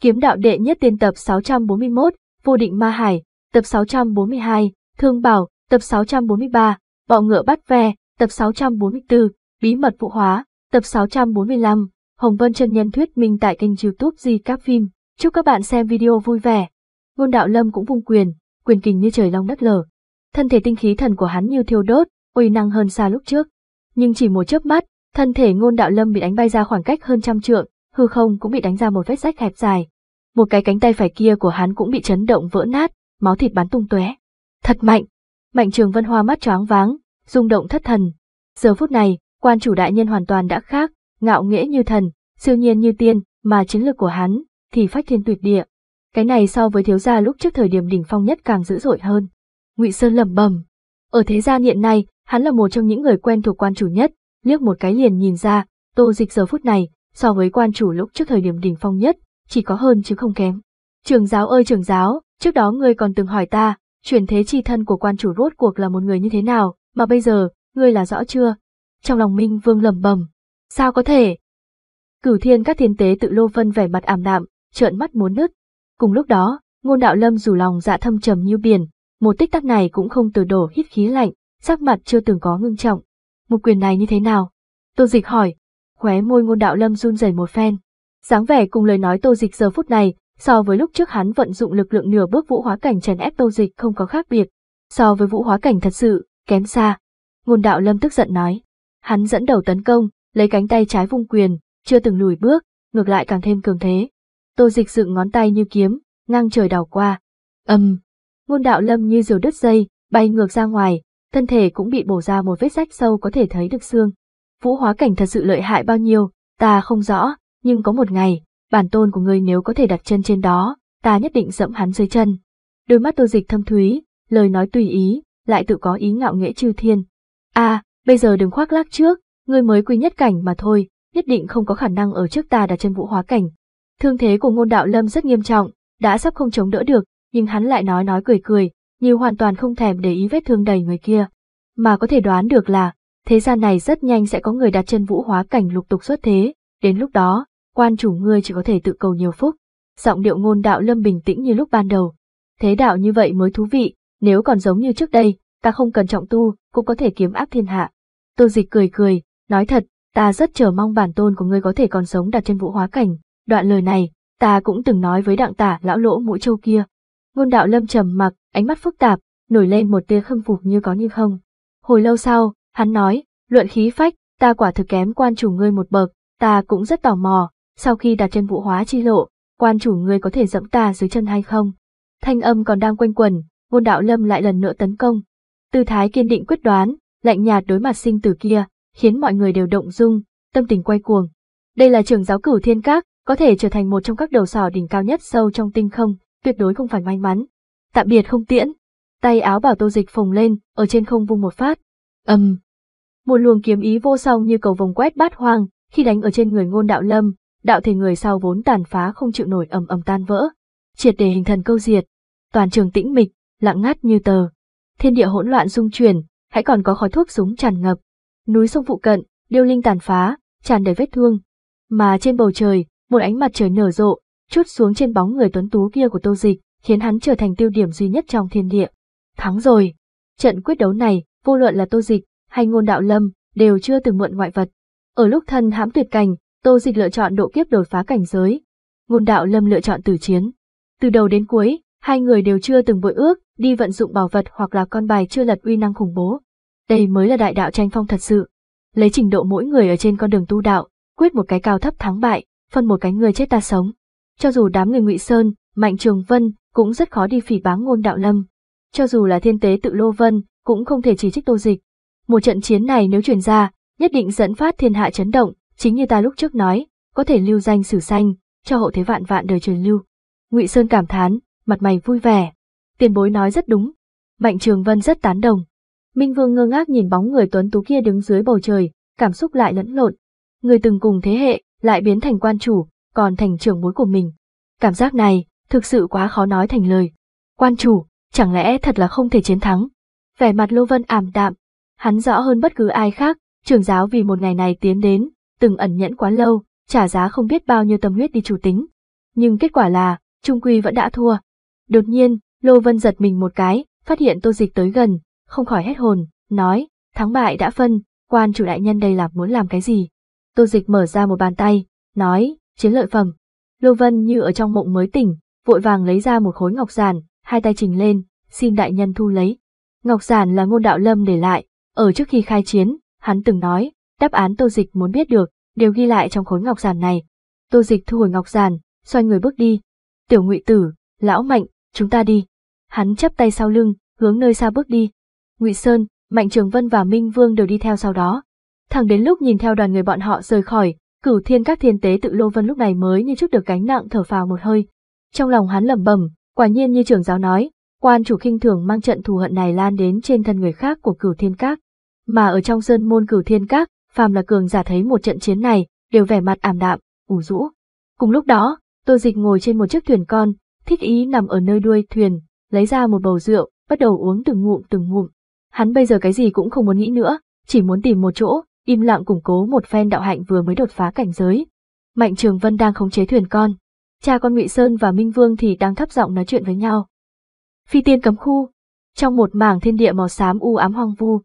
Kiếm đạo đệ nhất tiên tập 641, Vô định ma hải, tập 642, Thương bảo, tập 643, Bọ ngựa bắt ve, tập 644, Bí mật vụ hóa, tập 645, Hồng Vân chân nhân thuyết minh tại kênh youtube Di Cáp Phim. Chúc các bạn xem video vui vẻ. Ngôn đạo lâm cũng vung quyền, quyền kình như trời long đất lở. Thân thể tinh khí thần của hắn như thiêu đốt, uy năng hơn xa lúc trước. Nhưng chỉ một chớp mắt, thân thể ngôn đạo lâm bị đánh bay ra khoảng cách hơn trăm trượng, hư không cũng bị đánh ra một vết rách hẹp dài. Một cái cánh tay phải kia của hắn cũng bị chấn động vỡ nát, máu thịt bắn tung tóe. Thật mạnh. Mạnh Trường Vân Hoa mắt choáng váng, rung động thất thần. Giờ phút này, quan chủ đại nhân hoàn toàn đã khác, ngạo nghễ như thần, siêu nhiên như tiên, mà chiến lược của hắn thì phách thiên tuyệt địa. Cái này so với thiếu gia lúc trước thời điểm đỉnh phong nhất càng dữ dội hơn. Ngụy Sơn lẩm bẩm, ở thế gian hiện nay, hắn là một trong những người quen thuộc quan chủ nhất, liếc một cái liền nhìn ra, Tô Dịch giờ phút này so với quan chủ lúc trước thời điểm đỉnh phong nhất, chỉ có hơn chứ không kém. Trường giáo ơi trường giáo, trước đó ngươi còn từng hỏi ta, chuyển thế chi thân của quan chủ rốt cuộc là một người như thế nào, mà bây giờ, ngươi là rõ chưa? Trong lòng Minh Vương lầm bầm, sao có thể? Cửu thiên các thiên tế tự lô phân vẻ mặt ảm đạm, trợn mắt muốn nứt. Cùng lúc đó, ngôn đạo lâm dù lòng dạ thâm trầm như biển, một tích tắc này cũng không từ đổ hít khí lạnh, sắc mặt chưa từng có ngưng trọng. Một quyền này như thế nào? Tô dịch hỏi, khóe môi ngôn đạo lâm run rẩy một phen. dáng vẻ cùng lời nói tô dịch giờ phút này, so với lúc trước hắn vận dụng lực lượng nửa bước vũ hóa cảnh chèn ép tô dịch không có khác biệt. So với vũ hóa cảnh thật sự, kém xa. Ngôn đạo lâm tức giận nói. Hắn dẫn đầu tấn công, lấy cánh tay trái vung quyền, chưa từng lùi bước, ngược lại càng thêm cường thế. Tô dịch dựng ngón tay như kiếm, ngang trời đảo qua. ầm, ngôn đạo lâm như diều đứt dây, bay ngược ra ngoài, thân thể cũng bị bổ ra một vết rách sâu có thể thấy được xương. Vũ hóa cảnh thật sự lợi hại bao nhiêu, ta không rõ, nhưng có một ngày, bản tôn của ngươi nếu có thể đặt chân trên đó, ta nhất định dẫm hắn dưới chân. Đôi mắt tô dịch thâm thúy, lời nói tùy ý, lại tự có ý ngạo nghễ chư thiên. a à, bây giờ đừng khoác lác trước, ngươi mới quy nhất cảnh mà thôi, nhất định không có khả năng ở trước ta đặt chân vũ hóa cảnh. Thương thế của ngôn đạo lâm rất nghiêm trọng, đã sắp không chống đỡ được, nhưng hắn lại nói nói cười cười, như hoàn toàn không thèm để ý vết thương đầy người kia. Mà có thể đoán được là, Thế gian này rất nhanh sẽ có người đặt chân vũ hóa cảnh lục tục xuất thế, đến lúc đó, quan chủ ngươi chỉ có thể tự cầu nhiều phúc. Giọng điệu ngôn đạo lâm bình tĩnh như lúc ban đầu. Thế đạo như vậy mới thú vị, nếu còn giống như trước đây, ta không cần trọng tu, cũng có thể kiếm áp thiên hạ. Tô dịch cười cười, nói thật, ta rất chờ mong bản tôn của ngươi có thể còn sống đặt chân vũ hóa cảnh. Đoạn lời này, ta cũng từng nói với đặng tả lão lỗ mũi châu kia. Ngôn đạo lâm trầm mặc, ánh mắt phức tạp, nổi lên một tia khâm phục như có như không. Hồi lâu sau, Hắn nói, luận khí phách, ta quả thực kém quan chủ ngươi một bậc, ta cũng rất tò mò, sau khi đặt chân vũ hóa chi lộ, quan chủ ngươi có thể dẫm ta dưới chân hay không? Thanh âm còn đang quanh quẩn, môn đạo lâm lại lần nữa tấn công. Tư thái kiên định quyết đoán, lạnh nhạt đối mặt sinh tử kia, khiến mọi người đều động dung, tâm tình quay cuồng. Đây là trường giáo cửu thiên các, có thể trở thành một trong các đầu sỏ đỉnh cao nhất sâu trong tinh không, tuyệt đối không phải may mắn. Tạm biệt không tiễn. Tay áo bảo tô dịch phồng lên, ở trên không vung một phát, Âm. Một luồng kiếm ý vô song như cầu vòng quét bát hoang, khi đánh ở trên người ngôn đạo lâm, đạo thể người sau vốn tàn phá không chịu nổi ầm ầm tan vỡ, triệt để hình thần câu diệt. Toàn trường tĩnh mịch, lặng ngắt như tờ. Thiên địa hỗn loạn dung chuyển, hãy còn có khói thuốc súng tràn ngập. Núi sông phụ cận, điêu linh tàn phá, tràn đầy vết thương. Mà trên bầu trời, một ánh mặt trời nở rộ, chút xuống trên bóng người tuấn tú kia của Tô Dịch, khiến hắn trở thành tiêu điểm duy nhất trong thiên địa. Thắng rồi. Trận quyết đấu này, vô luận là tô dịch hay ngôn đạo lâm, đều chưa từng mượn ngoại vật. Ở lúc thân hãm tuyệt cảnh, tô dịch lựa chọn độ kiếp đột phá cảnh giới. Ngôn đạo lâm lựa chọn tử chiến. Từ đầu đến cuối, hai người đều chưa từng bội ước, đi vận dụng bảo vật hoặc là con bài chưa lật uy năng khủng bố. Đây mới là đại đạo tranh phong thật sự. Lấy trình độ mỗi người ở trên con đường tu đạo, quyết một cái cao thấp thắng bại, phân một cái người chết ta sống. Cho dù đám người Ngụy Sơn, Mạnh Trường Vân cũng rất khó đi phỉ báng ngôn đạo lâm. Cho dù là thiên tế tự Lô Vân, cũng không thể chỉ trích Tô Dịch. Một trận chiến này nếu truyền ra, nhất định dẫn phát thiên hạ chấn động, chính như ta lúc trước nói, có thể lưu danh sử xanh, cho hậu thế vạn vạn đời truyền lưu. Ngụy Sơn cảm thán, mặt mày vui vẻ. Tiền bối nói rất đúng. Mạnh Trường Vân rất tán đồng. Minh Vương ngơ ngác nhìn bóng người tuấn tú kia đứng dưới bầu trời, cảm xúc lại lẫn lộn. Người từng cùng thế hệ, lại biến thành quan chủ, còn thành trưởng bối của mình. Cảm giác này, thực sự quá khó nói thành lời. Quan chủ, chẳng lẽ thật là không thể chiến thắng? vẻ mặt Lô Vân ảm đạm, hắn rõ hơn bất cứ ai khác, trưởng giáo vì một ngày này tiến đến, từng ẩn nhẫn quá lâu, trả giá không biết bao nhiêu tâm huyết đi chủ tính. Nhưng kết quả là, Trung Quy vẫn đã thua. Đột nhiên, Lô Vân giật mình một cái, phát hiện tô dịch tới gần, không khỏi hết hồn, nói, thắng bại đã phân, quan chủ đại nhân đây là muốn làm cái gì. Tô dịch mở ra một bàn tay, nói, chiến lợi phẩm. Lô Vân như ở trong mộng mới tỉnh, vội vàng lấy ra một khối ngọc giàn hai tay trình lên, xin đại nhân thu lấy. Ngọc Giản là ngôn đạo lâm để lại, ở trước khi khai chiến, hắn từng nói, đáp án Tô Dịch muốn biết được, đều ghi lại trong khối ngọc giản này. Tô Dịch thu hồi ngọc giản, xoay người bước đi. Tiểu Ngụy Tử, lão Mạnh, chúng ta đi. Hắn chắp tay sau lưng, hướng nơi xa bước đi. Ngụy Sơn, Mạnh Trường Vân và Minh Vương đều đi theo sau đó. Thẳng đến lúc nhìn theo đoàn người bọn họ rời khỏi, Cửu Thiên các thiên tế tự Lô Vân lúc này mới như chút được gánh nặng thở phào một hơi. Trong lòng hắn lẩm bẩm, quả nhiên như trưởng giáo nói, Quan chủ khinh thường mang trận thù hận này lan đến trên thân người khác của cửu thiên các. Mà ở trong sơn môn cửu thiên các, phàm là cường giả thấy một trận chiến này, đều vẻ mặt ảm đạm, ủ rũ. Cùng lúc đó, tô dịch ngồi trên một chiếc thuyền con, thích ý nằm ở nơi đuôi thuyền, lấy ra một bầu rượu, bắt đầu uống từng ngụm từng ngụm. Hắn bây giờ cái gì cũng không muốn nghĩ nữa, chỉ muốn tìm một chỗ, im lặng củng cố một phen đạo hạnh vừa mới đột phá cảnh giới. Mạnh Trường Vân đang khống chế thuyền con. Cha con Ngụy Sơn và Minh Vương thì đang thấp giọng nói chuyện với nhau. Phi tiên cấm khu, trong một mảng thiên địa màu xám u ám hoang vu,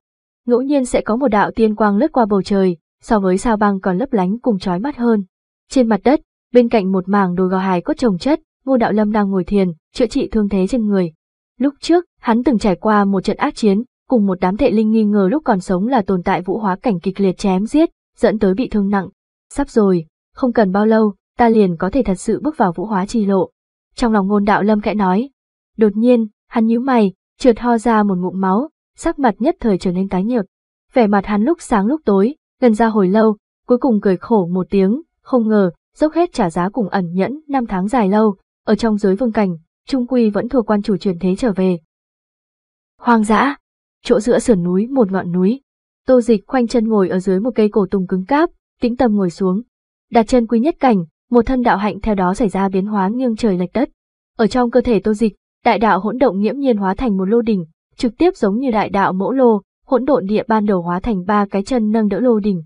ngẫu nhiên sẽ có một đạo tiên quang lướt qua bầu trời, so với sao băng còn lấp lánh cùng chói mắt hơn. Trên mặt đất, bên cạnh một mảng đồi gò hài cốt trồng chất, Ngô Đạo Lâm đang ngồi thiền, chữa trị thương thế trên người. Lúc trước, hắn từng trải qua một trận ác chiến, cùng một đám thệ linh nghi ngờ lúc còn sống là tồn tại vũ hóa cảnh kịch liệt chém giết, dẫn tới bị thương nặng. Sắp rồi, không cần bao lâu, ta liền có thể thật sự bước vào vũ hóa chi lộ. Trong lòng ngô đạo lâm khẽ nói. Đột nhiên, Hắn nhíu mày, trượt ho ra một ngụm máu, sắc mặt nhất thời trở nên tái nhợt. Vẻ mặt hắn lúc sáng lúc tối, gần ra hồi lâu, cuối cùng cười khổ một tiếng, không ngờ, dốc hết trả giá cùng ẩn nhẫn năm tháng dài lâu, ở trong giới vương cảnh, trung quy vẫn thua quan chủ truyền thế trở về. Hoang dã, chỗ giữa sườn núi một ngọn núi, tô dịch khoanh chân ngồi ở dưới một cây cổ tùng cứng cáp, tĩnh tâm ngồi xuống. Đặt chân quý nhất cảnh, một thân đạo hạnh theo đó xảy ra biến hóa nghiêng trời lệch đất. Ở trong cơ thể tô dịch, đại đạo hỗn động nghiễm nhiên hóa thành một lô đỉnh, trực tiếp giống như đại đạo mẫu lô, hỗn độn địa ban đầu hóa thành ba cái chân nâng đỡ lô đỉnh.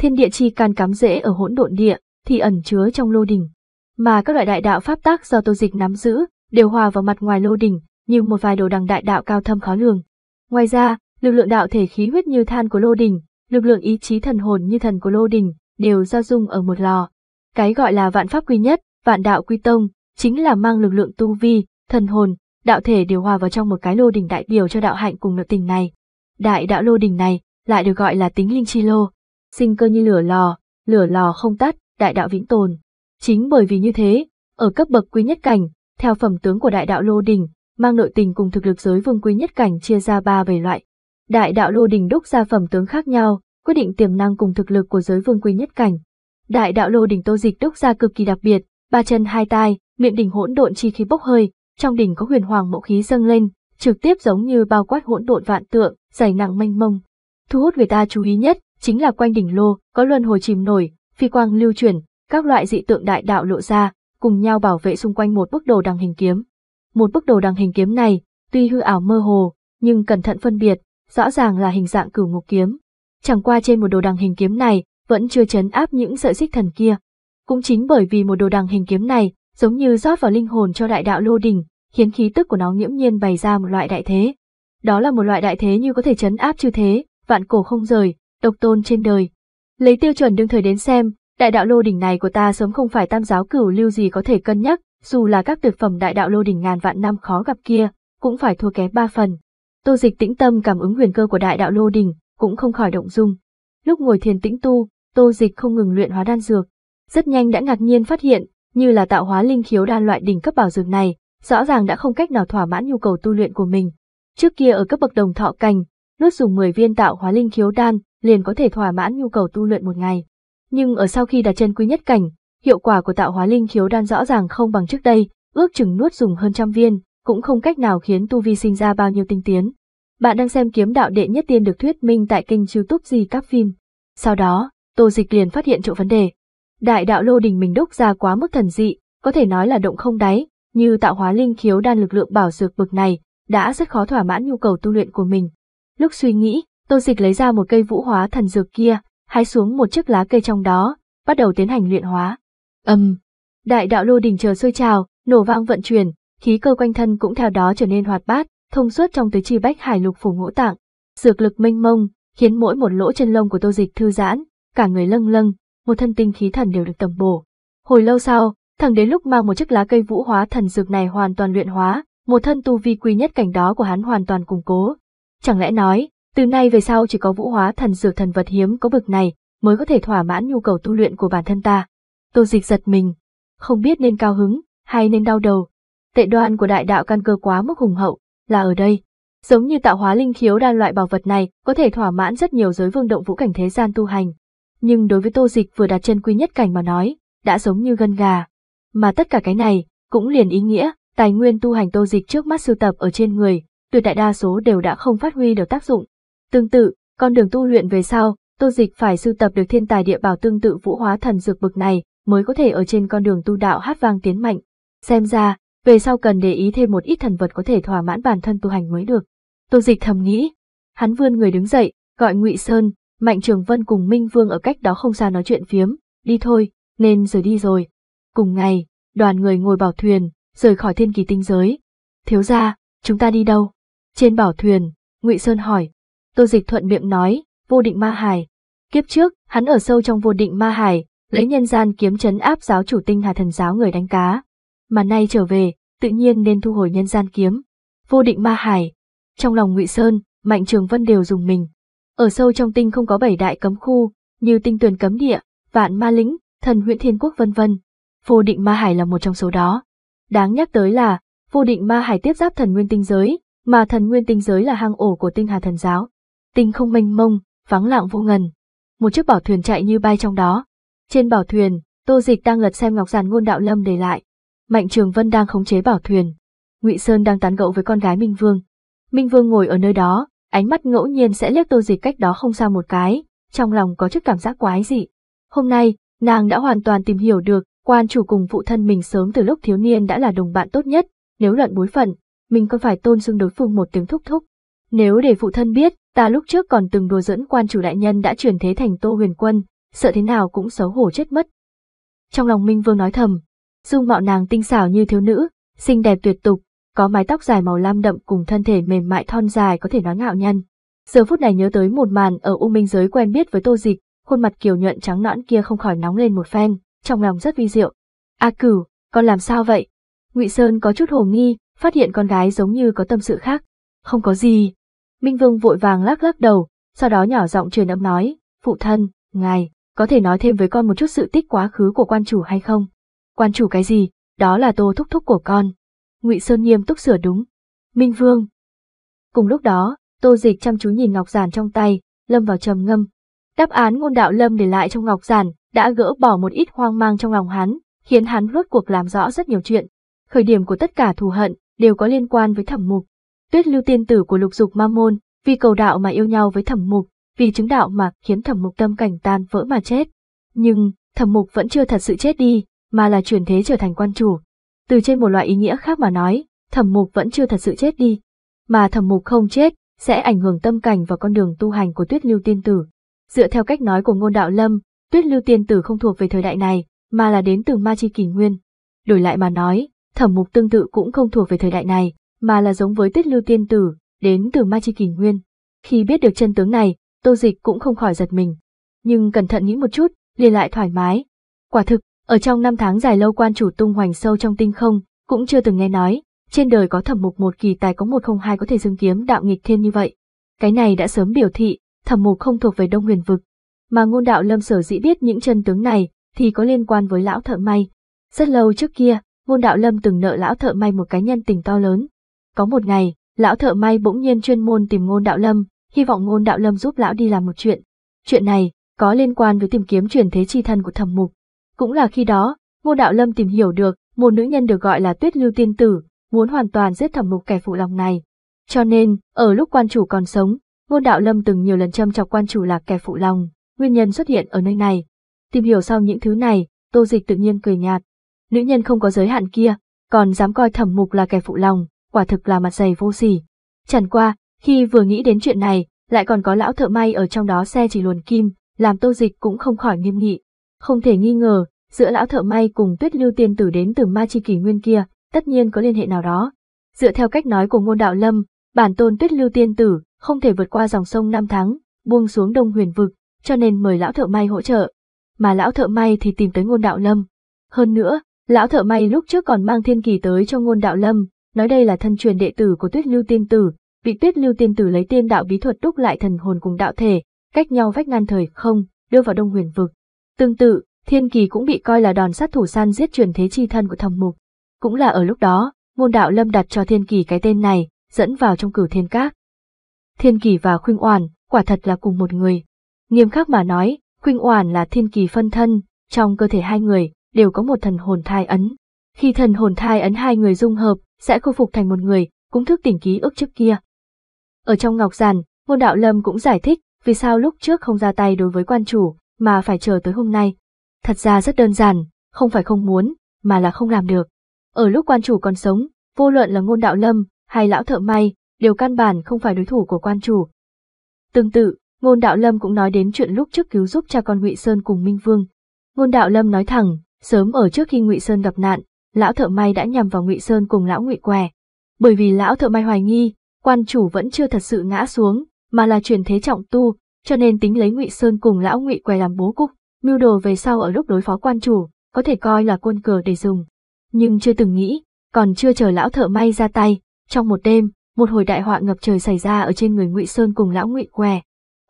Thiên địa chi can cắm rễ ở hỗn độn địa thì ẩn chứa trong lô đỉnh, mà các loại đại đạo pháp tác do Tô Dịch nắm giữ đều hòa vào mặt ngoài lô đỉnh, như một vài đồ đằng đại đạo cao thâm khó lường. Ngoài ra, lực lượng đạo thể khí huyết như than của lô đỉnh, lực lượng ý chí thần hồn như thần của lô đỉnh đều giao dung ở một lò. Cái gọi là vạn pháp quy nhất, vạn đạo quy tông, chính là mang lực lượng tu vi, thần hồn, đạo thể điều hòa vào trong một cái lô đỉnh đại biểu cho đạo hạnh cùng nội tình này. Đại đạo lô đỉnh này lại được gọi là tính linh chi lô, sinh cơ như lửa lò, lửa lò không tắt, đại đạo vĩnh tồn. Chính bởi vì như thế, ở cấp bậc quý nhất cảnh, theo phẩm tướng của đại đạo lô đỉnh, mang nội tình cùng thực lực giới vương quý nhất cảnh chia ra ba bảy loại. Đại đạo lô đỉnh đúc ra phẩm tướng khác nhau, quyết định tiềm năng cùng thực lực của giới vương quý nhất cảnh. Đại đạo lô đỉnh tô dịch đúc ra cực kỳ đặc biệt, ba chân hai tai, miệng đỉnh hỗn độn chi khí bốc hơi, trong đỉnh có huyền hoàng mộ khí dâng lên, trực tiếp giống như bao quát hỗn độn vạn tượng, dày nặng mênh mông. Thu hút người ta chú ý nhất chính là quanh đỉnh lô có luân hồi chìm nổi, phi quang lưu chuyển, các loại dị tượng đại đạo lộ ra, cùng nhau bảo vệ xung quanh một bức đồ đằng hình kiếm. Một bức đồ đằng hình kiếm này, tuy hư ảo mơ hồ, nhưng cẩn thận phân biệt, rõ ràng là hình dạng cửu ngục kiếm. Chẳng qua trên một đồ đằng hình kiếm này, vẫn chưa chấn áp những sợi xích thần kia. Cũng chính bởi vì một đồ đằng hình kiếm này, giống như rót vào linh hồn cho đại đạo lô đỉnh, khiến khí tức của nó nghiễm nhiên bày ra một loại đại thế. Đó là một loại đại thế như có thể chấn áp chư thế, vạn cổ không rời, độc tôn trên đời. Lấy tiêu chuẩn đương thời đến xem, đại đạo lô đỉnh này của ta sớm không phải tam giáo cửu lưu gì có thể cân nhắc, dù là các tuyệt phẩm đại đạo lô đỉnh ngàn vạn năm khó gặp kia, cũng phải thua kém ba phần. Tô Dịch tĩnh tâm cảm ứng huyền cơ của đại đạo lô đỉnh, cũng không khỏi động dung. Lúc ngồi thiền tĩnh tu, Tô Dịch không ngừng luyện hóa đan dược, rất nhanh đã ngạc nhiên phát hiện như là tạo hóa linh khiếu đan loại đỉnh cấp bảo dược này, rõ ràng đã không cách nào thỏa mãn nhu cầu tu luyện của mình. Trước kia ở cấp bậc đồng thọ cảnh, nuốt dùng 10 viên tạo hóa linh khiếu đan liền có thể thỏa mãn nhu cầu tu luyện một ngày. Nhưng ở sau khi đạt chân quý nhất cảnh, hiệu quả của tạo hóa linh khiếu đan rõ ràng không bằng trước đây, ước chừng nuốt dùng hơn trăm viên, cũng không cách nào khiến tu vi sinh ra bao nhiêu tinh tiến. Bạn đang xem kiếm đạo đệ nhất tiên được thuyết minh tại kênh youtube gì các phim. Sau đó, Tô Dịch liền phát hiện chỗ vấn đề, Đại đạo lô đình mình đúc ra quá mức thần dị, có thể nói là động không đáy, như tạo hóa linh khiếu đan lực lượng bảo dược bực này, đã rất khó thỏa mãn nhu cầu tu luyện của mình. Lúc suy nghĩ, Tô Dịch lấy ra một cây vũ hóa thần dược kia, hái xuống một chiếc lá cây trong đó, bắt đầu tiến hành luyện hóa. Âm, um, đại đạo lô đình chờ sôi trào, nổ vang vận chuyển, khí cơ quanh thân cũng theo đó trở nên hoạt bát, thông suốt trong tứ chi bách hải lục phủ ngũ tạng. Dược lực mênh mông, khiến mỗi một lỗ chân lông của Tô Dịch thư giãn, cả người lâng lâng, một thân tinh khí thần đều được tầm bổ. Hồi lâu sau, thẳng đến lúc mang một chiếc lá cây vũ hóa thần dược này hoàn toàn luyện hóa, một thân tu vi quý nhất cảnh đó của hắn hoàn toàn củng cố. Chẳng lẽ nói, từ nay về sau chỉ có vũ hóa thần dược thần vật hiếm có bực này mới có thể thỏa mãn nhu cầu tu luyện của bản thân ta. Tô dịch giật mình, không biết nên cao hứng hay nên đau đầu. Tệ đoan của đại đạo căn cơ quá mức hùng hậu là ở đây. Giống như tạo hóa linh khiếu đa loại bảo vật này có thể thỏa mãn rất nhiều giới vương động vũ cảnh thế gian tu hành nhưng đối với tô dịch vừa đặt chân quy nhất cảnh mà nói, đã giống như gân gà. Mà tất cả cái này, cũng liền ý nghĩa, tài nguyên tu hành tô dịch trước mắt sưu tập ở trên người, tuyệt đại đa số đều đã không phát huy được tác dụng. Tương tự, con đường tu luyện về sau, tô dịch phải sưu tập được thiên tài địa bảo tương tự vũ hóa thần dược bực này, mới có thể ở trên con đường tu đạo hát vang tiến mạnh. Xem ra, về sau cần để ý thêm một ít thần vật có thể thỏa mãn bản thân tu hành mới được. Tô dịch thầm nghĩ, hắn vươn người đứng dậy, gọi Ngụy Sơn, Mạnh Trường Vân cùng Minh Vương ở cách đó không xa nói chuyện phiếm, đi thôi, nên rời đi rồi. Cùng ngày, đoàn người ngồi bảo thuyền, rời khỏi thiên kỳ tinh giới. Thiếu ra, chúng ta đi đâu? Trên bảo thuyền, ngụy Sơn hỏi. Tô dịch thuận miệng nói, vô định ma hải. Kiếp trước, hắn ở sâu trong vô định ma hải, lấy nhân gian kiếm chấn áp giáo chủ tinh hà thần giáo người đánh cá. Mà nay trở về, tự nhiên nên thu hồi nhân gian kiếm. Vô định ma hải. Trong lòng ngụy Sơn, Mạnh Trường Vân đều dùng mình. Ở sâu trong tinh không có bảy đại cấm khu, như tinh tuyền cấm địa, vạn ma lĩnh, thần huyện thiên quốc vân vân. Vô định ma hải là một trong số đó. Đáng nhắc tới là, vô định ma hải tiếp giáp thần nguyên tinh giới, mà thần nguyên tinh giới là hang ổ của tinh hà thần giáo. Tinh không mênh mông, vắng lặng vô ngần. Một chiếc bảo thuyền chạy như bay trong đó. Trên bảo thuyền, Tô Dịch đang lật xem ngọc giản ngôn đạo lâm để lại. Mạnh Trường Vân đang khống chế bảo thuyền. Ngụy Sơn đang tán gẫu với con gái Minh Vương. Minh Vương ngồi ở nơi đó, Ánh mắt ngẫu nhiên sẽ liếc tô dịch cách đó không xa một cái, trong lòng có chút cảm giác quái dị. Hôm nay, nàng đã hoàn toàn tìm hiểu được, quan chủ cùng phụ thân mình sớm từ lúc thiếu niên đã là đồng bạn tốt nhất, nếu luận bối phận, mình còn phải tôn xưng đối phương một tiếng thúc thúc. Nếu để phụ thân biết, ta lúc trước còn từng đùa dẫn quan chủ đại nhân đã chuyển thế thành Tô Huyền Quân, sợ thế nào cũng xấu hổ chết mất. Trong lòng Minh Vương nói thầm, dung mạo nàng tinh xảo như thiếu nữ, xinh đẹp tuyệt tục, có mái tóc dài màu lam đậm cùng thân thể mềm mại thon dài có thể nói ngạo nhân. Giờ phút này nhớ tới một màn ở U Minh giới quen biết với Tô Dịch, khuôn mặt kiều nhuận trắng nõn kia không khỏi nóng lên một phen, trong lòng rất vi diệu. "A Cửu, con làm sao vậy?" Ngụy Sơn có chút hồ nghi, phát hiện con gái giống như có tâm sự khác. "Không có gì." Minh Vương vội vàng lắc lắc đầu, sau đó nhỏ giọng truyền âm nói, "Phụ thân, ngài có thể nói thêm với con một chút sự tích quá khứ của quan chủ hay không?" "Quan chủ cái gì? Đó là Tô thúc thúc của con." Ngụy Sơn nghiêm túc sửa đúng. Minh Vương. Cùng lúc đó, Tô Dịch chăm chú nhìn ngọc giản trong tay, lâm vào trầm ngâm. Đáp án ngôn đạo lâm để lại trong ngọc giản đã gỡ bỏ một ít hoang mang trong lòng hắn, khiến hắn rốt cuộc làm rõ rất nhiều chuyện. Khởi điểm của tất cả thù hận đều có liên quan với thẩm mục. Tuyết lưu tiên tử của lục dục ma môn, vì cầu đạo mà yêu nhau với thẩm mục, vì chứng đạo mà khiến thẩm mục tâm cảnh tan vỡ mà chết. Nhưng, thẩm mục vẫn chưa thật sự chết đi, mà là chuyển thế trở thành quan chủ, từ trên một loại ý nghĩa khác mà nói, thẩm mục vẫn chưa thật sự chết đi. Mà thẩm mục không chết, sẽ ảnh hưởng tâm cảnh và con đường tu hành của tuyết lưu tiên tử. Dựa theo cách nói của ngôn đạo lâm, tuyết lưu tiên tử không thuộc về thời đại này, mà là đến từ ma chi Kỳ nguyên. Đổi lại mà nói, thẩm mục tương tự cũng không thuộc về thời đại này, mà là giống với tuyết lưu tiên tử, đến từ ma chi Kỳ nguyên. Khi biết được chân tướng này, tô dịch cũng không khỏi giật mình. Nhưng cẩn thận nghĩ một chút, liền lại thoải mái. Quả thực, ở trong năm tháng dài lâu quan chủ tung hoành sâu trong tinh không, cũng chưa từng nghe nói, trên đời có thẩm mục một kỳ tài có một không hai có thể dương kiếm đạo nghịch thiên như vậy. Cái này đã sớm biểu thị, thẩm mục không thuộc về đông huyền vực. Mà ngôn đạo lâm sở dĩ biết những chân tướng này, thì có liên quan với lão thợ may. Rất lâu trước kia, ngôn đạo lâm từng nợ lão thợ may một cái nhân tình to lớn. Có một ngày, lão thợ may bỗng nhiên chuyên môn tìm ngôn đạo lâm, hy vọng ngôn đạo lâm giúp lão đi làm một chuyện. Chuyện này, có liên quan với tìm kiếm truyền thế chi thân của thẩm mục. Cũng là khi đó, Ngô Đạo Lâm tìm hiểu được, một nữ nhân được gọi là Tuyết Lưu Tiên Tử, muốn hoàn toàn giết thẩm mục kẻ phụ lòng này. Cho nên, ở lúc quan chủ còn sống, Ngô Đạo Lâm từng nhiều lần châm chọc quan chủ là kẻ phụ lòng, nguyên nhân xuất hiện ở nơi này. Tìm hiểu sau những thứ này, Tô Dịch tự nhiên cười nhạt. Nữ nhân không có giới hạn kia, còn dám coi thẩm mục là kẻ phụ lòng, quả thực là mặt dày vô sỉ. Chẳng qua, khi vừa nghĩ đến chuyện này, lại còn có lão thợ may ở trong đó xe chỉ luồn kim, làm Tô Dịch cũng không khỏi nghiêm nghị. Không thể nghi ngờ, giữa lão thợ may cùng tuyết lưu tiên tử đến từ ma chi kỷ nguyên kia, tất nhiên có liên hệ nào đó. Dựa theo cách nói của ngôn đạo lâm, bản tôn tuyết lưu tiên tử không thể vượt qua dòng sông năm tháng, buông xuống đông huyền vực, cho nên mời lão thợ may hỗ trợ. Mà lão thợ may thì tìm tới ngôn đạo lâm. Hơn nữa, lão thợ may lúc trước còn mang thiên kỳ tới cho ngôn đạo lâm, nói đây là thân truyền đệ tử của tuyết lưu tiên tử, bị tuyết lưu tiên tử lấy tiên đạo bí thuật đúc lại thần hồn cùng đạo thể, cách nhau vách ngăn thời không, đưa vào đông huyền vực. Tương tự, Thiên Kỳ cũng bị coi là đòn sát thủ săn giết truyền thế chi thân của Thẩm Mục. Cũng là ở lúc đó, Ngôn Đạo Lâm đặt cho Thiên Kỳ cái tên này, dẫn vào trong cửu thiên cát. Thiên Kỳ và Khuynh Oản, quả thật là cùng một người. Nghiêm khắc mà nói, Khuynh Oản là Thiên Kỳ phân thân, trong cơ thể hai người đều có một thần hồn thai ấn. Khi thần hồn thai ấn hai người dung hợp, sẽ khôi phục thành một người, cũng thức tỉnh ký ức trước kia. Ở trong Ngọc Giản, Ngôn Đạo Lâm cũng giải thích vì sao lúc trước không ra tay đối với quan chủ, mà phải chờ tới hôm nay. Thật ra rất đơn giản, không phải không muốn, mà là không làm được. Ở lúc quan chủ còn sống, vô luận là ngôn đạo lâm hay lão thợ may, đều căn bản không phải đối thủ của quan chủ. Tương tự, ngôn đạo lâm cũng nói đến chuyện lúc trước cứu giúp cha con ngụy Sơn cùng Minh Vương. Ngôn đạo lâm nói thẳng, sớm ở trước khi ngụy Sơn gặp nạn, lão thợ may đã nhầm vào ngụy Sơn cùng lão ngụy què. Bởi vì lão thợ may hoài nghi, quan chủ vẫn chưa thật sự ngã xuống, mà là chuyển thế trọng tu, cho nên tính lấy ngụy Sơn cùng lão ngụy què làm bố cục mưu đồ về sau ở lúc đối phó quan chủ, có thể coi là quân cờ để dùng. Nhưng chưa từng nghĩ, còn chưa chờ lão thợ may ra tay, trong một đêm, một hồi đại họa ngập trời xảy ra ở trên người Ngụy Sơn cùng lão Ngụy què.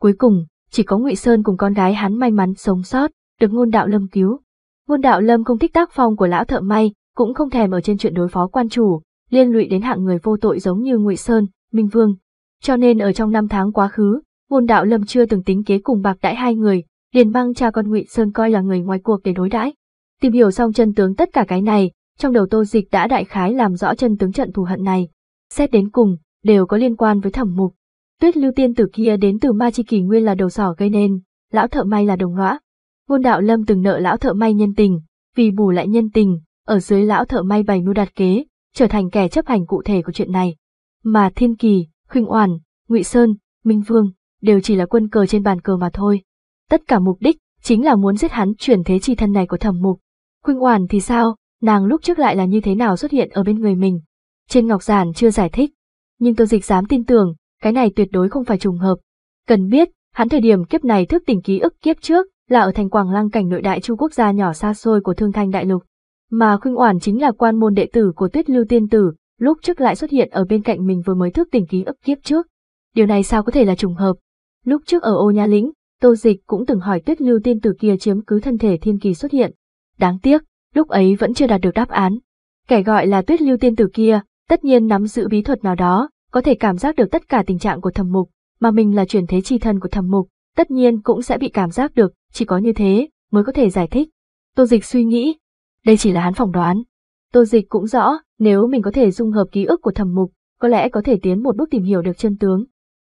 Cuối cùng, chỉ có Ngụy Sơn cùng con gái hắn may mắn sống sót, được ngôn đạo lâm cứu. Ngôn đạo lâm không thích tác phong của lão thợ may, cũng không thèm ở trên chuyện đối phó quan chủ, liên lụy đến hạng người vô tội giống như Ngụy Sơn, Minh Vương. Cho nên ở trong năm tháng quá khứ, ngôn đạo lâm chưa từng tính kế cùng bạc đãi hai người, liền băng cha con Ngụy Sơn coi là người ngoài cuộc để đối đãi. Tìm hiểu xong chân tướng tất cả cái này, trong đầu Tô Dịch đã đại khái làm rõ chân tướng trận thù hận này. Xét đến cùng, đều có liên quan với thẩm mục. Tuyết lưu tiên tử kia đến từ ma chi kỳ nguyên là đầu sỏ gây nên, lão thợ may là đồng lõa. Ngôn đạo lâm từng nợ lão thợ may nhân tình, vì bù lại nhân tình, ở dưới lão thợ may bày mưu đặt kế, trở thành kẻ chấp hành cụ thể của chuyện này. Mà Thiên Kỳ, Khuynh Oản, Ngụy Sơn, Minh Vương đều chỉ là quân cờ trên bàn cờ mà thôi tất cả mục đích chính là muốn giết hắn chuyển thế chi thân này của thẩm mục. Khuynh Oản thì sao, nàng lúc trước lại là như thế nào xuất hiện ở bên người mình? Trên ngọc giản chưa giải thích, nhưng Tô Dịch dám tin tưởng, cái này tuyệt đối không phải trùng hợp. Cần biết, hắn thời điểm kiếp này thức tỉnh ký ức kiếp trước là ở thành Quảng Lăng cảnh nội đại chu quốc gia nhỏ xa xôi của Thương Thanh đại lục, mà Khuynh Oản chính là quan môn đệ tử của Tuyết Lưu tiên tử, lúc trước lại xuất hiện ở bên cạnh mình vừa mới thức tỉnh ký ức kiếp trước. Điều này sao có thể là trùng hợp? Lúc trước ở Ô Nha Lĩnh, Tô Dịch cũng từng hỏi Tuyết Lưu tiên tử kia chiếm cứ thân thể thiên kỳ xuất hiện. Đáng tiếc, lúc ấy vẫn chưa đạt được đáp án. Kẻ gọi là Tuyết Lưu tiên tử kia, tất nhiên nắm giữ bí thuật nào đó, có thể cảm giác được tất cả tình trạng của Thẩm Mục, mà mình là chuyển thế chi thân của Thẩm Mục, tất nhiên cũng sẽ bị cảm giác được, chỉ có như thế mới có thể giải thích. Tô Dịch suy nghĩ, đây chỉ là hắn phỏng đoán. Tô Dịch cũng rõ, nếu mình có thể dung hợp ký ức của Thẩm Mục, có lẽ có thể tiến một bước tìm hiểu được chân tướng.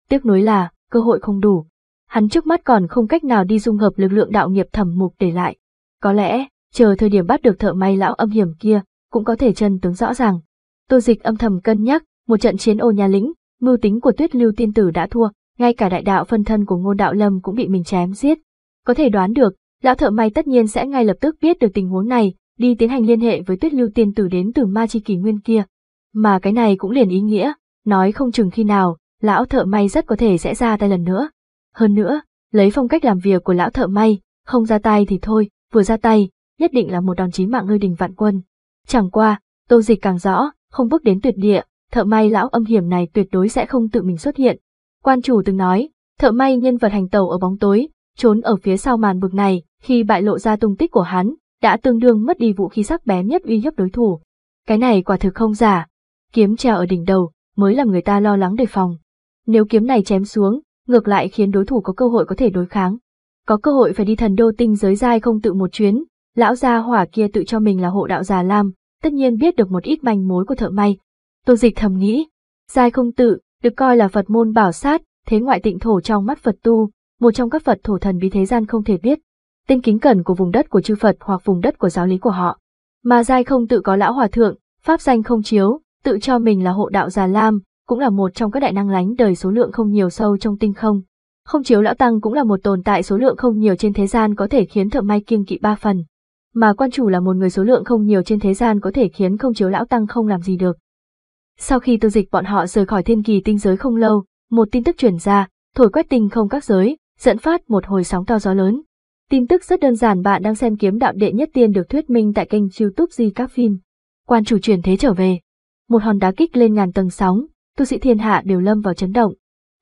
Tiếc nối là, cơ hội không đủ, hắn trước mắt còn không cách nào đi dung hợp lực lượng đạo nghiệp thẩm mục để lại. Có lẽ, chờ thời điểm bắt được thợ may lão âm hiểm kia, cũng có thể chân tướng rõ ràng. Tô dịch âm thầm cân nhắc, một trận chiến ô nhà lĩnh, mưu tính của tuyết lưu tiên tử đã thua, ngay cả đại đạo phân thân của ngô đạo lâm cũng bị mình chém giết. Có thể đoán được, lão thợ may tất nhiên sẽ ngay lập tức biết được tình huống này, đi tiến hành liên hệ với tuyết lưu tiên tử đến từ ma chi kỳ nguyên kia. Mà cái này cũng liền ý nghĩa, nói không chừng khi nào, lão thợ may rất có thể sẽ ra tay lần nữa. Hơn nữa, lấy phong cách làm việc của lão thợ may, không ra tay thì thôi, vừa ra tay, nhất định là một đòn chí mạng ngơi đình vạn quân. Chẳng qua, tô dịch càng rõ, không bước đến tuyệt địa, thợ may lão âm hiểm này tuyệt đối sẽ không tự mình xuất hiện. Quan chủ từng nói, thợ may nhân vật hành tàu ở bóng tối, trốn ở phía sau màn bực này, khi bại lộ ra tung tích của hắn, đã tương đương mất đi vũ khí sắc bén nhất uy hiếp đối thủ. Cái này quả thực không giả, kiếm treo ở đỉnh đầu, mới làm người ta lo lắng đề phòng. Nếu kiếm này chém xuống, ngược lại khiến đối thủ có cơ hội có thể đối kháng. Có cơ hội phải đi thần đô tinh giới giai không tự một chuyến, lão gia hỏa kia tự cho mình là hộ đạo già lam, tất nhiên biết được một ít manh mối của thợ may. Tô dịch thầm nghĩ, giai không tự, được coi là Phật môn bảo sát, thế ngoại tịnh thổ trong mắt Phật tu, một trong các Phật thổ thần bí thế gian không thể biết, tên kính cẩn của vùng đất của chư Phật hoặc vùng đất của giáo lý của họ. Mà giai không tự có lão hòa thượng, pháp danh không chiếu, tự cho mình là hộ đạo già lam, cũng là một trong các đại năng lánh đời số lượng không nhiều sâu trong tinh không. Không chiếu lão tăng cũng là một tồn tại số lượng không nhiều trên thế gian có thể khiến thợ may kiêng kỵ ba phần. Mà quan chủ là một người số lượng không nhiều trên thế gian có thể khiến không chiếu lão tăng không làm gì được. Sau khi tư dịch bọn họ rời khỏi thiên kỳ tinh giới không lâu, một tin tức truyền ra, thổi quét tinh không các giới, dẫn phát một hồi sóng to gió lớn. Tin tức rất đơn giản bạn đang xem kiếm đạo đệ nhất tiên được thuyết minh tại kênh youtube Di Các Phim. Quan chủ chuyển thế trở về. Một hòn đá kích lên ngàn tầng sóng, tu sĩ thiên hạ đều lâm vào chấn động.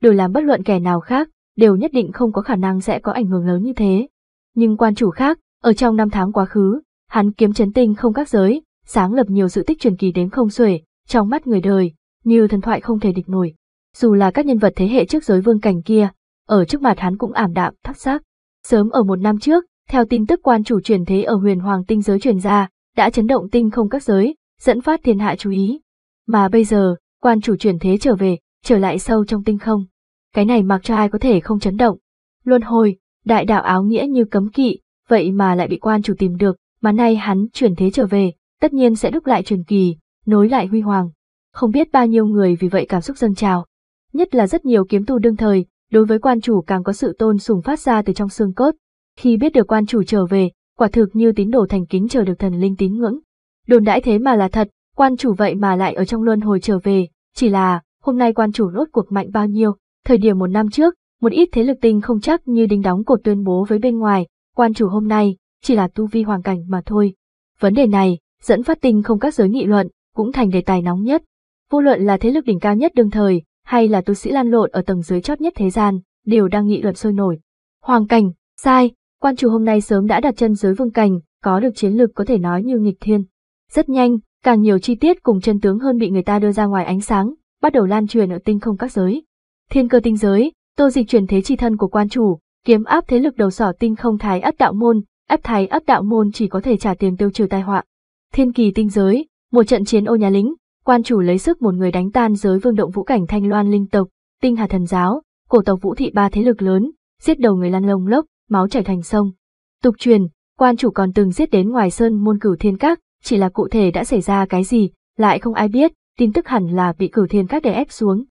Đổi làm bất luận kẻ nào khác, đều nhất định không có khả năng sẽ có ảnh hưởng lớn như thế. Nhưng quan chủ khác, ở trong năm tháng quá khứ, hắn kiếm chấn tinh không các giới, sáng lập nhiều sự tích truyền kỳ đến không xuể, trong mắt người đời, như thần thoại không thể địch nổi. Dù là các nhân vật thế hệ trước giới vương cảnh kia, ở trước mặt hắn cũng ảm đạm, thấp sắc. Sớm ở một năm trước, theo tin tức quan chủ truyền thế ở huyền hoàng tinh giới truyền ra, đã chấn động tinh không các giới, dẫn phát thiên hạ chú ý. Mà bây giờ, quan chủ chuyển thế trở về, trở lại sâu trong tinh không. Cái này mặc cho ai có thể không chấn động. Luân hồi, đại đạo áo nghĩa như cấm kỵ, vậy mà lại bị quan chủ tìm được, mà nay hắn chuyển thế trở về, tất nhiên sẽ đúc lại truyền kỳ, nối lại huy hoàng. Không biết bao nhiêu người vì vậy cảm xúc dâng trào. Nhất là rất nhiều kiếm tu đương thời, đối với quan chủ càng có sự tôn sùng phát ra từ trong xương cốt. Khi biết được quan chủ trở về, quả thực như tín đồ thành kính chờ được thần linh tín ngưỡng. Đồn đãi thế mà là thật, quan chủ vậy mà lại ở trong luân hồi trở về, chỉ là, hôm nay quan chủ nốt cuộc mạnh bao nhiêu, thời điểm một năm trước, một ít thế lực tinh không chắc như đinh đóng cột tuyên bố với bên ngoài, quan chủ hôm nay, chỉ là tu vi hoàng cảnh mà thôi. Vấn đề này, dẫn phát tinh không các giới nghị luận, cũng thành đề tài nóng nhất. Vô luận là thế lực đỉnh cao nhất đương thời, hay là tu sĩ lan lộn ở tầng dưới chót nhất thế gian, đều đang nghị luận sôi nổi. Hoàng cảnh, sai, quan chủ hôm nay sớm đã đặt chân dưới vương cảnh, có được chiến lược có thể nói như nghịch thiên. Rất nhanh, Càng nhiều chi tiết cùng chân tướng hơn bị người ta đưa ra ngoài ánh sáng, bắt đầu lan truyền ở tinh không các giới. Thiên cơ tinh giới, tô dịch chuyển thế chi thân của quan chủ, kiếm áp thế lực đầu sỏ tinh không thái ất đạo môn, ép thái ất đạo môn chỉ có thể trả tiền tiêu trừ tai họa. Thiên kỳ tinh giới, một trận chiến ô nhà lính, quan chủ lấy sức một người đánh tan giới vương động vũ cảnh thanh loan linh tộc, tinh hà thần giáo, cổ tộc vũ thị ba thế lực lớn, giết đầu người lan lông lốc, máu chảy thành sông. Tục truyền, quan chủ còn từng giết đến ngoài sơn môn cửu thiên các, chỉ là cụ thể đã xảy ra cái gì, lại không ai biết, tin tức hẳn là bị cử thiên các đè ép xuống.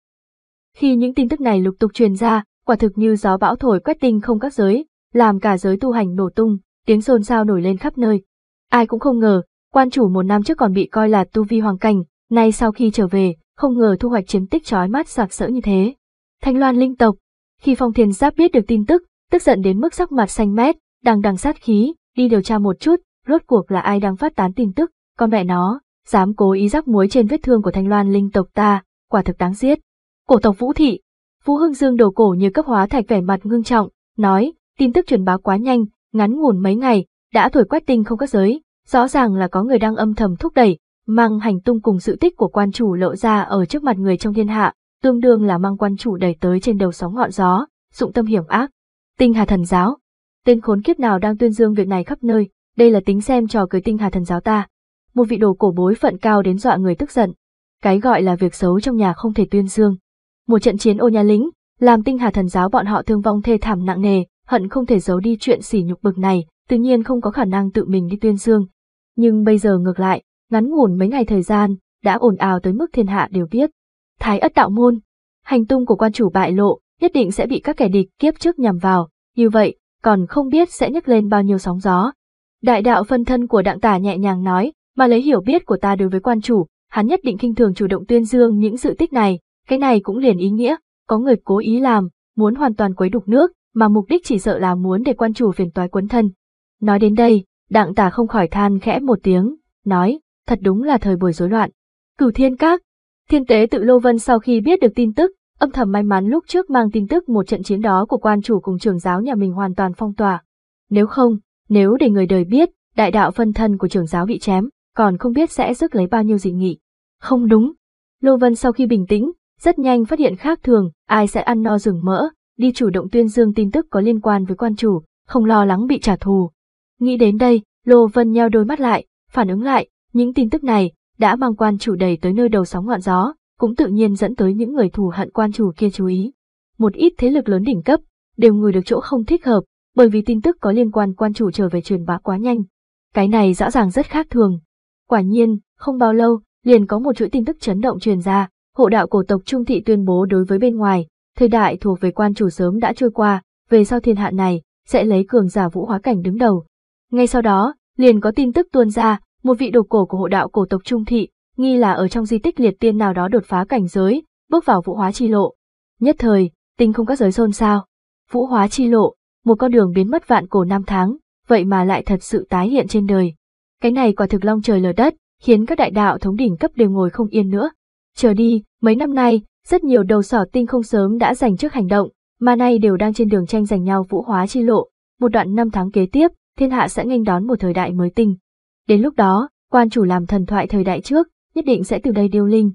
Khi những tin tức này lục tục truyền ra, quả thực như gió bão thổi quét tinh không các giới, làm cả giới tu hành nổ tung, tiếng xôn xao nổi lên khắp nơi. Ai cũng không ngờ, quan chủ một năm trước còn bị coi là tu vi hoàng cảnh, nay sau khi trở về, không ngờ thu hoạch chiến tích trói mắt sạc sỡ như thế. Thanh Loan linh tộc, khi Phong Thiên Giáp biết được tin tức, tức giận đến mức sắc mặt xanh mét, đang đằng sát khí, đi điều tra một chút, rốt cuộc là ai đang phát tán tin tức, con mẹ nó, dám cố ý rắc muối trên vết thương của thanh loan linh tộc ta, quả thực đáng giết. Cổ tộc Vũ Thị, Vũ Hưng Dương đầu cổ như cấp hóa thạch vẻ mặt ngưng trọng, nói, tin tức truyền bá quá nhanh, ngắn ngủn mấy ngày, đã thổi quét tinh không các giới, rõ ràng là có người đang âm thầm thúc đẩy, mang hành tung cùng sự tích của quan chủ lộ ra ở trước mặt người trong thiên hạ, tương đương là mang quan chủ đẩy tới trên đầu sóng ngọn gió, dụng tâm hiểm ác. Tinh Hà Thần Giáo, tên khốn kiếp nào đang tuyên dương việc này khắp nơi, đây là tính xem trò cười tinh hà thần giáo ta. Một vị đồ cổ bối phận cao đến dọa người tức giận. Cái gọi là việc xấu trong nhà không thể tuyên dương. Một trận chiến ô nhà lính, làm tinh hà thần giáo bọn họ thương vong thê thảm nặng nề, hận không thể giấu đi chuyện sỉ nhục bực này, tự nhiên không có khả năng tự mình đi tuyên dương. Nhưng bây giờ ngược lại, ngắn ngủn mấy ngày thời gian, đã ồn ào tới mức thiên hạ đều biết. Thái ất đạo môn, hành tung của quan chủ bại lộ, nhất định sẽ bị các kẻ địch kiếp trước nhằm vào, như vậy, còn không biết sẽ nhấc lên bao nhiêu sóng gió, Đại đạo phân thân của đặng tả nhẹ nhàng nói, mà lấy hiểu biết của ta đối với quan chủ, hắn nhất định khinh thường chủ động tuyên dương những sự tích này, cái này cũng liền ý nghĩa, có người cố ý làm, muốn hoàn toàn quấy đục nước, mà mục đích chỉ sợ là muốn để quan chủ phiền toái quấn thân. Nói đến đây, đặng tả không khỏi than khẽ một tiếng, nói, thật đúng là thời buổi rối loạn. Cửu thiên các, thiên tế tự Lô Vân sau khi biết được tin tức, âm thầm may mắn lúc trước mang tin tức một trận chiến đó của quan chủ cùng trường giáo nhà mình hoàn toàn phong tỏa. Nếu không, nếu để người đời biết, đại đạo phân thân của trưởng giáo bị chém, còn không biết sẽ rước lấy bao nhiêu dị nghị. Không đúng. Lô Vân sau khi bình tĩnh, rất nhanh phát hiện khác thường, ai sẽ ăn no rừng mỡ, đi chủ động tuyên dương tin tức có liên quan với quan chủ, không lo lắng bị trả thù. Nghĩ đến đây, Lô Vân nheo đôi mắt lại, phản ứng lại, những tin tức này đã mang quan chủ đầy tới nơi đầu sóng ngọn gió, cũng tự nhiên dẫn tới những người thù hận quan chủ kia chú ý. Một ít thế lực lớn đỉnh cấp đều ngồi được chỗ không thích hợp, bởi vì tin tức có liên quan quan chủ trở về truyền bá quá nhanh. Cái này rõ ràng rất khác thường. Quả nhiên, không bao lâu, liền có một chuỗi tin tức chấn động truyền ra, hộ đạo cổ tộc Trung Thị tuyên bố đối với bên ngoài, thời đại thuộc về quan chủ sớm đã trôi qua, về sau thiên hạ này, sẽ lấy cường giả vũ hóa cảnh đứng đầu. Ngay sau đó, liền có tin tức tuôn ra, một vị đồ cổ của hộ đạo cổ tộc Trung Thị, nghi là ở trong di tích liệt tiên nào đó đột phá cảnh giới, bước vào vũ hóa chi lộ. Nhất thời, tinh không các giới xôn xao. Vũ hóa chi lộ, một con đường biến mất vạn cổ năm tháng, vậy mà lại thật sự tái hiện trên đời. Cái này quả thực long trời lở đất, khiến các đại đạo thống đỉnh cấp đều ngồi không yên nữa. Chờ đi, mấy năm nay, rất nhiều đầu sỏ tinh không sớm đã giành trước hành động, mà nay đều đang trên đường tranh giành nhau vũ hóa chi lộ. Một đoạn năm tháng kế tiếp, thiên hạ sẽ nghênh đón một thời đại mới tinh. Đến lúc đó, quan chủ làm thần thoại thời đại trước, nhất định sẽ từ đây điêu linh.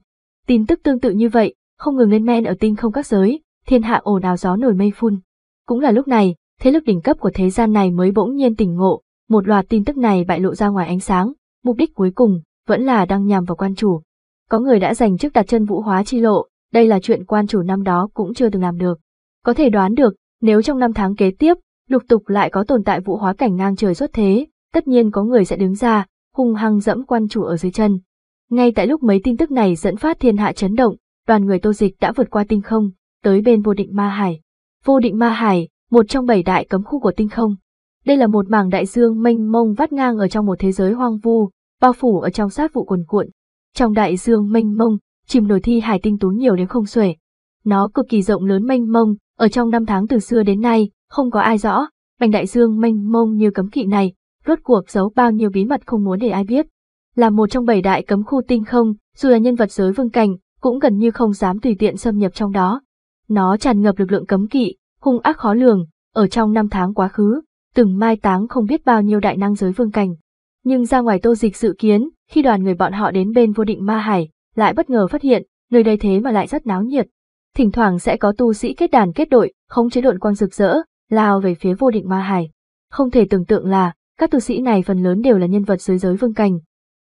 Tin tức tương tự như vậy, không ngừng lên men ở tinh không các giới, thiên hạ ồn ào gió nổi mây phun. Cũng là lúc này, thế lực đỉnh cấp của thế gian này mới bỗng nhiên tỉnh ngộ, một loạt tin tức này bại lộ ra ngoài ánh sáng, mục đích cuối cùng vẫn là đang nhằm vào quan chủ. Có người đã giành chức đặt chân vũ hóa chi lộ, đây là chuyện quan chủ năm đó cũng chưa từng làm được. Có thể đoán được, nếu trong năm tháng kế tiếp, lục tục lại có tồn tại vũ hóa cảnh ngang trời xuất thế, tất nhiên có người sẽ đứng ra, hung hăng dẫm quan chủ ở dưới chân. Ngay tại lúc mấy tin tức này dẫn phát thiên hạ chấn động, đoàn người tô dịch đã vượt qua tinh không, tới bên vô định ma hải. Vô định ma hải một trong bảy đại cấm khu của tinh không. Đây là một mảng đại dương mênh mông vắt ngang ở trong một thế giới hoang vu, bao phủ ở trong sát vụ cuồn cuộn. Trong đại dương mênh mông, chìm nổi thi hải tinh tú nhiều đến không xuể. Nó cực kỳ rộng lớn mênh mông, ở trong năm tháng từ xưa đến nay, không có ai rõ, mảnh đại dương mênh mông như cấm kỵ này, rốt cuộc giấu bao nhiêu bí mật không muốn để ai biết. Là một trong bảy đại cấm khu tinh không, dù là nhân vật giới vương cảnh, cũng gần như không dám tùy tiện xâm nhập trong đó. Nó tràn ngập lực lượng cấm kỵ, hung ác khó lường, ở trong năm tháng quá khứ, từng mai táng không biết bao nhiêu đại năng giới vương cảnh. Nhưng ra ngoài tô dịch dự kiến, khi đoàn người bọn họ đến bên vô định ma hải, lại bất ngờ phát hiện, nơi đây thế mà lại rất náo nhiệt. Thỉnh thoảng sẽ có tu sĩ kết đàn kết đội, không chế độn quang rực rỡ, lao về phía vô định ma hải. Không thể tưởng tượng là, các tu sĩ này phần lớn đều là nhân vật dưới giới vương cảnh.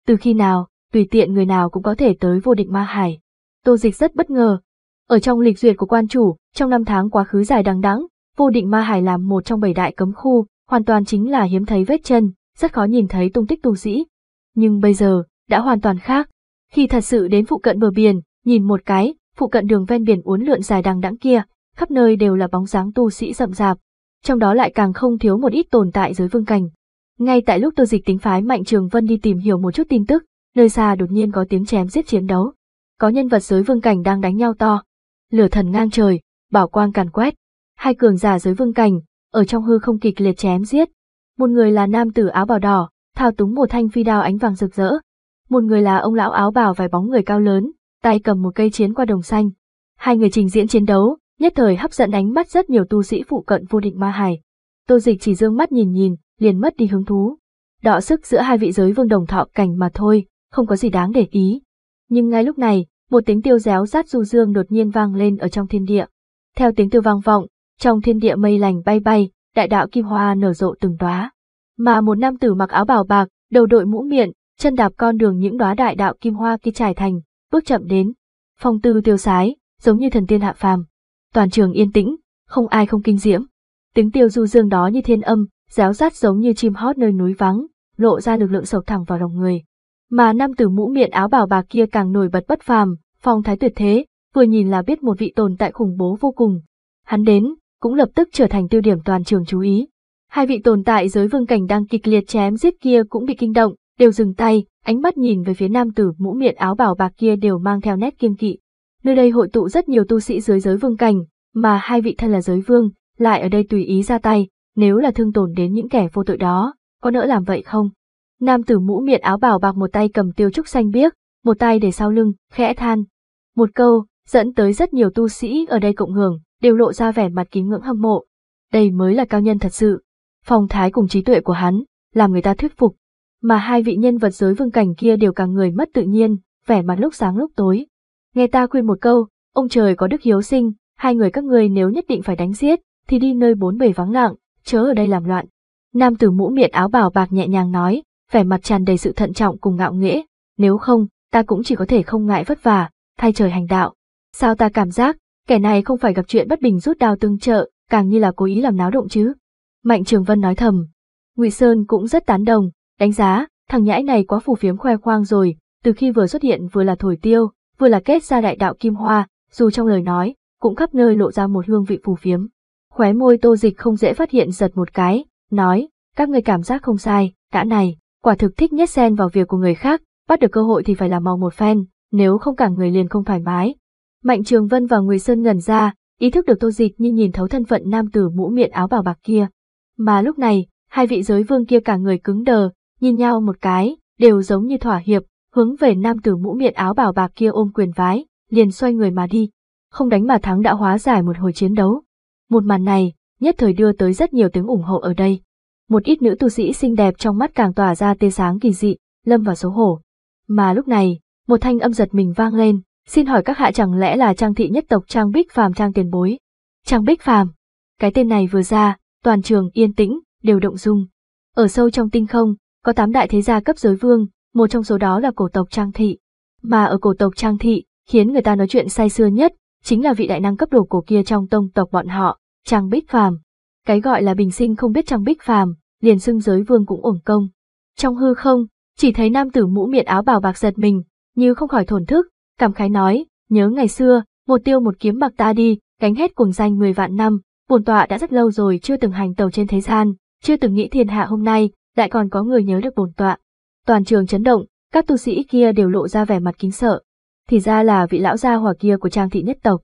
Từ khi nào, tùy tiện người nào cũng có thể tới vô định ma hải. Tô dịch rất bất ngờ, ở trong lịch duyệt của quan chủ, trong năm tháng quá khứ dài đằng đẵng, vô định ma hải làm một trong bảy đại cấm khu, hoàn toàn chính là hiếm thấy vết chân, rất khó nhìn thấy tung tích tu sĩ. Nhưng bây giờ, đã hoàn toàn khác. Khi thật sự đến phụ cận bờ biển, nhìn một cái, phụ cận đường ven biển uốn lượn dài đằng đẵng kia, khắp nơi đều là bóng dáng tu sĩ rậm rạp, trong đó lại càng không thiếu một ít tồn tại dưới vương cảnh. Ngay tại lúc Tô Dịch tính phái Mạnh Trường Vân đi tìm hiểu một chút tin tức, nơi xa đột nhiên có tiếng chém giết chiến đấu. Có nhân vật dưới vương cảnh đang đánh nhau to, lửa thần ngang trời, bảo quang càn quét. Hai cường giả dưới vương cảnh, ở trong hư không kịch liệt chém giết. Một người là nam tử áo bào đỏ, thao túng một thanh phi đao ánh vàng rực rỡ. Một người là ông lão áo bào vài bóng người cao lớn, tay cầm một cây chiến qua đồng xanh. Hai người trình diễn chiến đấu, nhất thời hấp dẫn ánh mắt rất nhiều tu sĩ phụ cận vô định ma hải. Tô dịch chỉ dương mắt nhìn nhìn, liền mất đi hứng thú. Đọ sức giữa hai vị giới vương đồng thọ cảnh mà thôi, không có gì đáng để ý. Nhưng ngay lúc này, một tiếng tiêu réo rát du dương đột nhiên vang lên ở trong thiên địa. Theo tiếng tiêu vang vọng, trong thiên địa mây lành bay bay, đại đạo kim hoa nở rộ từng đóa. Mà một nam tử mặc áo bào bạc, đầu đội mũ miệng, chân đạp con đường những đóa đại đạo kim hoa kia trải thành, bước chậm đến. Phong tư tiêu sái, giống như thần tiên hạ phàm. Toàn trường yên tĩnh, không ai không kinh diễm. Tiếng tiêu du dương đó như thiên âm, réo rát giống như chim hót nơi núi vắng, lộ ra lực lượng sầu thẳng vào lòng người. Mà nam tử mũ miệng áo bảo bạc kia càng nổi bật bất phàm, phong thái tuyệt thế, vừa nhìn là biết một vị tồn tại khủng bố vô cùng. Hắn đến, cũng lập tức trở thành tiêu điểm toàn trường chú ý. Hai vị tồn tại giới vương cảnh đang kịch liệt chém giết kia cũng bị kinh động, đều dừng tay, ánh mắt nhìn về phía nam tử mũ miệng áo bảo bạc kia đều mang theo nét kiêng kỵ. Nơi đây hội tụ rất nhiều tu sĩ dưới giới vương cảnh, mà hai vị thân là giới vương, lại ở đây tùy ý ra tay, nếu là thương tổn đến những kẻ vô tội đó, có nỡ làm vậy không? Nam tử mũ miệng áo bào bạc một tay cầm tiêu trúc xanh biếc, một tay để sau lưng, khẽ than. Một câu, dẫn tới rất nhiều tu sĩ ở đây cộng hưởng, đều lộ ra vẻ mặt kính ngưỡng hâm mộ. Đây mới là cao nhân thật sự. Phong thái cùng trí tuệ của hắn, làm người ta thuyết phục. Mà hai vị nhân vật giới vương cảnh kia đều càng người mất tự nhiên, vẻ mặt lúc sáng lúc tối. Nghe ta khuyên một câu, ông trời có đức hiếu sinh, hai người các ngươi nếu nhất định phải đánh giết, thì đi nơi bốn bề vắng lặng, chớ ở đây làm loạn. Nam tử mũ miệng áo bào bạc nhẹ nhàng nói, vẻ mặt tràn đầy sự thận trọng cùng ngạo nghễ, nếu không, ta cũng chỉ có thể không ngại vất vả, thay trời hành đạo. Sao ta cảm giác, kẻ này không phải gặp chuyện bất bình rút đao tương trợ, càng như là cố ý làm náo động chứ. Mạnh Trường Vân nói thầm. Ngụy Sơn cũng rất tán đồng, đánh giá, thằng nhãi này quá phù phiếm khoe khoang rồi, từ khi vừa xuất hiện vừa là thổi tiêu, vừa là kết ra đại đạo kim hoa, dù trong lời nói, cũng khắp nơi lộ ra một hương vị phù phiếm. Khóe môi tô dịch không dễ phát hiện giật một cái, nói, các người cảm giác không sai, đã này, quả thực thích nhất xen vào việc của người khác, bắt được cơ hội thì phải làm mau một phen, nếu không cả người liền không thoải mái. Mạnh Trường Vân và Người Sơn ngẩn ra, ý thức được Tô Dịch như nhìn thấu thân phận nam tử mũ miệng áo bào bạc kia. Mà lúc này, hai vị giới vương kia cả người cứng đờ, nhìn nhau một cái, đều giống như thỏa hiệp, hướng về nam tử mũ miệng áo bào bạc kia ôm quyền vái, liền xoay người mà đi. Không đánh mà thắng đã hóa giải một hồi chiến đấu. Một màn này, nhất thời đưa tới rất nhiều tiếng ủng hộ ở đây một ít nữ tu sĩ xinh đẹp trong mắt càng tỏa ra tia sáng kỳ dị, lâm vào xấu hổ. Mà lúc này, một thanh âm giật mình vang lên, xin hỏi các hạ chẳng lẽ là trang thị nhất tộc trang bích phàm trang tiền bối. Trang bích phàm, cái tên này vừa ra, toàn trường yên tĩnh, đều động dung. Ở sâu trong tinh không, có tám đại thế gia cấp giới vương, một trong số đó là cổ tộc trang thị. Mà ở cổ tộc trang thị, khiến người ta nói chuyện say sưa nhất, chính là vị đại năng cấp đồ cổ kia trong tông tộc bọn họ, trang bích phàm. Cái gọi là bình sinh không biết trong bích phàm, liền xưng giới vương cũng ổn công. Trong hư không, chỉ thấy nam tử mũ miệng áo bào bạc giật mình, như không khỏi thổn thức, cảm khái nói, nhớ ngày xưa, một tiêu một kiếm bạc ta đi, gánh hết cuồng danh mười vạn năm, bồn tọa đã rất lâu rồi chưa từng hành tàu trên thế gian, chưa từng nghĩ thiên hạ hôm nay, lại còn có người nhớ được bồn tọa. Toàn trường chấn động, các tu sĩ kia đều lộ ra vẻ mặt kính sợ. Thì ra là vị lão gia hỏa kia của trang thị nhất tộc.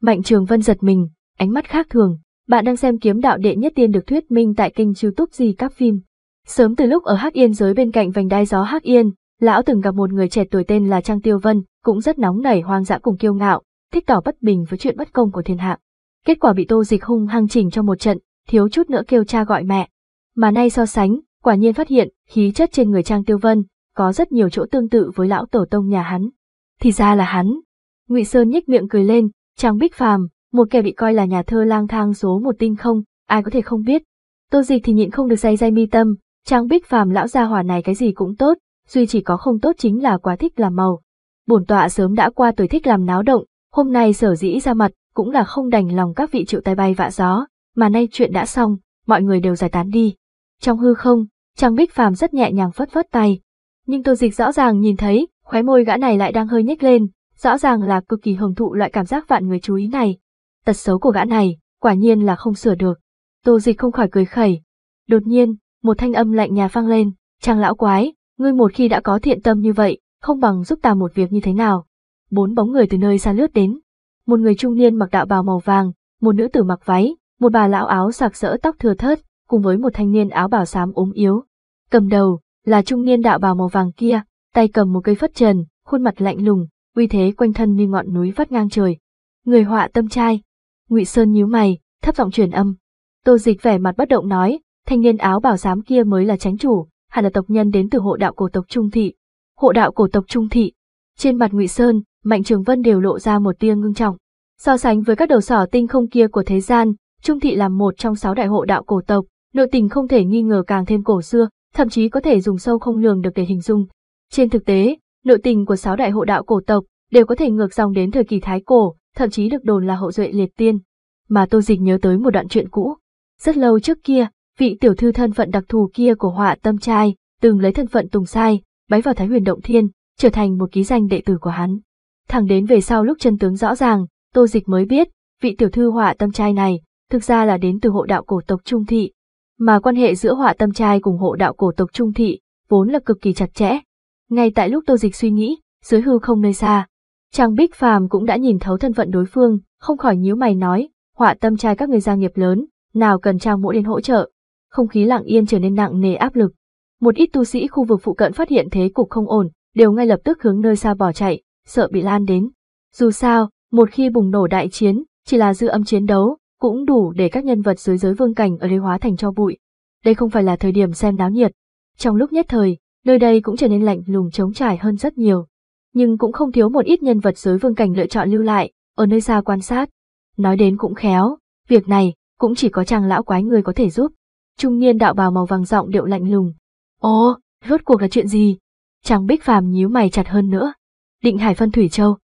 Mạnh trường vân giật mình, ánh mắt khác thường, bạn đang xem kiếm đạo đệ nhất tiên được thuyết minh tại kênh youtube gì các phim. Sớm từ lúc ở Hắc Yên giới bên cạnh vành đai gió Hắc Yên, lão từng gặp một người trẻ tuổi tên là Trang Tiêu Vân, cũng rất nóng nảy hoang dã cùng kiêu ngạo, thích tỏ bất bình với chuyện bất công của thiên hạ. Kết quả bị Tô Dịch hung hăng chỉnh trong một trận, thiếu chút nữa kêu cha gọi mẹ. Mà nay so sánh, quả nhiên phát hiện, khí chất trên người Trang Tiêu Vân có rất nhiều chỗ tương tự với lão tổ tông nhà hắn. Thì ra là hắn. Ngụy Sơn nhếch miệng cười lên, Trang Bích Phàm, một kẻ bị coi là nhà thơ lang thang số một tinh không, ai có thể không biết. Tô dịch thì nhịn không được say say mi tâm, trang bích phàm lão gia hỏa này cái gì cũng tốt, duy chỉ có không tốt chính là quá thích làm màu. Bổn tọa sớm đã qua tuổi thích làm náo động, hôm nay sở dĩ ra mặt, cũng là không đành lòng các vị chịu tay bay vạ gió, mà nay chuyện đã xong, mọi người đều giải tán đi. Trong hư không, Trang Bích Phàm rất nhẹ nhàng phất phất tay. Nhưng Tô Dịch rõ ràng nhìn thấy, khóe môi gã này lại đang hơi nhếch lên, rõ ràng là cực kỳ hưởng thụ loại cảm giác vạn người chú ý này, tật xấu của gã này, quả nhiên là không sửa được. Tô dịch không khỏi cười khẩy. Đột nhiên, một thanh âm lạnh nhà vang lên, chàng lão quái, ngươi một khi đã có thiện tâm như vậy, không bằng giúp ta một việc như thế nào. Bốn bóng người từ nơi xa lướt đến. Một người trung niên mặc đạo bào màu vàng, một nữ tử mặc váy, một bà lão áo sạc sỡ tóc thừa thớt, cùng với một thanh niên áo bảo xám ốm yếu. Cầm đầu, là trung niên đạo bào màu vàng kia, tay cầm một cây phất trần, khuôn mặt lạnh lùng, uy thế quanh thân như ngọn núi vắt ngang trời. Người họa tâm trai, Ngụy Sơn nhíu mày, thấp giọng truyền âm. Tô Dịch vẻ mặt bất động nói, thanh niên áo bảo giám kia mới là tránh chủ, hẳn là tộc nhân đến từ hộ đạo cổ tộc Trung thị. Hộ đạo cổ tộc Trung thị. Trên mặt Ngụy Sơn, Mạnh Trường Vân đều lộ ra một tia ngưng trọng. So sánh với các đầu sỏ tinh không kia của thế gian, Trung thị là một trong sáu đại hộ đạo cổ tộc, nội tình không thể nghi ngờ càng thêm cổ xưa, thậm chí có thể dùng sâu không lường được để hình dung. Trên thực tế, nội tình của sáu đại hộ đạo cổ tộc đều có thể ngược dòng đến thời kỳ thái cổ, thậm chí được đồn là hậu duệ liệt tiên. Mà Tô Dịch nhớ tới một đoạn chuyện cũ. Rất lâu trước kia, vị tiểu thư thân phận đặc thù kia của họa tâm trai, từng lấy thân phận tùng sai, bái vào Thái huyền động thiên, trở thành một ký danh đệ tử của hắn. Thẳng đến về sau lúc chân tướng rõ ràng, Tô Dịch mới biết, vị tiểu thư họa tâm trai này, thực ra là đến từ hộ đạo cổ tộc Trung Thị. Mà quan hệ giữa họa tâm trai cùng hộ đạo cổ tộc Trung Thị, vốn là cực kỳ chặt chẽ. Ngay tại lúc Tô Dịch suy nghĩ, dưới hư không nơi xa, Trang Bích Phàm cũng đã nhìn thấu thân phận đối phương, không khỏi nhíu mày nói, họa tâm trai các người gia nghiệp lớn, nào cần Trang Mỗ đến hỗ trợ. Không khí lặng yên trở nên nặng nề áp lực. Một ít tu sĩ khu vực phụ cận phát hiện thế cục không ổn, đều ngay lập tức hướng nơi xa bỏ chạy, sợ bị lan đến. Dù sao, một khi bùng nổ đại chiến, chỉ là dư âm chiến đấu, cũng đủ để các nhân vật dưới giới vương cảnh ở đây hóa thành cho bụi. Đây không phải là thời điểm xem náo nhiệt. Trong lúc nhất thời, nơi đây cũng trở nên lạnh lùng trống trải hơn rất nhiều nhưng cũng không thiếu một ít nhân vật giới vương cảnh lựa chọn lưu lại, ở nơi xa quan sát. Nói đến cũng khéo, việc này cũng chỉ có chàng lão quái người có thể giúp. Trung niên đạo bào màu vàng giọng điệu lạnh lùng. Ồ, rốt cuộc là chuyện gì? Chàng bích phàm nhíu mày chặt hơn nữa. Định hải phân thủy châu.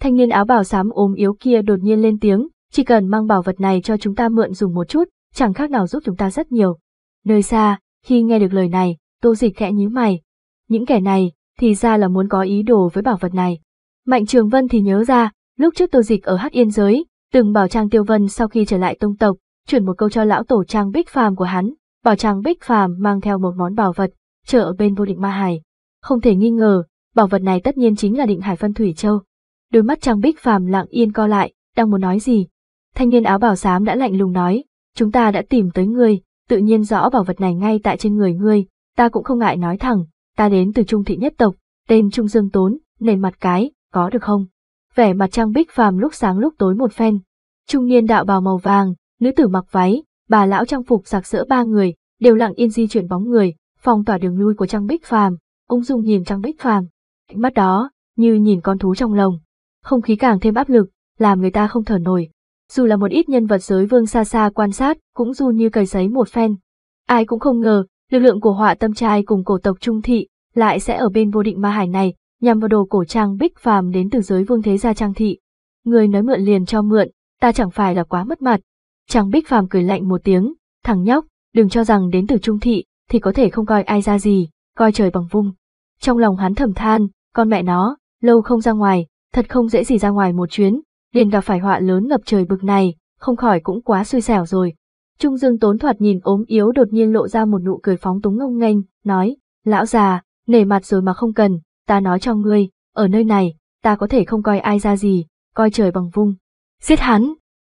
Thanh niên áo bào xám ốm yếu kia đột nhiên lên tiếng, chỉ cần mang bảo vật này cho chúng ta mượn dùng một chút, chẳng khác nào giúp chúng ta rất nhiều. Nơi xa, khi nghe được lời này, tô dịch khẽ nhíu mày. Những kẻ này, thì ra là muốn có ý đồ với bảo vật này. Mạnh Trường Vân thì nhớ ra, lúc trước Tô Dịch ở Hắc Yên giới, từng bảo Trang Tiêu Vân sau khi trở lại tông tộc, chuyển một câu cho lão tổ Trang Bích Phàm của hắn, bảo Trang Bích Phàm mang theo một món bảo vật, chờ ở bên vô định ma hải. Không thể nghi ngờ, bảo vật này tất nhiên chính là định hải phân thủy châu. Đôi mắt Trang Bích Phàm lặng yên co lại, đang muốn nói gì. Thanh niên áo bảo xám đã lạnh lùng nói, chúng ta đã tìm tới ngươi, tự nhiên rõ bảo vật này ngay tại trên người ngươi, ta cũng không ngại nói thẳng, ta đến từ Trung Thị nhất tộc, tên Trung Dương Tốn, nền mặt cái, có được không? Vẻ mặt Trang Bích Phàm lúc sáng lúc tối một phen. Trung niên đạo bào màu vàng, nữ tử mặc váy, bà lão trang phục sạc sỡ ba người, đều lặng yên di chuyển bóng người, phong tỏa đường lui của Trang Bích Phàm, ung dung nhìn Trang Bích Phàm. Ánh mắt đó, như nhìn con thú trong lồng. Không khí càng thêm áp lực, làm người ta không thở nổi. Dù là một ít nhân vật giới vương xa xa quan sát, cũng run như cầy sấy một phen. Ai cũng không ngờ, lực lượng của họa tâm trai cùng cổ tộc trung thị lại sẽ ở bên vô định ma hải này, nhằm vào đồ cổ trang bích phàm đến từ giới vương thế gia trang thị. Người nói mượn liền cho mượn, ta chẳng phải là quá mất mặt. Trang bích phàm cười lạnh một tiếng, thằng nhóc, đừng cho rằng đến từ trung thị, thì có thể không coi ai ra gì, coi trời bằng vung. Trong lòng hắn thầm than, con mẹ nó, lâu không ra ngoài, thật không dễ gì ra ngoài một chuyến, liền gặp phải họa lớn ngập trời bực này, không khỏi cũng quá xui xẻo rồi. Trung Dương tốn thoạt nhìn ốm yếu đột nhiên lộ ra một nụ cười phóng túng ngông nghênh, nói, lão già, nể mặt rồi mà không cần, ta nói cho ngươi, ở nơi này, ta có thể không coi ai ra gì, coi trời bằng vung. Giết hắn!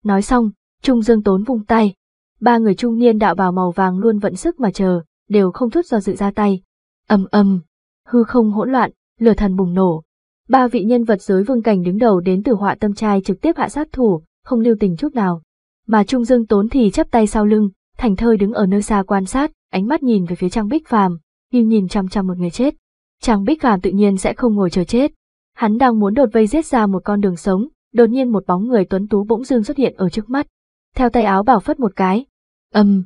Nói xong, Trung Dương tốn vung tay. Ba người trung niên đạo bào màu vàng luôn vận sức mà chờ, đều không chút do dự ra tay. ầm ầm, hư không hỗn loạn, lửa thần bùng nổ. Ba vị nhân vật giới vương cảnh đứng đầu đến từ họa tâm trai trực tiếp hạ sát thủ, không lưu tình chút nào mà Trung Dương Tốn thì chắp tay sau lưng, thành thơi đứng ở nơi xa quan sát, ánh mắt nhìn về phía Trang Bích Phàm, như nhìn chăm chăm một người chết. Trang Bích Phàm tự nhiên sẽ không ngồi chờ chết. Hắn đang muốn đột vây giết ra một con đường sống, đột nhiên một bóng người tuấn tú bỗng dưng xuất hiện ở trước mắt. Theo tay áo bảo phất một cái. Âm.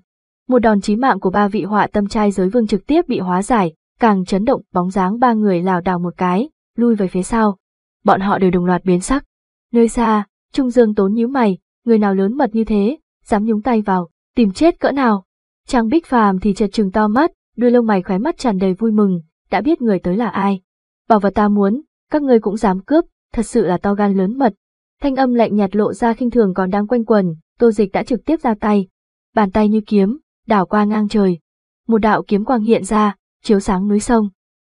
một đòn chí mạng của ba vị họa tâm trai giới vương trực tiếp bị hóa giải, càng chấn động bóng dáng ba người lảo đảo một cái, lui về phía sau. Bọn họ đều đồng loạt biến sắc. Nơi xa, Trung Dương Tốn nhíu mày, người nào lớn mật như thế, dám nhúng tay vào, tìm chết cỡ nào. Trang Bích Phàm thì chợt trừng to mắt, đuôi lông mày khóe mắt tràn đầy vui mừng, đã biết người tới là ai. Bảo vật ta muốn, các ngươi cũng dám cướp, thật sự là to gan lớn mật. Thanh âm lạnh nhạt lộ ra khinh thường còn đang quanh quần, Tô Dịch đã trực tiếp ra tay. Bàn tay như kiếm, đảo qua ngang trời. Một đạo kiếm quang hiện ra, chiếu sáng núi sông,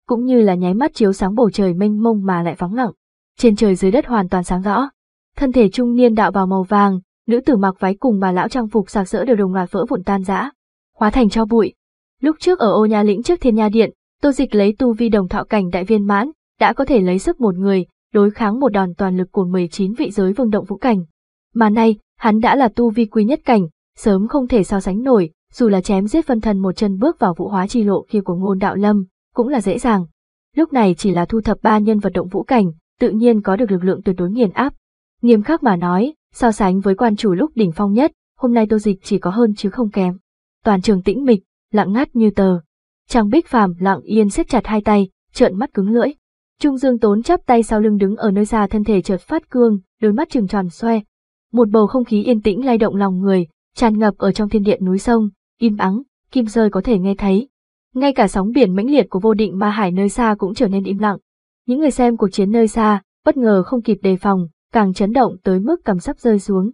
cũng như là nháy mắt chiếu sáng bầu trời mênh mông mà lại vắng lặng. Trên trời dưới đất hoàn toàn sáng rõ. Thân thể trung niên đạo bào màu vàng, nữ tử mặc váy cùng bà lão trang phục sạc sỡ đều đồng loạt vỡ vụn tan rã, hóa thành cho bụi. Lúc trước ở ô Nha lĩnh trước thiên nha điện, Tô Dịch lấy tu vi đồng thọ cảnh đại viên mãn, đã có thể lấy sức một người, đối kháng một đòn toàn lực của 19 vị giới vương động vũ cảnh. Mà nay, hắn đã là tu vi quý nhất cảnh, sớm không thể so sánh nổi, dù là chém giết phân thân một chân bước vào vũ hóa chi lộ kia của ngôn đạo lâm, cũng là dễ dàng. Lúc này chỉ là thu thập ba nhân vật động vũ cảnh, tự nhiên có được lực lượng tuyệt đối nghiền áp. Nghiêm khắc mà nói, So sánh với quan chủ lúc đỉnh phong nhất, hôm nay tô dịch chỉ có hơn chứ không kém. Toàn trường tĩnh mịch, lặng ngắt như tờ. Trang Bích Phàm lặng yên siết chặt hai tay, trợn mắt cứng lưỡi. Trung Dương Tốn chắp tay sau lưng đứng ở nơi xa thân thể chợt phát cương, đôi mắt trừng tròn xoe. Một bầu không khí yên tĩnh lay động lòng người, tràn ngập ở trong thiên điện núi sông, im ắng, kim rơi có thể nghe thấy. Ngay cả sóng biển mãnh liệt của vô định ma hải nơi xa cũng trở nên im lặng. Những người xem cuộc chiến nơi xa, bất ngờ không kịp đề phòng, càng chấn động tới mức cầm sắp rơi xuống.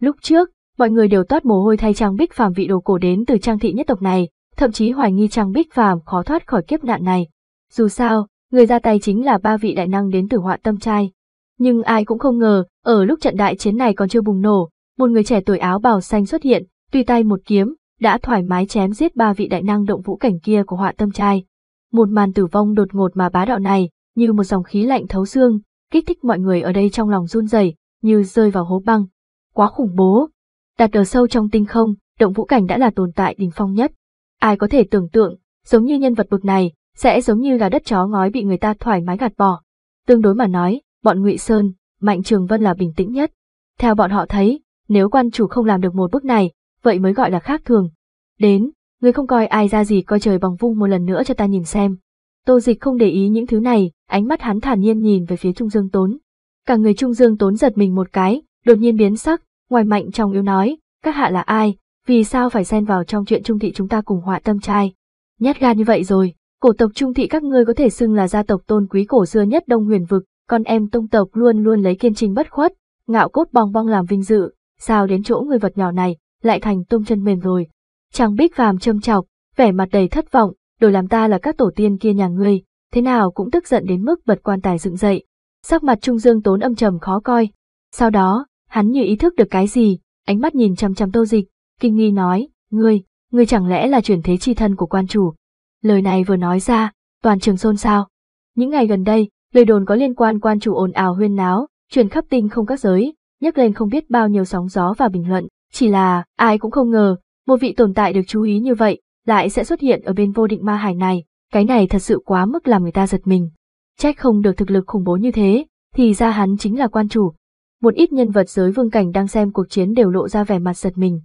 Lúc trước, mọi người đều toát mồ hôi thay Trang Bích Phàm vị đồ cổ đến từ Trang thị nhất tộc này, thậm chí hoài nghi Trang Bích Phàm khó thoát khỏi kiếp nạn này. Dù sao, người ra tay chính là ba vị đại năng đến từ họa tâm trai. Nhưng ai cũng không ngờ, ở lúc trận đại chiến này còn chưa bùng nổ, một người trẻ tuổi áo bào xanh xuất hiện, tùy tay một kiếm, đã thoải mái chém giết ba vị đại năng động vũ cảnh kia của họa tâm trai. Một màn tử vong đột ngột mà bá đạo này, như một dòng khí lạnh thấu xương, kích thích mọi người ở đây trong lòng run rẩy, như rơi vào hố băng. Quá khủng bố. Đặt ở sâu trong tinh không, động vũ cảnh đã là tồn tại đỉnh phong nhất. Ai có thể tưởng tượng, giống như nhân vật bực này, sẽ giống như là đất chó ngói bị người ta thoải mái gạt bỏ. Tương đối mà nói, bọn Ngụy Sơn, Mạnh Trường Vân là bình tĩnh nhất. Theo bọn họ thấy, nếu quan chủ không làm được một bước này, vậy mới gọi là khác thường. Đến, người không coi ai ra gì coi trời bằng vung một lần nữa cho ta nhìn xem. Tô dịch không để ý những thứ này, ánh mắt hắn thản nhiên nhìn về phía Trung Dương Tốn. Cả người Trung Dương Tốn giật mình một cái, đột nhiên biến sắc, ngoài mạnh trong yếu nói, các hạ là ai, vì sao phải xen vào trong chuyện Trung Thị chúng ta cùng họa tâm trai. Nhát gan như vậy rồi, cổ tộc Trung Thị các ngươi có thể xưng là gia tộc tôn quý cổ xưa nhất Đông Huyền Vực, con em tông tộc luôn luôn lấy kiên trình bất khuất, ngạo cốt bong bong làm vinh dự, sao đến chỗ người vật nhỏ này, lại thành tôm chân mềm rồi. Chàng bích vàm châm chọc, vẻ mặt đầy thất vọng, đổi làm ta là các tổ tiên kia nhà ngươi, thế nào cũng tức giận đến mức bật quan tài dựng dậy. Sắc mặt Trung Dương Tốn âm trầm khó coi. Sau đó, hắn như ý thức được cái gì, ánh mắt nhìn chăm chăm Tô Dịch, kinh nghi nói, ngươi, ngươi chẳng lẽ là chuyển thế chi thân của quan chủ. Lời này vừa nói ra, toàn trường xôn xao. Những ngày gần đây, lời đồn có liên quan quan chủ ồn ào huyên náo, truyền khắp tinh không các giới, nhấc lên không biết bao nhiêu sóng gió và bình luận, chỉ là ai cũng không ngờ, một vị tồn tại được chú ý như vậy, lại sẽ xuất hiện ở bên vô định ma hải này. Cái này thật sự quá mức làm người ta giật mình. Trách không được thực lực khủng bố như thế, thì ra hắn chính là quan chủ. Một ít nhân vật giới vương cảnh đang xem cuộc chiến đều lộ ra vẻ mặt giật mình.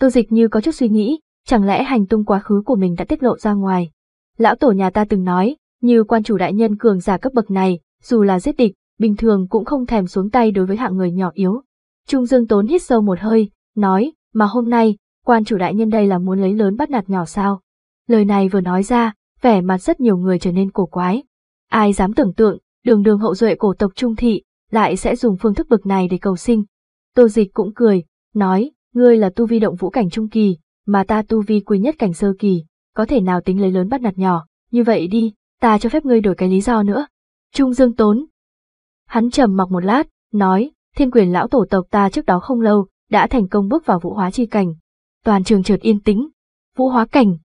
Tô dịch như có chút suy nghĩ, chẳng lẽ hành tung quá khứ của mình đã tiết lộ ra ngoài. Lão tổ nhà ta từng nói, như quan chủ đại nhân cường giả cấp bậc này, dù là giết địch, bình thường cũng không thèm xuống tay đối với hạng người nhỏ yếu. Trung Dương Tốn hít sâu một hơi, nói, mà hôm nay, quan chủ đại nhân đây là muốn lấy lớn bắt nạt nhỏ sao. Lời này vừa nói ra, vẻ mặt rất nhiều người trở nên cổ quái. Ai dám tưởng tượng, đường đường hậu duệ cổ tộc trung thị, lại sẽ dùng phương thức bực này để cầu sinh. Tô dịch cũng cười, nói, ngươi là tu vi động vũ cảnh trung kỳ, mà ta tu vi quý nhất cảnh sơ kỳ, có thể nào tính lấy lớn bắt nạt nhỏ, như vậy đi, ta cho phép ngươi đổi cái lý do nữa. Trung Dương Tốn. Hắn trầm mặc một lát, nói, thiên quyền lão tổ tộc ta trước đó không lâu, đã thành công bước vào vũ hóa chi cảnh. Toàn trường trượt yên tĩnh. Vũ hóa cảnh.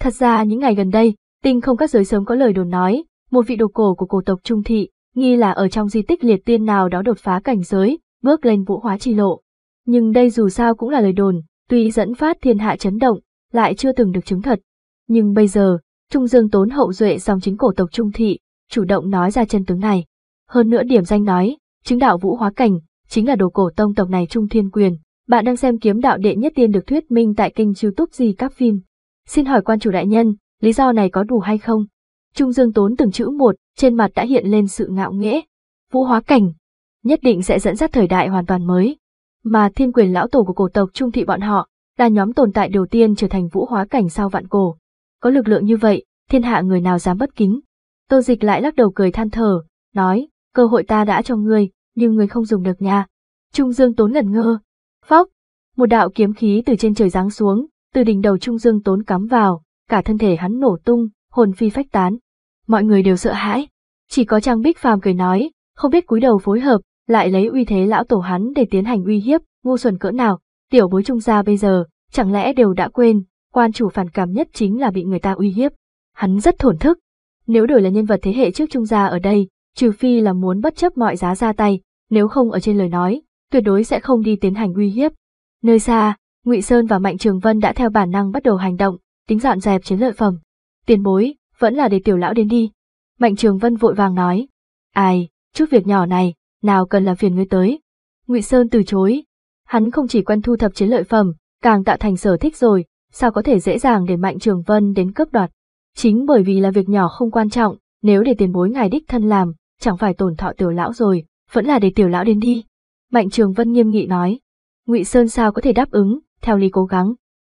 Thật ra những ngày gần đây, Tinh không các giới sớm có lời đồn nói, một vị đồ cổ của cổ tộc Trung Thị, nghi là ở trong di tích liệt tiên nào đó đột phá cảnh giới, bước lên vũ hóa chi lộ. Nhưng đây dù sao cũng là lời đồn, tuy dẫn phát thiên hạ chấn động, lại chưa từng được chứng thật. Nhưng bây giờ, Trung Dương tốn hậu duệ dòng chính cổ tộc Trung Thị, chủ động nói ra chân tướng này. Hơn nữa điểm danh nói, chứng đạo vũ hóa cảnh, chính là đồ cổ tông tộc này Trung Thiên Quyền. Bạn đang xem kiếm đạo đệ nhất tiên được thuyết minh tại kênh youtube gì các phim. Xin hỏi quan chủ đại nhân, lý do này có đủ hay không? Trung Dương tốn từng chữ một, trên mặt đã hiện lên sự ngạo nghễ. Vũ hóa cảnh, nhất định sẽ dẫn dắt thời đại hoàn toàn mới. Mà thiên quyền lão tổ của cổ tộc trung thị bọn họ, là nhóm tồn tại đầu tiên trở thành vũ hóa cảnh sau vạn cổ. Có lực lượng như vậy, thiên hạ người nào dám bất kính. Tô dịch lại lắc đầu cười than thở, nói, cơ hội ta đã cho ngươi, nhưng ngươi không dùng được nha. Trung Dương tốn ngẩn ngơ. Phóc, một đạo kiếm khí từ trên trời giáng xuống, từ đỉnh đầu Trung Dương tốn cắm vào, cả thân thể hắn nổ tung, hồn phi phách tán. Mọi người đều sợ hãi, chỉ có Trang Bích Phàm cười nói, không biết cúi đầu phối hợp, lại lấy uy thế lão tổ hắn để tiến hành uy hiếp, ngu xuẩn cỡ nào, tiểu bối trung gia bây giờ, chẳng lẽ đều đã quên, quan chủ phản cảm nhất chính là bị người ta uy hiếp. Hắn rất thổn thức. Nếu đổi là nhân vật thế hệ trước trung gia ở đây, trừ phi là muốn bất chấp mọi giá ra tay, nếu không ở trên lời nói, tuyệt đối sẽ không đi tiến hành uy hiếp. Nơi xa, Ngụy Sơn và Mạnh Trường Vân đã theo bản năng bắt đầu hành động, tính dọn dẹp chiến lợi phẩm. Tiền bối, vẫn là để tiểu lão đến đi. Mạnh Trường Vân vội vàng nói. Ai, chút việc nhỏ này, nào cần làm phiền ngươi tới. Ngụy Sơn từ chối. Hắn không chỉ quen thu thập chiến lợi phẩm, càng tạo thành sở thích rồi, sao có thể dễ dàng để Mạnh Trường Vân đến cướp đoạt. Chính bởi vì là việc nhỏ không quan trọng, nếu để tiền bối ngài đích thân làm, chẳng phải tổn thọ tiểu lão rồi, vẫn là để tiểu lão đến đi. Mạnh Trường Vân nghiêm nghị nói. Ngụy Sơn sao có thể đáp ứng, theo lý cố gắng.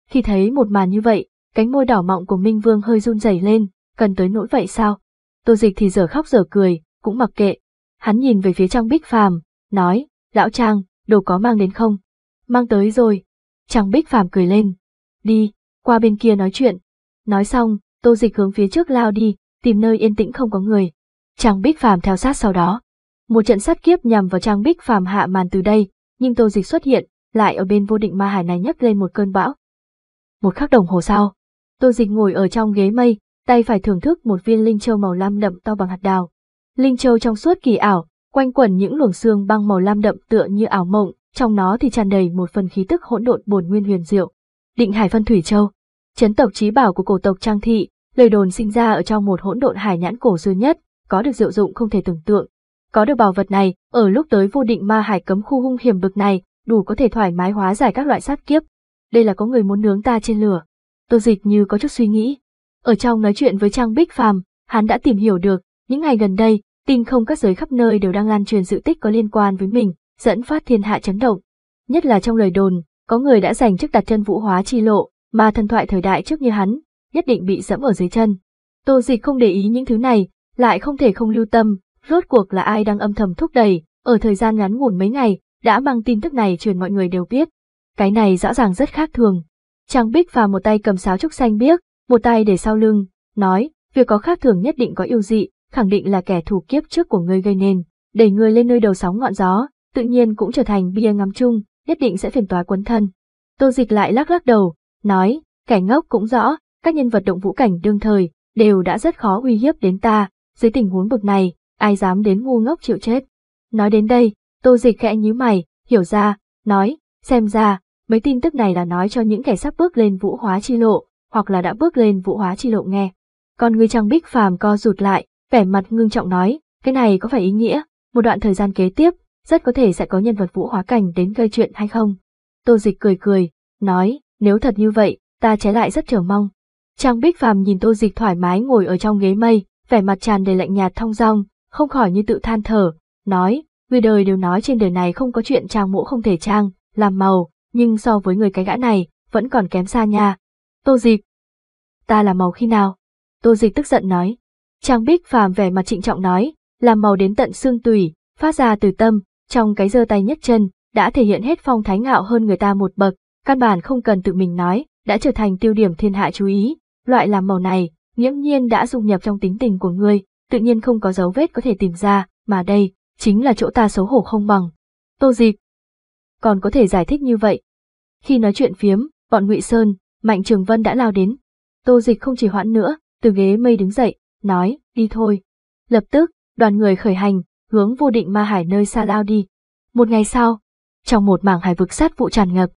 Khi thấy một màn như vậy, Cánh môi đỏ mọng của Minh Vương hơi run rẩy lên, cần tới nỗi vậy sao? Tô Dịch thì giờ khóc giờ cười, cũng mặc kệ. Hắn nhìn về phía Trang Bích Phàm, nói, lão Trang, đồ có mang đến không? Mang tới rồi. Trang Bích Phàm cười lên. Đi, qua bên kia nói chuyện. Nói xong, Tô Dịch hướng phía trước lao đi, tìm nơi yên tĩnh không có người. Trang Bích Phàm theo sát sau đó. Một trận sát kiếp nhằm vào Trang Bích Phàm hạ màn từ đây, nhưng Tô Dịch xuất hiện, lại ở bên vô định ma hải này nhấc lên một cơn bão. Một khắc đồng hồ sau, Tô Dịch ngồi ở trong ghế mây, tay phải thưởng thức một viên linh châu màu lam đậm to bằng hạt đào. Linh châu trong suốt kỳ ảo, quanh quẩn những luồng xương băng màu lam đậm tựa như ảo mộng, trong nó thì tràn đầy một phần khí tức hỗn độn bồn nguyên huyền diệu. Định Hải Phân Thủy Châu, chấn tộc trí bảo của cổ tộc Trang thị, lời đồn sinh ra ở trong một hỗn độn hải nhãn cổ xưa nhất, có được diệu dụng không thể tưởng tượng. Có được bảo vật này, ở lúc tới vô định ma hải cấm khu hung hiểm bực này, đủ có thể thoải mái hóa giải các loại sát kiếp. Đây là có người muốn nướng ta trên lửa. Tô Dịch như có chút suy nghĩ. Ở trong nói chuyện với Trang Bích Phàm, hắn đã tìm hiểu được, những ngày gần đây, tin không các giới khắp nơi đều đang lan truyền sự tích có liên quan với mình, dẫn phát thiên hạ chấn động. Nhất là trong lời đồn, có người đã giành chức đặt chân vũ hóa chi lộ, mà thần thoại thời đại trước như hắn, nhất định bị dẫm ở dưới chân. Tô Dịch không để ý những thứ này, lại không thể không lưu tâm, rốt cuộc là ai đang âm thầm thúc đẩy, ở thời gian ngắn ngủn mấy ngày, đã mang tin tức này truyền mọi người đều biết. Cái này rõ ràng rất khác thường, Trang Bích và một tay cầm sáo trúc xanh biếc, một tay để sau lưng, nói, việc có khác thường nhất định có yêu dị, khẳng định là kẻ thù kiếp trước của ngươi gây nên, đẩy ngươi lên nơi đầu sóng ngọn gió, tự nhiên cũng trở thành bia ngắm chung, nhất định sẽ phiền toái quấn thân. Tô dịch lại lắc lắc đầu, nói, kẻ ngốc cũng rõ, các nhân vật động vũ cảnh đương thời, đều đã rất khó uy hiếp đến ta, dưới tình huống bực này, ai dám đến ngu ngốc chịu chết. Nói đến đây, tô dịch khẽ nhíu mày, hiểu ra, nói, xem ra, Mấy tin tức này là nói cho những kẻ sắp bước lên vũ hóa chi lộ, hoặc là đã bước lên vũ hóa chi lộ nghe. Còn người trang bích phàm co rụt lại, vẻ mặt ngưng trọng nói, cái này có phải ý nghĩa, một đoạn thời gian kế tiếp, rất có thể sẽ có nhân vật vũ hóa cảnh đến gây chuyện hay không. Tô dịch cười cười, nói, nếu thật như vậy, ta trái lại rất chờ mong. Trang bích phàm nhìn tô dịch thoải mái ngồi ở trong ghế mây, vẻ mặt tràn đầy lạnh nhạt thong dong, không khỏi như tự than thở, nói, người đời đều nói trên đời này không có chuyện trang mũ không thể trang, làm màu, nhưng so với người cái gã này, vẫn còn kém xa nha. Tô dịch. Ta là màu khi nào? Tô dịch tức giận nói. Trang Bích phàm vẻ mặt trịnh trọng nói, làm màu đến tận xương tủy, phát ra từ tâm, trong cái giơ tay nhất chân, đã thể hiện hết phong thái ngạo hơn người ta một bậc, căn bản không cần tự mình nói, đã trở thành tiêu điểm thiên hạ chú ý. Loại làm màu này, nghiễm nhiên đã dung nhập trong tính tình của ngươi, tự nhiên không có dấu vết có thể tìm ra, mà đây, chính là chỗ ta xấu hổ không bằng. Tô dịch, còn có thể giải thích như vậy. Khi nói chuyện phiếm, bọn Ngụy Sơn, Mạnh Trường Vân đã lao đến. Tô Dịch không chỉ hoãn nữa, từ ghế mây đứng dậy, nói, đi thôi. Lập tức, đoàn người khởi hành, hướng vô định ma hải nơi xa lao đi. Một ngày sau, trong một mảng hải vực sát vụ tràn ngập,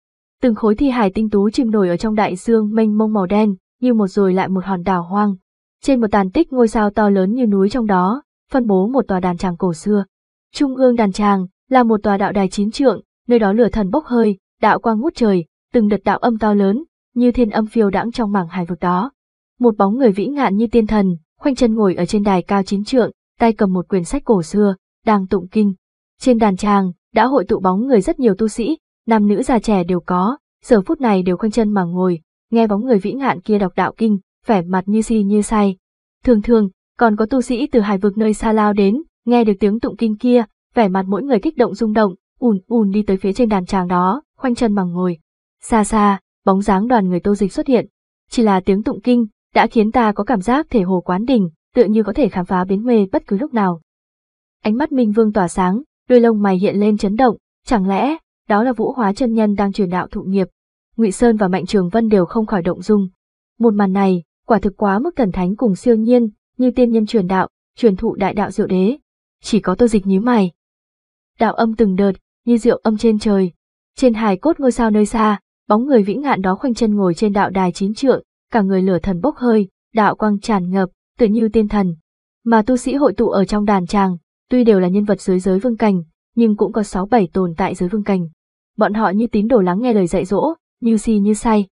từng khối thi hải tinh tú chìm nổi ở trong đại dương mênh mông màu đen, như một rồi lại một hòn đảo hoang. Trên một tàn tích ngôi sao to lớn như núi trong đó, phân bố một tòa đàn tràng cổ xưa. Trung ương đàn tràng là một tòa đạo đài chín trượng, nơi đó lửa thần bốc hơi, đạo quang ngút trời, từng đợt đạo âm to lớn, như thiên âm phiêu đãng trong mảng hải vực đó. Một bóng người vĩ ngạn như tiên thần, khoanh chân ngồi ở trên đài cao chín trượng, tay cầm một quyển sách cổ xưa, đang tụng kinh. Trên đàn tràng, đã hội tụ bóng người rất nhiều tu sĩ, nam nữ già trẻ đều có, giờ phút này đều khoanh chân mà ngồi, nghe bóng người vĩ ngạn kia đọc đạo kinh, vẻ mặt như si như say. Thường thường, còn có tu sĩ từ hải vực nơi xa lao đến, nghe được tiếng tụng kinh kia, vẻ mặt mỗi người kích động rung động, ùn ùn đi tới phía trên đàn tràng đó, khoanh chân bằng ngồi. Xa xa, bóng dáng đoàn người tô dịch xuất hiện. Chỉ là tiếng tụng kinh, đã khiến ta có cảm giác thể hồ quán đỉnh, tựa như có thể khám phá biến mê bất cứ lúc nào. Ánh mắt Minh Vương tỏa sáng, đôi lông mày hiện lên chấn động, chẳng lẽ đó là Vũ Hóa chân nhân đang truyền đạo thụ nghiệp? Ngụy Sơn và Mạnh Trường Vân đều không khỏi động dung. Một màn này, quả thực quá mức cẩn thánh cùng siêu nhiên, như tiên nhân truyền đạo, truyền thụ đại đạo diệu đế. Chỉ có Tô Dịch nhíu mày. Đạo âm từng đợt, như rượu âm trên trời. Trên hài cốt ngôi sao nơi xa, bóng người vĩ ngạn đó khoanh chân ngồi trên đạo đài chín trượng, cả người lửa thần bốc hơi, đạo quang tràn ngập, tựa như tiên thần. Mà tu sĩ hội tụ ở trong đàn tràng, tuy đều là nhân vật dưới giới vương cảnh, nhưng cũng có sáu bảy tồn tại dưới vương cảnh. Bọn họ như tín đồ lắng nghe lời dạy dỗ, như si như say.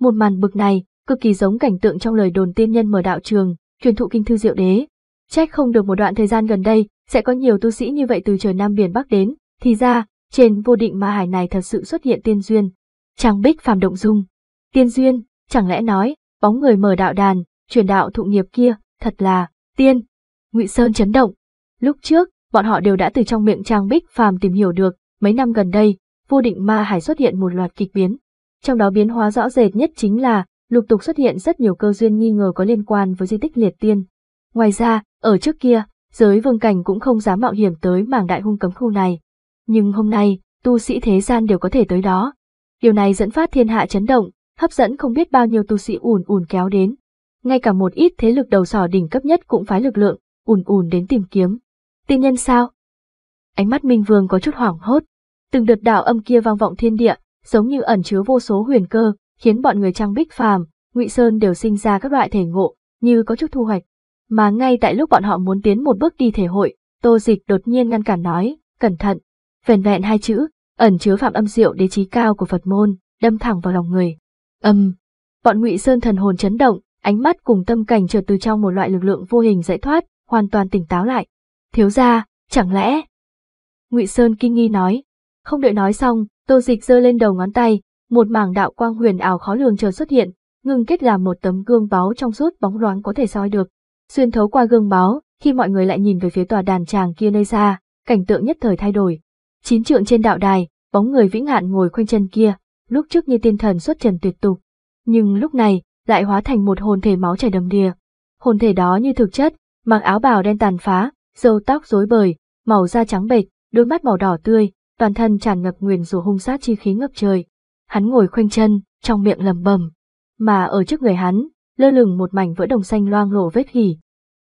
Một màn bực này, cực kỳ giống cảnh tượng trong lời đồn tiên nhân mở đạo trường, truyền thụ kinh thư diệu đế. Trách không được một đoạn thời gian gần đây, sẽ có nhiều tu sĩ như vậy từ trời Nam Biển Bắc đến, thì ra, trên vô định ma hải này thật sự xuất hiện tiên duyên. Trang bích phàm động dung. Tiên duyên, chẳng lẽ nói, bóng người mở đạo đàn, truyền đạo thụ nghiệp kia, thật là, tiên. ngụy Sơn chấn động. Lúc trước, bọn họ đều đã từ trong miệng Trang bích phàm tìm hiểu được, mấy năm gần đây, vô định ma hải xuất hiện một loạt kịch biến. Trong đó biến hóa rõ rệt nhất chính là, lục tục xuất hiện rất nhiều cơ duyên nghi ngờ có liên quan với di tích liệt tiên. Ngoài ra, ở trước kia, giới vương cảnh cũng không dám mạo hiểm tới mảng đại hung cấm khu này, nhưng hôm nay, tu sĩ thế gian đều có thể tới đó. Điều này dẫn phát thiên hạ chấn động, hấp dẫn không biết bao nhiêu tu sĩ ùn ùn kéo đến. Ngay cả một ít thế lực đầu sỏ đỉnh cấp nhất cũng phái lực lượng, ùn ùn đến tìm kiếm. Tiên nhân sao? Ánh mắt Minh Vương có chút hoảng hốt. Từng đợt đạo âm kia vang vọng thiên địa, giống như ẩn chứa vô số huyền cơ, khiến bọn người trang bích phàm, ngụy sơn đều sinh ra các loại thể ngộ, như có chút thu hoạch. Mà ngay tại lúc bọn họ muốn tiến một bước đi thể hội, Tô Dịch đột nhiên ngăn cản nói, cẩn thận, vẻn vẹn hai chữ, ẩn chứa phạm âm diệu đế trí cao của Phật môn, đâm thẳng vào lòng người. Âm. Bọn Ngụy Sơn thần hồn chấn động, ánh mắt cùng tâm cảnh trượt từ trong một loại lực lượng vô hình giải thoát, hoàn toàn tỉnh táo lại. Thiếu gia, chẳng lẽ? Ngụy Sơn kinh nghi nói. Không đợi nói xong, Tô Dịch giơ lên đầu ngón tay, một mảng đạo quang huyền ảo khó lường chờ xuất hiện, ngừng kết làm một tấm gương báo trong suốt bóng loáng có thể soi được. Xuyên thấu qua gương báo, khi mọi người lại nhìn về phía tòa đàn tràng kia nơi xa, cảnh tượng nhất thời thay đổi. Chín trượng trên đạo đài, bóng người vĩ ngạn ngồi khoanh chân kia, lúc trước như tiên thần xuất trần tuyệt tục, nhưng lúc này lại hóa thành một hồn thể máu chảy đầm đìa. Hồn thể đó như thực chất, mặc áo bào đen tàn phá, râu tóc rối bời, màu da trắng bệch, đôi mắt màu đỏ tươi, toàn thân tràn ngập nguyền rủa hung sát chi khí ngập trời. Hắn ngồi khoanh chân, trong miệng lẩm bẩm mà ở trước người hắn, lơ lửng một mảnh vỡ đồng xanh loang lổ vết hỉ.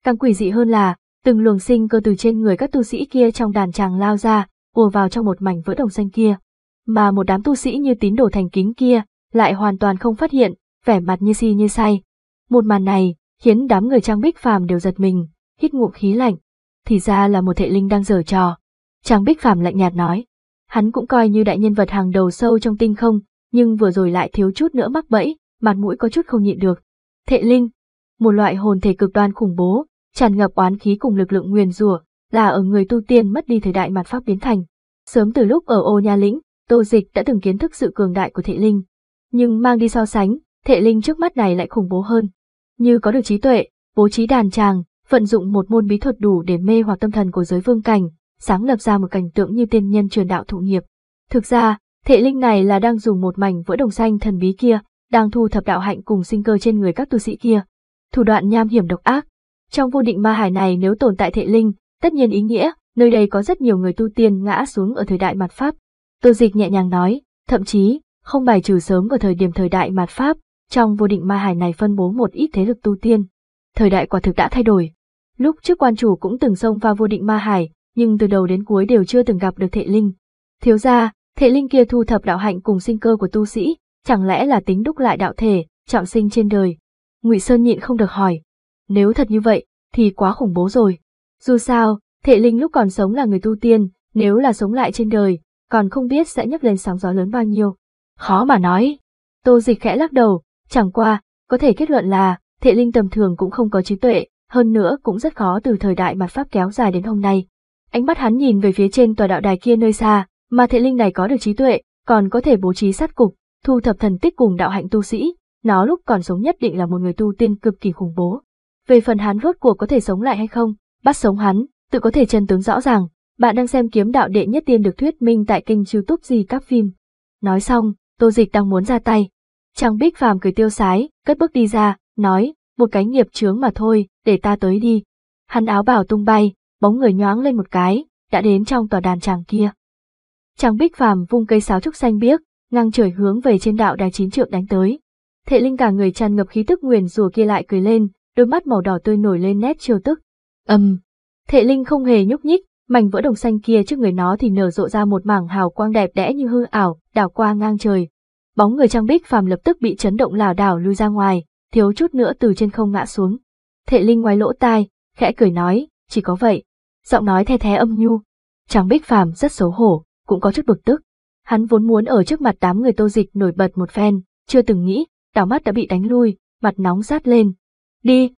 Càng quỷ dị hơn là, từng luồng sinh cơ từ trên người các tu sĩ kia trong đàn tràng lao ra, ùa vào trong một mảnh vỡ đồng xanh kia. Mà một đám tu sĩ như tín đồ thành kính kia lại hoàn toàn không phát hiện, vẻ mặt như si như say. Một màn này khiến đám người Trang Bích Phàm đều giật mình, hít ngụm khí lạnh. Thì ra là một thệ linh đang giở trò. Trang Bích Phàm lạnh nhạt nói, hắn cũng coi như đại nhân vật hàng đầu sâu trong tinh không, nhưng vừa rồi lại thiếu chút nữa mắc bẫy, mặt mũi có chút không nhịn được. Thệ linh, một loại hồn thể cực đoan khủng bố, tràn ngập oán khí cùng lực lượng nguyền rủa, là ở người tu tiên mất đi thời đại mặt pháp biến thành. Sớm từ lúc ở ô nha lĩnh, Tô Dịch đã từng kiến thức sự cường đại của Thệ Linh. Nhưng mang đi so sánh, Thệ Linh trước mắt này lại khủng bố hơn. Như có được trí tuệ, bố trí đàn tràng, vận dụng một môn bí thuật đủ để mê hoặc tâm thần của giới vương cảnh, sáng lập ra một cảnh tượng như tiên nhân truyền đạo thụ nghiệp. Thực ra, Thệ Linh này là đang dùng một mảnh vỡ đồng xanh thần bí kia, đang thu thập đạo hạnh cùng sinh cơ trên người các tu sĩ kia. Thủ đoạn nham hiểm độc ác. Trong vô định ma hải này nếu tồn tại Thệ Linh, Tất nhiên ý nghĩa, nơi đây có rất nhiều người tu tiên ngã xuống ở thời đại mặt Pháp. Tô dịch nhẹ nhàng nói, thậm chí, không bài trừ sớm ở thời điểm thời đại mạt Pháp, trong vô định ma hải này phân bố một ít thế lực tu tiên. Thời đại quả thực đã thay đổi. Lúc trước quan chủ cũng từng xông vào vô định ma hải, nhưng từ đầu đến cuối đều chưa từng gặp được thệ linh. Thiếu ra, thệ linh kia thu thập đạo hạnh cùng sinh cơ của tu sĩ, chẳng lẽ là tính đúc lại đạo thể, trọng sinh trên đời. ngụy Sơn nhịn không được hỏi. Nếu thật như vậy, thì quá khủng bố rồi. Dù sao, Thể Linh lúc còn sống là người tu tiên, nếu là sống lại trên đời, còn không biết sẽ nhấp lên sóng gió lớn bao nhiêu. Khó mà nói. Tô Dịch khẽ lắc đầu, chẳng qua, có thể kết luận là, Thể Linh tầm thường cũng không có trí tuệ, hơn nữa cũng rất khó từ thời đại mặt pháp kéo dài đến hôm nay. Ánh mắt hắn nhìn về phía trên tòa đạo đài kia nơi xa, mà Thể Linh này có được trí tuệ, còn có thể bố trí sát cục, thu thập thần tích cùng đạo hạnh tu sĩ, nó lúc còn sống nhất định là một người tu tiên cực kỳ khủng bố. Về phần hắn rốt cuộc có thể sống lại hay không, bắt sống hắn, tự có thể chân tướng rõ ràng. Bạn đang xem kiếm đạo đệ nhất tiên được thuyết minh tại kênh youtube gì các phim. Nói xong, tô dịch đang muốn ra tay. trang bích phàm cười tiêu sái, cất bước đi ra, nói, một cái nghiệp chướng mà thôi, để ta tới đi. Hắn áo bảo tung bay, bóng người nhoáng lên một cái, đã đến trong tòa đàn chàng kia. trang bích phàm vung cây sáo trúc xanh biếc, ngang trời hướng về trên đạo đài chín trượng đánh tới. Thệ linh cả người tràn ngập khí tức nguyền rùa kia lại cười lên, đôi mắt màu đỏ tươi nổi lên nét trêu tức, Âm. Thệ Linh không hề nhúc nhích, mảnh vỡ đồng xanh kia trước người nó thì nở rộ ra một mảng hào quang đẹp đẽ như hư ảo, đảo qua ngang trời. Bóng người trang bích phàm lập tức bị chấn động lảo đảo lui ra ngoài, thiếu chút nữa từ trên không ngã xuống. Thệ Linh ngoái lỗ tai, khẽ cười nói, chỉ có vậy. Giọng nói the thé âm nhu. Trang bích phàm rất xấu hổ, cũng có chút bực tức. Hắn vốn muốn ở trước mặt đám người tô dịch nổi bật một phen, chưa từng nghĩ, đảo mắt đã bị đánh lui, mặt nóng rát lên. Đi!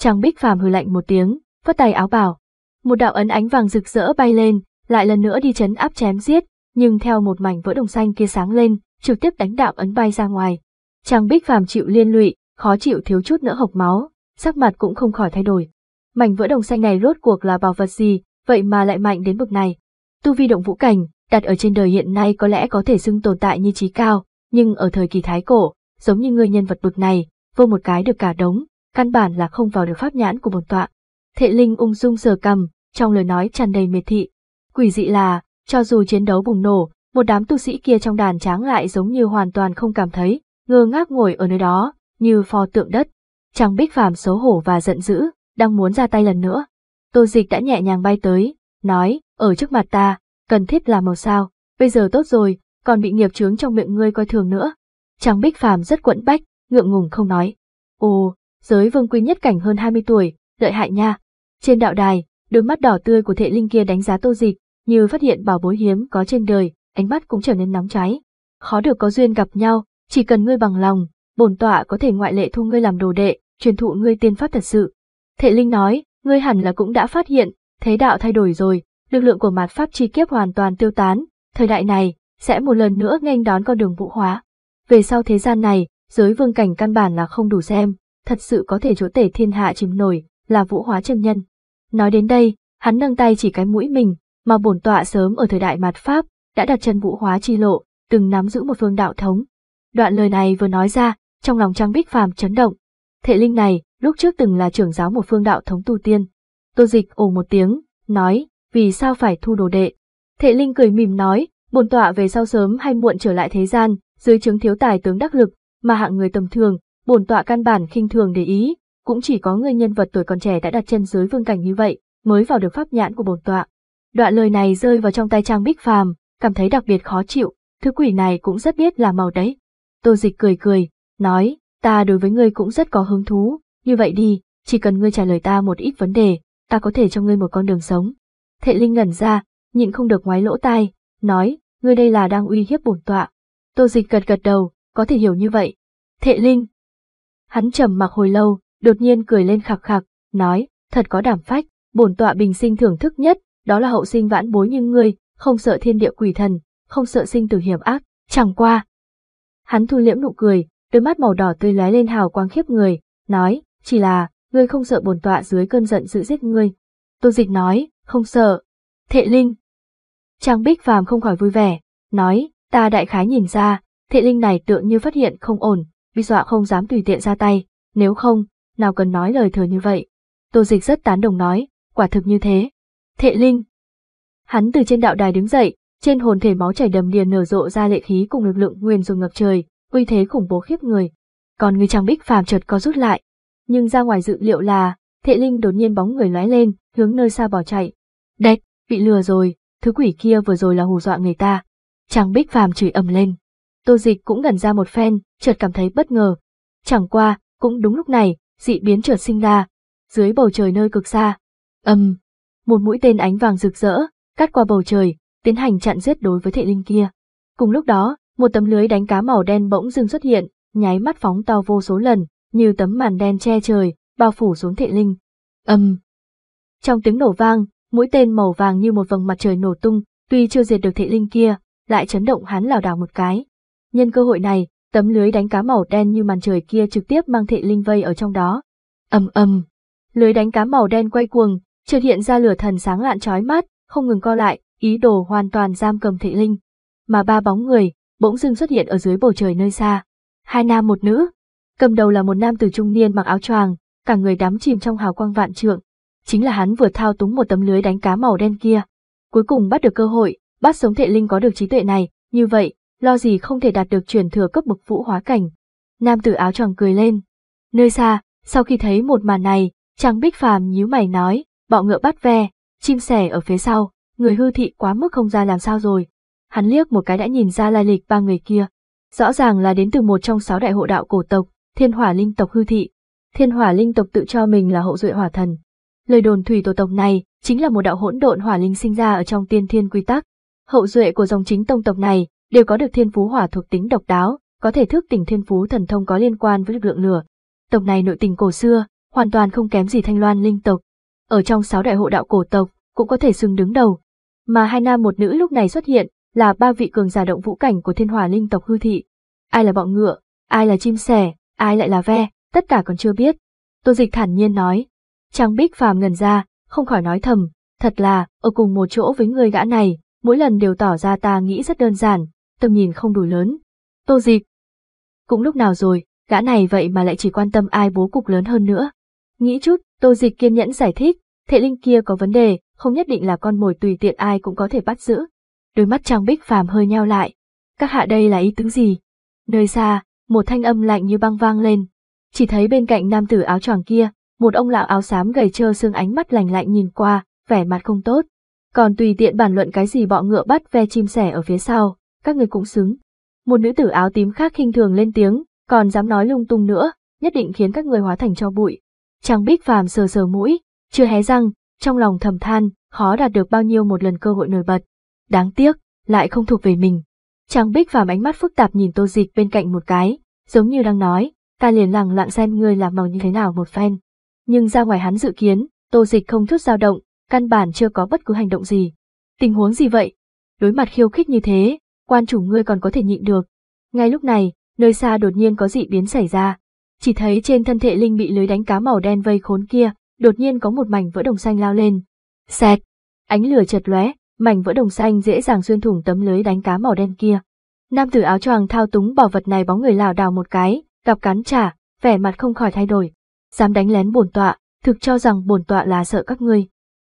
Trang bích phàm hừ lạnh một tiếng, phất tay áo bảo. Một đạo ấn ánh vàng rực rỡ bay lên, lại lần nữa đi chấn áp chém giết, nhưng theo một mảnh vỡ đồng xanh kia sáng lên, trực tiếp đánh đạo ấn bay ra ngoài. Trang Bích Phàm chịu liên lụy, khó chịu thiếu chút nữa hộc máu, sắc mặt cũng không khỏi thay đổi. Mảnh vỡ đồng xanh này rốt cuộc là bảo vật gì, vậy mà lại mạnh đến bực này. Tu vi động vũ cảnh, đặt ở trên đời hiện nay có lẽ có thể xưng tồn tại như trí cao, nhưng ở thời kỳ thái cổ, giống như người nhân vật bực này, vô một cái được cả đống, căn bản là không vào được pháp nhãn của bồn tọa. Thệ Linh ung dung sờ cầm, trong lời nói tràn đầy mệt thị. Quỷ dị là, cho dù chiến đấu bùng nổ, một đám tu sĩ kia trong đàn tráng lại giống như hoàn toàn không cảm thấy, ngơ ngác ngồi ở nơi đó, như pho tượng đất. Trang Bích Phàm xấu hổ và giận dữ, đang muốn ra tay lần nữa. Tô Dịch đã nhẹ nhàng bay tới, nói, ở trước mặt ta, cần thiết làm màu sao, bây giờ tốt rồi, còn bị nghiệp chướng trong miệng ngươi coi thường nữa. Trang Bích Phàm rất quẫn bách, ngượng ngùng không nói. Ồ, giới vương quý nhất cảnh hơn 20 tuổi, lợi hại nha. Trên đạo đài, đôi mắt đỏ tươi của thệ linh kia đánh giá tô dịch, như phát hiện bảo bối hiếm có trên đời, ánh mắt cũng trở nên nóng cháy. Khó được có duyên gặp nhau, chỉ cần ngươi bằng lòng, bổn tọa có thể ngoại lệ thu ngươi làm đồ đệ, truyền thụ ngươi tiên pháp thật sự. Thệ linh nói, ngươi hẳn là cũng đã phát hiện, thế đạo thay đổi rồi, lực lượng của mạt pháp chi kiếp hoàn toàn tiêu tán, thời đại này, sẽ một lần nữa nghênh đón con đường vũ hóa. Về sau thế gian này, giới vương cảnh căn bản là không đủ xem, thật sự có thể chỗ tể thiên hạ chìm nổi, là vũ hóa chân nhân. Nói đến đây, hắn nâng tay chỉ cái mũi mình, mà bổn tọa sớm ở thời đại mạt Pháp, đã đặt chân vũ hóa chi lộ, từng nắm giữ một phương đạo thống. Đoạn lời này vừa nói ra, trong lòng Trang Bích Phàm chấn động. thệ linh này, lúc trước từng là trưởng giáo một phương đạo thống tu tiên. Tô dịch ồ một tiếng, nói, vì sao phải thu đồ đệ. thệ linh cười mỉm nói, bổn tọa về sau sớm hay muộn trở lại thế gian, dưới chứng thiếu tài tướng đắc lực, mà hạng người tầm thường, bổn tọa căn bản khinh thường để ý, cũng chỉ có người nhân vật tuổi còn trẻ đã đặt chân dưới vương cảnh như vậy, mới vào được pháp nhãn của bổn tọa. Đoạn lời này rơi vào trong tay Trang Bích Phàm, cảm thấy đặc biệt khó chịu, thứ quỷ này cũng rất biết là màu đấy. Tô Dịch cười cười, nói, ta đối với ngươi cũng rất có hứng thú, như vậy đi, chỉ cần ngươi trả lời ta một ít vấn đề, ta có thể cho ngươi một con đường sống. Thệ Linh ngẩn ra, nhịn không được ngoái lỗ tai, nói, ngươi đây là đang uy hiếp bổn tọa. Tô Dịch gật gật đầu, có thể hiểu như vậy. Thệ Linh. Hắn trầm mặc hồi lâu, đột nhiên cười lên khạc khạc, nói, thật có đảm phách, bổn tọa bình sinh thưởng thức nhất, đó là hậu sinh vãn bối như ngươi, không sợ thiên địa quỷ thần, không sợ sinh tử hiểm ác, chẳng qua. Hắn thu liễm nụ cười, đôi mắt màu đỏ tươi lóe lên hào quang khiếp người, nói, chỉ là, ngươi không sợ bổn tọa dưới cơn giận dữ giết ngươi. Tô dịch nói, không sợ. Thệ linh. Trang bích phàm không khỏi vui vẻ, nói, ta đại khái nhìn ra, thệ linh này tựa như phát hiện không ổn, bị dọa không dám tùy tiện ra tay, nếu không, nào cần nói lời thừa như vậy. Tô dịch rất tán đồng nói, quả thực như thế. Thệ linh. Hắn từ trên đạo đài đứng dậy, trên hồn thể máu chảy đầm đìa nở rộ ra lệ khí cùng lực lượng nguyên dùng ngập trời, uy thế khủng bố khiếp người. Còn người trang bích phàm chợt có rút lại. Nhưng ra ngoài dự liệu là, thệ linh đột nhiên bóng người lóe lên, hướng nơi xa bỏ chạy. Đạch, bị lừa rồi, thứ quỷ kia vừa rồi là hù dọa người ta. Trang bích phàm chửi ầm lên. Tô dịch cũng gần ra một phen, chợt cảm thấy bất ngờ. Chẳng qua, cũng đúng lúc này, dị biến chợt sinh ra, dưới bầu trời nơi cực xa. ầm, một mũi tên ánh vàng rực rỡ, cắt qua bầu trời, tiến hành chặn giết đối với thệ linh kia. Cùng lúc đó, một tấm lưới đánh cá màu đen bỗng dưng xuất hiện, nháy mắt phóng to vô số lần, như tấm màn đen che trời, bao phủ xuống thệ linh. ầm, Trong tiếng nổ vang, mũi tên màu vàng như một vầng mặt trời nổ tung, tuy chưa diệt được thệ linh kia, lại chấn động hắn lảo đảo một cái. Nhân cơ hội này, Tấm lưới đánh cá màu đen như màn trời kia trực tiếp mang thệ linh vây ở trong đó. ầm ầm, lưới đánh cá màu đen quay cuồng, chợt hiện ra lửa thần sáng lạn chói mắt, không ngừng co lại, ý đồ hoàn toàn giam cầm thệ linh. Mà ba bóng người bỗng dưng xuất hiện ở dưới bầu trời nơi xa. Hai nam một nữ, cầm đầu là một nam tử trung niên mặc áo choàng, cả người đắm chìm trong hào quang vạn trượng, chính là hắn vừa thao túng một tấm lưới đánh cá màu đen kia. Cuối cùng bắt được cơ hội, bắt sống thệ linh có được trí tuệ này, như vậy, lo gì không thể đạt được truyền thừa cấp bậc vũ hóa cảnh. Nam tử áo tròn cười lên. Nơi xa, sau khi thấy một màn này, trang bích phàm nhíu mày nói, bọ ngựa bắt ve, chim sẻ ở phía sau, người hư thị quá mức không ra làm sao rồi. Hắn liếc một cái đã nhìn ra lai lịch ba người kia. Rõ ràng là đến từ một trong sáu đại hộ đạo cổ tộc, thiên hỏa linh tộc hư thị. Thiên hỏa linh tộc tự cho mình là hậu duệ hỏa thần. Lời đồn thủy tổ tộc này chính là một đạo hỗn độn hỏa linh sinh ra ở trong tiên thiên quy tắc. Hậu duệ của dòng chính tông tộc này đều có được thiên phú hỏa thuộc tính độc đáo, có thể thức tỉnh thiên phú thần thông có liên quan với lực lượng lửa. Tộc này nội tình cổ xưa, hoàn toàn không kém gì Thanh Loan linh tộc. Ở trong sáu đại hộ đạo cổ tộc, cũng có thể xưng đứng đầu. Mà hai nam một nữ lúc này xuất hiện, là ba vị cường giả động vũ cảnh của thiên hỏa linh tộc hư thị. Ai là bọ ngựa, ai là chim sẻ, ai lại là ve, tất cả còn chưa biết. Tô dịch thản nhiên nói. Trang bích phàm ngần ra, không khỏi nói thầm, thật là, ở cùng một chỗ với người gã này, mỗi lần đều tỏ ra ta nghĩ rất đơn giản, tầm nhìn không đủ lớn. Tô Dịch. Cũng lúc nào rồi, gã này vậy mà lại chỉ quan tâm ai bố cục lớn hơn nữa. Nghĩ chút, Tô Dịch kiên nhẫn giải thích, thệ linh kia có vấn đề, không nhất định là con mồi tùy tiện ai cũng có thể bắt giữ. Đôi mắt Trang Bích Phàm hơi nheo lại. Các hạ đây là ý tứ gì? Nơi xa, một thanh âm lạnh như băng vang lên. Chỉ thấy bên cạnh nam tử áo choàng kia, một ông lão áo xám gầy trơ xương ánh mắt lạnh lạnh nhìn qua, vẻ mặt không tốt. Còn tùy tiện bàn luận cái gì bọ ngựa bắt ve chim sẻ ở phía sau, các người cũng xứng. Một nữ tử áo tím khác khinh thường lên tiếng, còn dám nói lung tung nữa, nhất định khiến các người hóa thành cho bụi. Trang Bích Phàm sờ sờ mũi, chưa hé răng, trong lòng thầm than, khó đạt được bao nhiêu một lần cơ hội nổi bật. Đáng tiếc, lại không thuộc về mình. Trang Bích Phàm ánh mắt phức tạp nhìn Tô Dịch bên cạnh một cái, giống như đang nói, ta liền lẳng lặng xem ngươi làm màu như thế nào một phen. Nhưng ra ngoài hắn dự kiến, Tô Dịch không chút dao động, căn bản chưa có bất cứ hành động gì. Tình huống gì vậy? Đối mặt khiêu khích như thế, quan chủ ngươi còn có thể nhịn được. Ngay lúc này, nơi xa đột nhiên có dị biến xảy ra. Chỉ thấy trên thân thể linh bị lưới đánh cá màu đen vây khốn kia, đột nhiên có một mảnh vỡ đồng xanh lao lên. Xẹt, ánh lửa chật lóe, mảnh vỡ đồng xanh dễ dàng xuyên thủng tấm lưới đánh cá màu đen kia. Nam tử áo choàng thao túng bỏ vật này bóng người lảo đảo một cái, gặp cắn trả, vẻ mặt không khỏi thay đổi. Dám đánh lén bổn tọa, thực cho rằng bổn tọa là sợ các ngươi.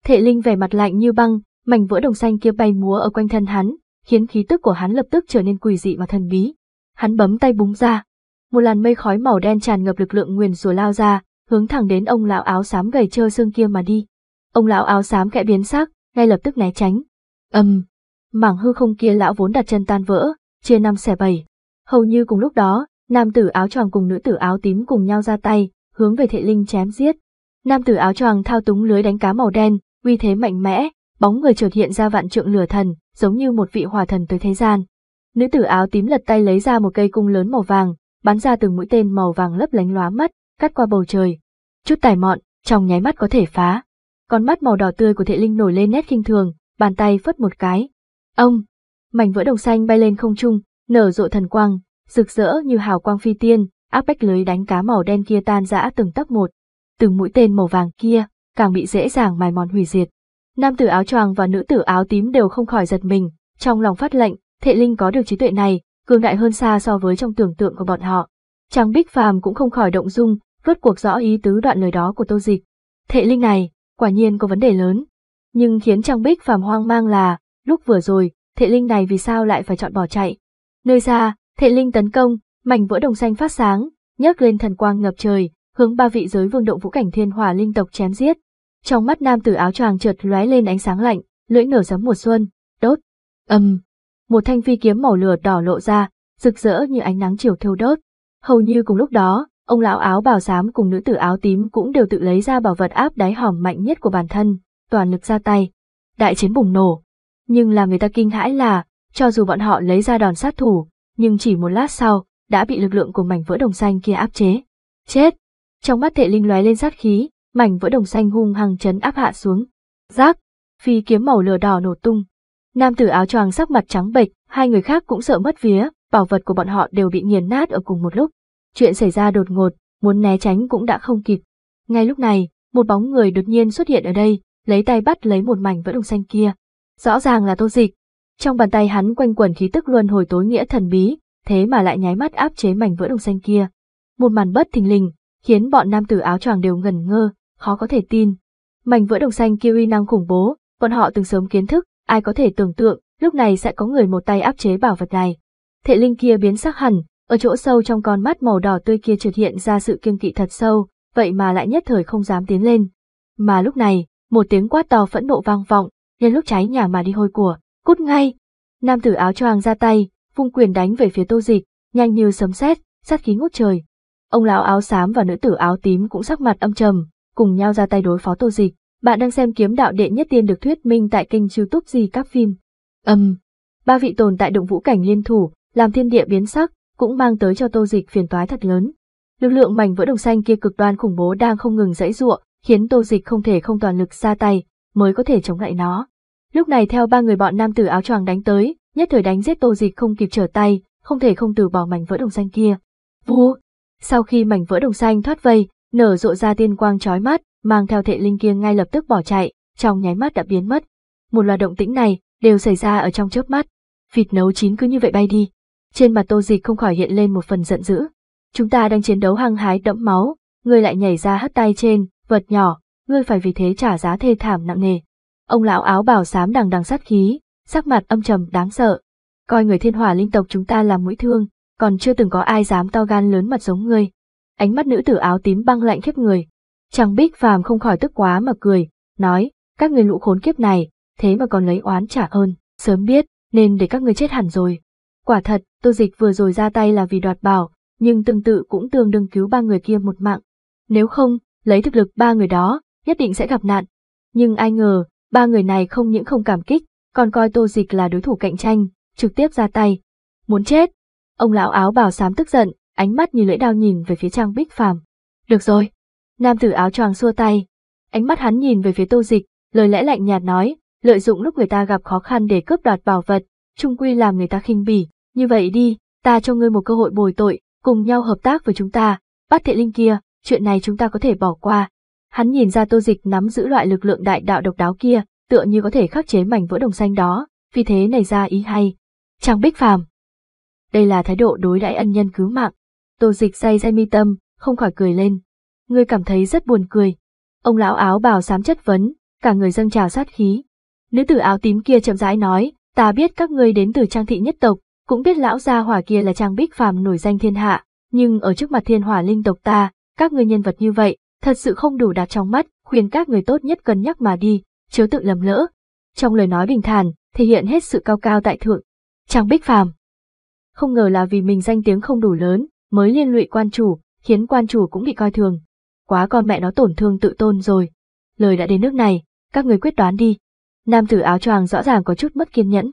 thệ linh vẻ mặt lạnh như băng, mảnh vỡ đồng xanh kia bay múa ở quanh thân hắn, khiến khí tức của hắn lập tức trở nên quỷ dị và thần bí. Hắn bấm tay búng ra, một làn mây khói màu đen tràn ngập lực lượng nguyền rủa lao ra, hướng thẳng đến ông lão áo xám gầy trơ xương kia mà đi. Ông lão áo xám khẽ biến sắc, ngay lập tức né tránh. Ầm, um, mảng hư không kia lão vốn đặt chân tan vỡ, chia năm xẻ bảy. Hầu như cùng lúc đó, nam tử áo choàng cùng nữ tử áo tím cùng nhau ra tay, hướng về Thệ Linh chém giết. Nam tử áo choàng thao túng lưới đánh cá màu đen, uy thế mạnh mẽ, bóng người chợt hiện ra vạn trượng lửa thần, giống như một vị hòa thần tới thế gian. Nữ tử áo tím lật tay lấy ra một cây cung lớn màu vàng, bắn ra từng mũi tên màu vàng lấp lánh lóa mắt, cắt qua bầu trời. Chút tài mọn, trong nháy mắt có thể phá. Con mắt màu đỏ tươi của Thệ Linh nổi lên nét khinh thường, bàn tay phất một cái. Ông, mảnh vỡ đồng xanh bay lên không trung, nở rộ thần quang, rực rỡ như hào quang phi tiên, áp bách lưới đánh cá màu đen kia tan rã từng tấc một. Từng mũi tên màu vàng kia càng bị dễ dàng mài mòn hủy diệt. Nam tử áo choàng và nữ tử áo tím đều không khỏi giật mình, trong lòng phát lệnh, Thệ Linh có được trí tuệ này, cường đại hơn xa so với trong tưởng tượng của bọn họ. Trang Bích Phàm cũng không khỏi động dung, vớt cuộc rõ ý tứ đoạn lời đó của Tô Dịch. Thệ Linh này, quả nhiên có vấn đề lớn. Nhưng khiến Trang Bích Phàm hoang mang là, lúc vừa rồi, Thệ Linh này vì sao lại phải chọn bỏ chạy? Nơi ra, Thệ Linh tấn công, mảnh vỡ đồng xanh phát sáng, nhấc lên thần quang ngập trời, hướng ba vị giới vương động vũ cảnh thiên hỏa linh tộc chém giết. Trong mắt nam tử áo choàng chợt lóe lên ánh sáng lạnh, lưỡi nở giấm mùa xuân, đốt. Âm. Một thanh phi kiếm màu lửa đỏ lộ ra, rực rỡ như ánh nắng chiều thiêu đốt. Hầu như cùng lúc đó, ông lão áo bào xám cùng nữ tử áo tím cũng đều tự lấy ra bảo vật áp đáy hòm mạnh nhất của bản thân, toàn lực ra tay. Đại chiến bùng nổ. Nhưng làm người ta kinh hãi là, cho dù bọn họ lấy ra đòn sát thủ, nhưng chỉ một lát sau, đã bị lực lượng của mảnh vỡ đồng xanh kia áp chế. Chết! Trong mắt Thệ Linh lóe lên sát khí, mảnh vỡ đồng xanh hung hăng chấn áp hạ xuống. Rác, phi kiếm màu lửa đỏ nổ tung. Nam tử áo choàng sắc mặt trắng bệch, hai người khác cũng sợ mất vía, bảo vật của bọn họ đều bị nghiền nát ở cùng một lúc. Chuyện xảy ra đột ngột, muốn né tránh cũng đã không kịp. Ngay lúc này, một bóng người đột nhiên xuất hiện ở đây, lấy tay bắt lấy một mảnh vỡ đồng xanh kia. Rõ ràng là Tô Dịch. Trong bàn tay hắn quanh quẩn khí tức luân hồi tối nghĩa thần bí, thế mà lại nháy mắt áp chế mảnh vỡ đồng xanh kia. Một màn bất thình lình, khiến bọn nam tử áo choàng đều ngẩn ngơ, khó có thể tin. Mảnh vỡ đồng xanh kia uy năng khủng bố, bọn họ từng sớm kiến thức, ai có thể tưởng tượng, lúc này sẽ có người một tay áp chế bảo vật này. Thệ linh kia biến sắc hẳn, ở chỗ sâu trong con mắt màu đỏ tươi kia trượt hiện ra sự kiêng kỵ thật sâu, vậy mà lại nhất thời không dám tiến lên. Mà lúc này, một tiếng quát to phẫn nộ vang vọng, nhân lúc cháy nhà mà đi hôi của, cút ngay. Nam tử áo choàng ra tay, vung quyền đánh về phía Tô Dịch, nhanh như sấm sét, sát khí ngút trời. Ông lão áo xám và nữ tử áo tím cũng sắc mặt âm trầm, cùng nhau ra tay đối phó tô dịch. Bạn đang xem kiếm đạo đệ nhất tiên được thuyết minh tại kênh youtube gì các phim. Âm. Um, ba vị tồn tại động vũ cảnh liên thủ, làm thiên địa biến sắc, cũng mang tới cho tô dịch phiền toái thật lớn. Lực lượng mảnh vỡ đồng xanh kia cực đoan khủng bố đang không ngừng dãy giụa, khiến tô dịch không thể không toàn lực ra tay, mới có thể chống lại nó. Lúc này theo ba người bọn nam tử áo choàng đánh tới, nhất thời đánh giết tô dịch không kịp trở tay, không thể không từ bỏ mảnh vỡ đồng xanh kia. Vua! Sau khi mảnh vỡ đồng xanh thoát vây, nở rộ ra tiên quang chói mắt, mang theo thệ linh kia ngay lập tức bỏ chạy, trong nháy mắt đã biến mất. Một loạt động tĩnh này đều xảy ra ở trong chớp mắt. Vịt nấu chín cứ như vậy bay đi. Trên mặt Tô Dịch không khỏi hiện lên một phần giận dữ. Chúng ta đang chiến đấu hăng hái đẫm máu, ngươi lại nhảy ra hất tay trên, vật nhỏ, ngươi phải vì thế trả giá thê thảm nặng nề. Ông lão áo bảo xám đằng đằng sát khí, sắc mặt âm trầm đáng sợ. Coi người thiên hỏa linh tộc chúng ta là mũi thương, còn chưa từng có ai dám to gan lớn mặt giống ngươi ánh mắt nữ tử áo tím băng lạnh khiếp người. Chàng Bích Phàm không khỏi tức quá mà cười, nói, các người lũ khốn kiếp này, thế mà còn lấy oán trả ơn, sớm biết, nên để các người chết hẳn rồi. Quả thật, Tô Dịch vừa rồi ra tay là vì đoạt bảo, nhưng tương tự cũng tương đương cứu ba người kia một mạng. Nếu không, lấy thực lực ba người đó, nhất định sẽ gặp nạn. Nhưng ai ngờ, ba người này không những không cảm kích, còn coi Tô Dịch là đối thủ cạnh tranh, trực tiếp ra tay. Muốn chết! Ông lão áo bảo sám tức giận, ánh mắt như lưỡi đao nhìn về phía Trang Bích Phàm. Được rồi. Nam tử áo choàng xua tay. Ánh mắt hắn nhìn về phía Tô Dịch, lời lẽ lạnh nhạt nói, lợi dụng lúc người ta gặp khó khăn để cướp đoạt bảo vật, trung quy làm người ta khinh bỉ, như vậy đi, ta cho ngươi một cơ hội bồi tội, cùng nhau hợp tác với chúng ta, bắt Thệ linh kia, chuyện này chúng ta có thể bỏ qua. Hắn nhìn ra Tô Dịch nắm giữ loại lực lượng đại đạo độc đáo kia, tựa như có thể khắc chế mảnh vỡ đồng xanh đó, vì thế này ra ý hay. Trang Bích Phàm Đây là thái độ đối đãi ân nhân cứu mạng, Tô dịch say say mi tâm, không khỏi cười lên. Ngươi cảm thấy rất buồn cười. Ông lão áo bào xám chất vấn, cả người dâng trào sát khí. Nữ tử áo tím kia chậm rãi nói, ta biết các ngươi đến từ trang thị nhất tộc, cũng biết lão gia hỏa kia là trang bích phàm nổi danh thiên hạ, nhưng ở trước mặt thiên hỏa linh tộc ta, các ngươi nhân vật như vậy, thật sự không đủ đạt trong mắt, khuyên các người tốt nhất cân nhắc mà đi, chớ tự lầm lỡ. Trong lời nói bình thản, thể hiện hết sự cao cao tại thượng. Trang bích phàm. Không ngờ là vì mình danh tiếng không đủ lớn, mới liên lụy quan chủ, khiến quan chủ cũng bị coi thường. Quá con mẹ nó tổn thương tự tôn rồi. Lời đã đến nước này, các người quyết đoán đi. Nam tử áo choàng rõ ràng có chút mất kiên nhẫn.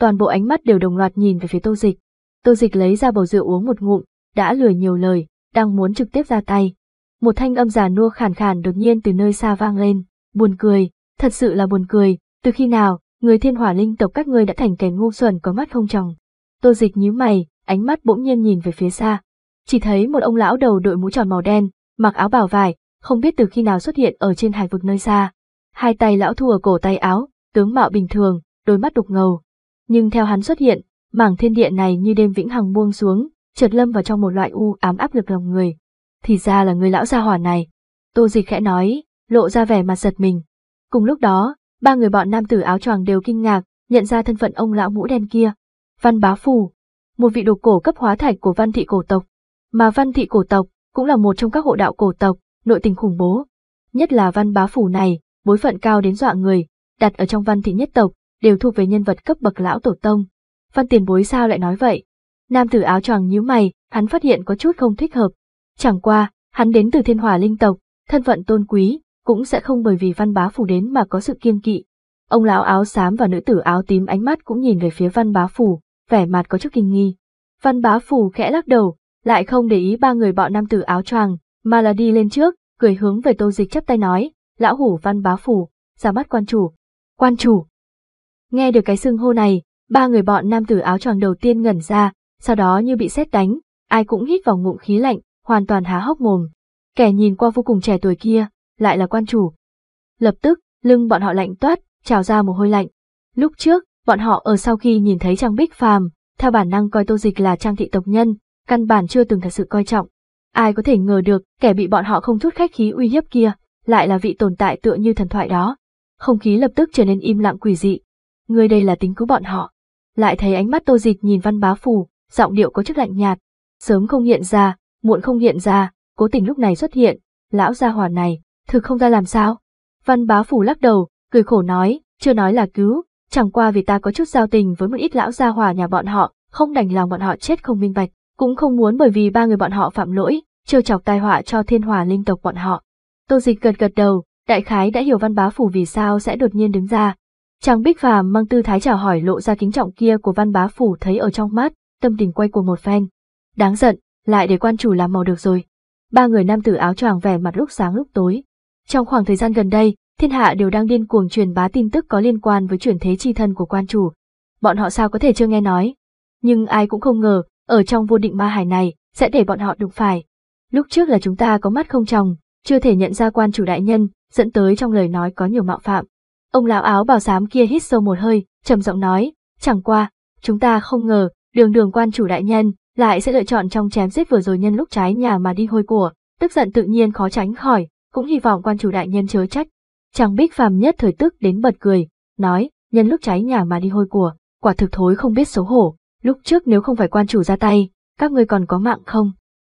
Toàn bộ ánh mắt đều đồng loạt nhìn về phía tô dịch. Tô dịch lấy ra bầu rượu uống một ngụm, đã lười nhiều lời, đang muốn trực tiếp ra tay. Một thanh âm già nua khàn khàn đột nhiên từ nơi xa vang lên, buồn cười, thật sự là buồn cười, từ khi nào, người thiên hỏa linh tộc các ngươi đã thành kẻ ngu xuẩn có mắt không tròng. Tô dịch nhíu mày, ánh mắt bỗng nhiên nhìn về phía xa, chỉ thấy một ông lão đầu đội mũ tròn màu đen, mặc áo bảo vải, không biết từ khi nào xuất hiện ở trên hải vực nơi xa. Hai tay lão thu ở cổ tay áo, tướng mạo bình thường, đôi mắt đục ngầu. Nhưng theo hắn xuất hiện, mảng thiên địa này như đêm vĩnh hằng buông xuống, trượt lâm vào trong một loại u ám áp lực lòng người. Thì ra là người lão gia hỏa này. Tô dịch khẽ nói, lộ ra vẻ mặt giật mình. Cùng lúc đó, ba người bọn nam tử áo choàng đều kinh ngạc, nhận ra thân phận ông lão mũ đen kia. Văn bá phù, một vị đồ cổ cấp hóa thạch của văn thị cổ tộc, mà văn thị cổ tộc cũng là một trong các hộ đạo cổ tộc, nội tình khủng bố. Nhất là văn bá phủ này, bối phận cao đến dọa người, đặt ở trong văn thị nhất tộc, đều thuộc về nhân vật cấp bậc lão tổ tông. Văn tiền bối sao lại nói vậy? Nam tử áo choàng nhíu mày, hắn phát hiện có chút không thích hợp. Chẳng qua, hắn đến từ thiên hòa linh tộc, thân phận tôn quý, cũng sẽ không bởi vì văn bá phủ đến mà có sự kiêng kỵ. Ông lão áo xám và nữ tử áo tím ánh mắt cũng nhìn về phía văn bá phủ, vẻ mặt có chút kinh nghi. Văn bá phủ khẽ lắc đầu, lại không để ý ba người bọn nam tử áo choàng, mà là đi lên trước, cười hướng về tô dịch chắp tay nói, lão hủ văn bá phủ, ra mắt quan chủ. Quan chủ! Nghe được cái xưng hô này, ba người bọn nam tử áo choàng đầu tiên ngẩn ra, sau đó như bị sét đánh, ai cũng hít vào ngụm khí lạnh, hoàn toàn há hốc mồm. Kẻ nhìn qua vô cùng trẻ tuổi kia, lại là quan chủ. Lập tức, lưng bọn họ lạnh toát, trào ra mồ hôi lạnh. Lúc trước, bọn họ ở sau khi nhìn thấy Trang Bích Phàm, theo bản năng coi Tô Dịch là Trang thị tộc nhân, căn bản chưa từng thật sự coi trọng. Ai có thể ngờ được, kẻ bị bọn họ không chút khách khí uy hiếp kia, lại là vị tồn tại tựa như thần thoại đó. Không khí lập tức trở nên im lặng quỷ dị. Người đây là tính cứu bọn họ. Lại thấy ánh mắt tô dịch nhìn văn bá phù, giọng điệu có chút lạnh nhạt. Sớm không hiện ra, muộn không hiện ra, cố tình lúc này xuất hiện, lão gia hỏa này, thực không ra làm sao. Văn bá phù lắc đầu, cười khổ nói, chưa nói là cứu, chẳng qua vì ta có chút giao tình với một ít lão gia hỏa nhà bọn họ, không đành lòng bọn họ chết không minh bạch cũng không muốn bởi vì ba người bọn họ phạm lỗi, trêu chọc tai họa cho thiên hòa linh tộc bọn họ. Tô dịch gật gật đầu, đại khái đã hiểu văn bá phủ vì sao sẽ đột nhiên đứng ra. Chàng Bích Phàm mang tư thái chào hỏi lộ ra kính trọng kia của văn bá phủ thấy ở trong mắt, tâm tình quay cuồng một phen. Đáng giận, lại để quan chủ làm màu được rồi. Ba người nam tử áo choàng vẻ mặt lúc sáng lúc tối. Trong khoảng thời gian gần đây, thiên hạ đều đang điên cuồng truyền bá tin tức có liên quan với chuyển thế chi thân của quan chủ. Bọn họ sao có thể chưa nghe nói. Nhưng ai cũng không ngờ, ở trong vô định ma hải này, sẽ để bọn họ đụng phải. Lúc trước là chúng ta có mắt không tròng, chưa thể nhận ra quan chủ đại nhân, dẫn tới trong lời nói có nhiều mạo phạm. Ông lão áo bào xám kia hít sâu một hơi, trầm giọng nói, chẳng qua, chúng ta không ngờ, đường đường quan chủ đại nhân, lại sẽ lựa chọn trong chém giết vừa rồi nhân lúc trái nhà mà đi hôi của, tức giận tự nhiên khó tránh khỏi, cũng hy vọng quan chủ đại nhân chớ trách. Chàng bích phàm nhất thời tức đến bật cười, nói, nhân lúc trái nhà mà đi hôi của, quả thực thối không biết xấu hổ. Lúc trước nếu không phải quan chủ ra tay, các ngươi còn có mạng không?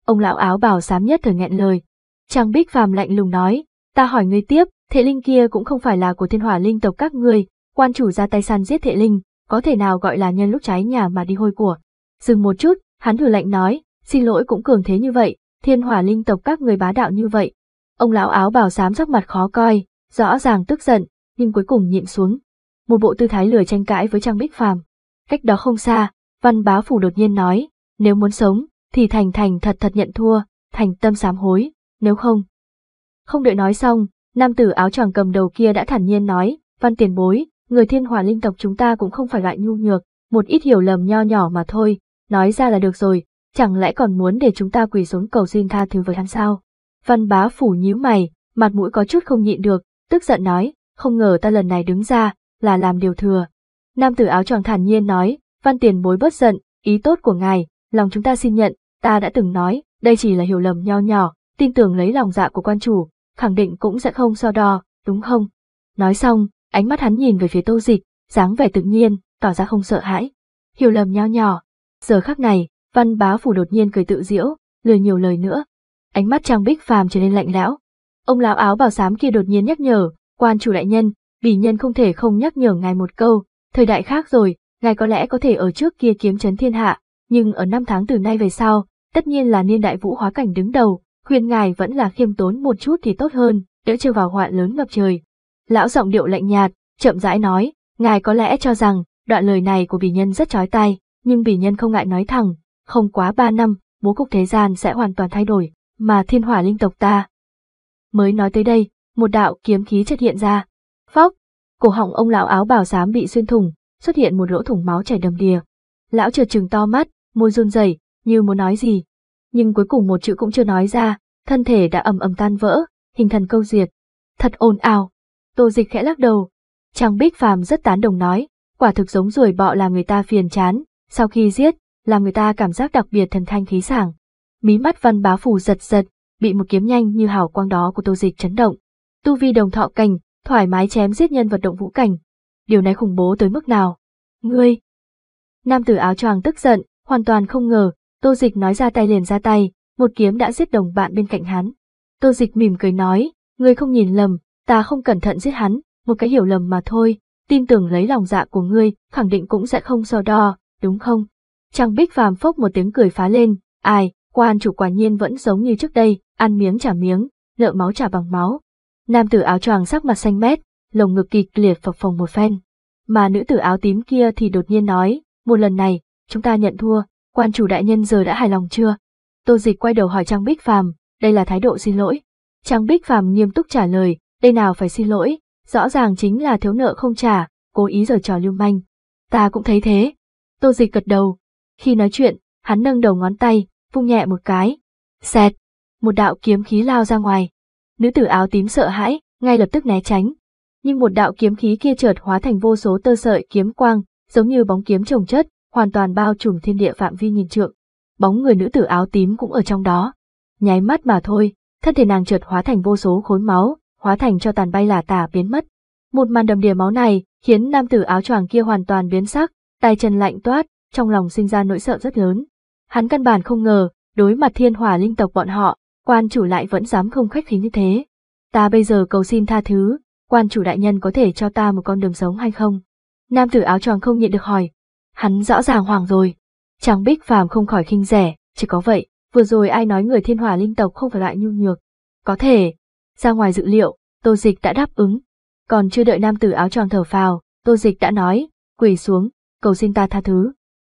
Ông lão áo bào xám nhất thời nghẹn lời. Trang Bích Phàm lạnh lùng nói, ta hỏi ngươi tiếp, thệ linh kia cũng không phải là của thiên hỏa linh tộc các ngươi, quan chủ ra tay săn giết thệ linh, có thể nào gọi là nhân lúc cháy nhà mà đi hôi của. Dừng một chút, hắn thử lạnh nói, xin lỗi cũng cường thế như vậy, thiên hỏa linh tộc các người bá đạo như vậy. Ông lão áo bào xám sắc mặt khó coi, rõ ràng tức giận, nhưng cuối cùng nhịn xuống. Một bộ tư thái lười tranh cãi với Trang Bích Phàm. Cách đó không xa, Văn bá phủ đột nhiên nói, nếu muốn sống, thì thành thành thật thật nhận thua, thành tâm sám hối, nếu không. Không đợi nói xong, nam tử áo choàng cầm đầu kia đã thản nhiên nói, văn tiền bối, người thiên hòa linh tộc chúng ta cũng không phải loại nhu nhược, một ít hiểu lầm nho nhỏ mà thôi, nói ra là được rồi, chẳng lẽ còn muốn để chúng ta quỳ xuống cầu xin tha thứ với hắn sao? Văn bá phủ nhíu mày, mặt mũi có chút không nhịn được, tức giận nói, không ngờ ta lần này đứng ra, là làm điều thừa. Nam tử áo choàng thản nhiên nói, Văn tiền bối bớt giận, ý tốt của ngài, lòng chúng ta xin nhận, ta đã từng nói, đây chỉ là hiểu lầm nho nhỏ, tin tưởng lấy lòng dạ của quan chủ, khẳng định cũng sẽ không so đo, đúng không? Nói xong, ánh mắt hắn nhìn về phía tô dịch, dáng vẻ tự nhiên, tỏ ra không sợ hãi. Hiểu lầm nho nhỏ. Giờ khắc này, văn bá phủ đột nhiên cười tự diễu, lười nhiều lời nữa. Ánh mắt trang bích phàm trở nên lạnh lẽo. Ông lão áo bào sám kia đột nhiên nhắc nhở, quan chủ đại nhân, bỉ nhân không thể không nhắc nhở ngài một câu, thời đại khác rồi, ngài có lẽ có thể ở trước kia kiếm chấn thiên hạ, nhưng ở năm tháng từ nay về sau, tất nhiên là niên đại vũ hóa cảnh đứng đầu, khuyên ngài vẫn là khiêm tốn một chút thì tốt hơn, đỡ trêu vào họa lớn ngập trời. Lão giọng điệu lạnh nhạt, chậm rãi nói, ngài có lẽ cho rằng, đoạn lời này của bỉ nhân rất chói tai, nhưng bỉ nhân không ngại nói thẳng, không quá ba năm, bố cục thế gian sẽ hoàn toàn thay đổi, mà thiên hỏa linh tộc ta. Mới nói tới đây, một đạo kiếm khí chất hiện ra. Phóc, cổ họng ông lão áo bảo xám bị xuyên thủng, xuất hiện một lỗ thủng máu chảy đầm đìa. Lão trượt trừng to mắt, môi run rẩy, như muốn nói gì, nhưng cuối cùng một chữ cũng chưa nói ra, thân thể đã ầm ầm tan vỡ, hình thần câu diệt. Thật ồn ào. Tô Dịch khẽ lắc đầu. Trang Bích Phàm rất tán đồng nói, quả thực giống ruồi bọ làm người ta phiền chán, sau khi giết, làm người ta cảm giác đặc biệt thần thanh khí sảng. Mí mắt Văn Bá Phù giật giật, bị một kiếm nhanh như hào quang đó của Tô Dịch chấn động. Tu vi đồng thọ cảnh, thoải mái chém giết nhân vật động vũ cảnh, điều này khủng bố tới mức nào. Ngươi! Nam tử áo choàng tức giận, hoàn toàn không ngờ, tô dịch nói ra tay liền ra tay, một kiếm đã giết đồng bạn bên cạnh hắn. Tô dịch mỉm cười nói, ngươi không nhìn lầm, ta không cẩn thận giết hắn, một cái hiểu lầm mà thôi, tin tưởng lấy lòng dạ của ngươi, khẳng định cũng sẽ không so đo, đúng không? Trang Bích Phàm phốc một tiếng cười phá lên, ai, quan chủ quả nhiên vẫn giống như trước đây, ăn miếng trả miếng, nợ máu trả bằng máu. Nam tử áo choàng sắc mặt xanh mét, lồng ngực kịch liệt phập phồng một phen. Mà nữ tử áo tím kia thì đột nhiên nói, một lần này, chúng ta nhận thua, quan chủ đại nhân giờ đã hài lòng chưa? Tô dịch quay đầu hỏi Trang Bích Phàm, đây là thái độ xin lỗi. Trang Bích Phàm nghiêm túc trả lời, đây nào phải xin lỗi, rõ ràng chính là thiếu nợ không trả, cố ý giở trò lưu manh. Ta cũng thấy thế. Tô dịch gật đầu. Khi nói chuyện, hắn nâng đầu ngón tay, vung nhẹ một cái. Xẹt. Một đạo kiếm khí lao ra ngoài. Nữ tử áo tím sợ hãi, ngay lập tức né tránh nhưng một đạo kiếm khí kia chợt hóa thành vô số tơ sợi kiếm quang, giống như bóng kiếm trồng chất, hoàn toàn bao trùm thiên địa phạm vi nhìn trượng. Bóng người nữ tử áo tím cũng ở trong đó. Nháy mắt mà thôi, thân thể nàng chợt hóa thành vô số khối máu, hóa thành cho tàn bay là tả biến mất. Một màn đầm đìa máu này khiến nam tử áo choàng kia hoàn toàn biến sắc, tay chân lạnh toát, trong lòng sinh ra nỗi sợ rất lớn. Hắn căn bản không ngờ, đối mặt thiên hỏa linh tộc bọn họ, quan chủ lại vẫn dám không khách khí như thế. Ta bây giờ cầu xin tha thứ, quan chủ đại nhân có thể cho ta một con đường sống hay không? Nam tử áo tròn không nhịn được hỏi. Hắn rõ ràng hoàng rồi. chàng bích phàm không khỏi khinh rẻ, chỉ có vậy, vừa rồi ai nói người thiên hòa linh tộc không phải loại nhu nhược. Có thể, ra ngoài dự liệu, tô dịch đã đáp ứng. Còn chưa đợi nam tử áo tròn thở phào, tô dịch đã nói, quỳ xuống, cầu xin ta tha thứ.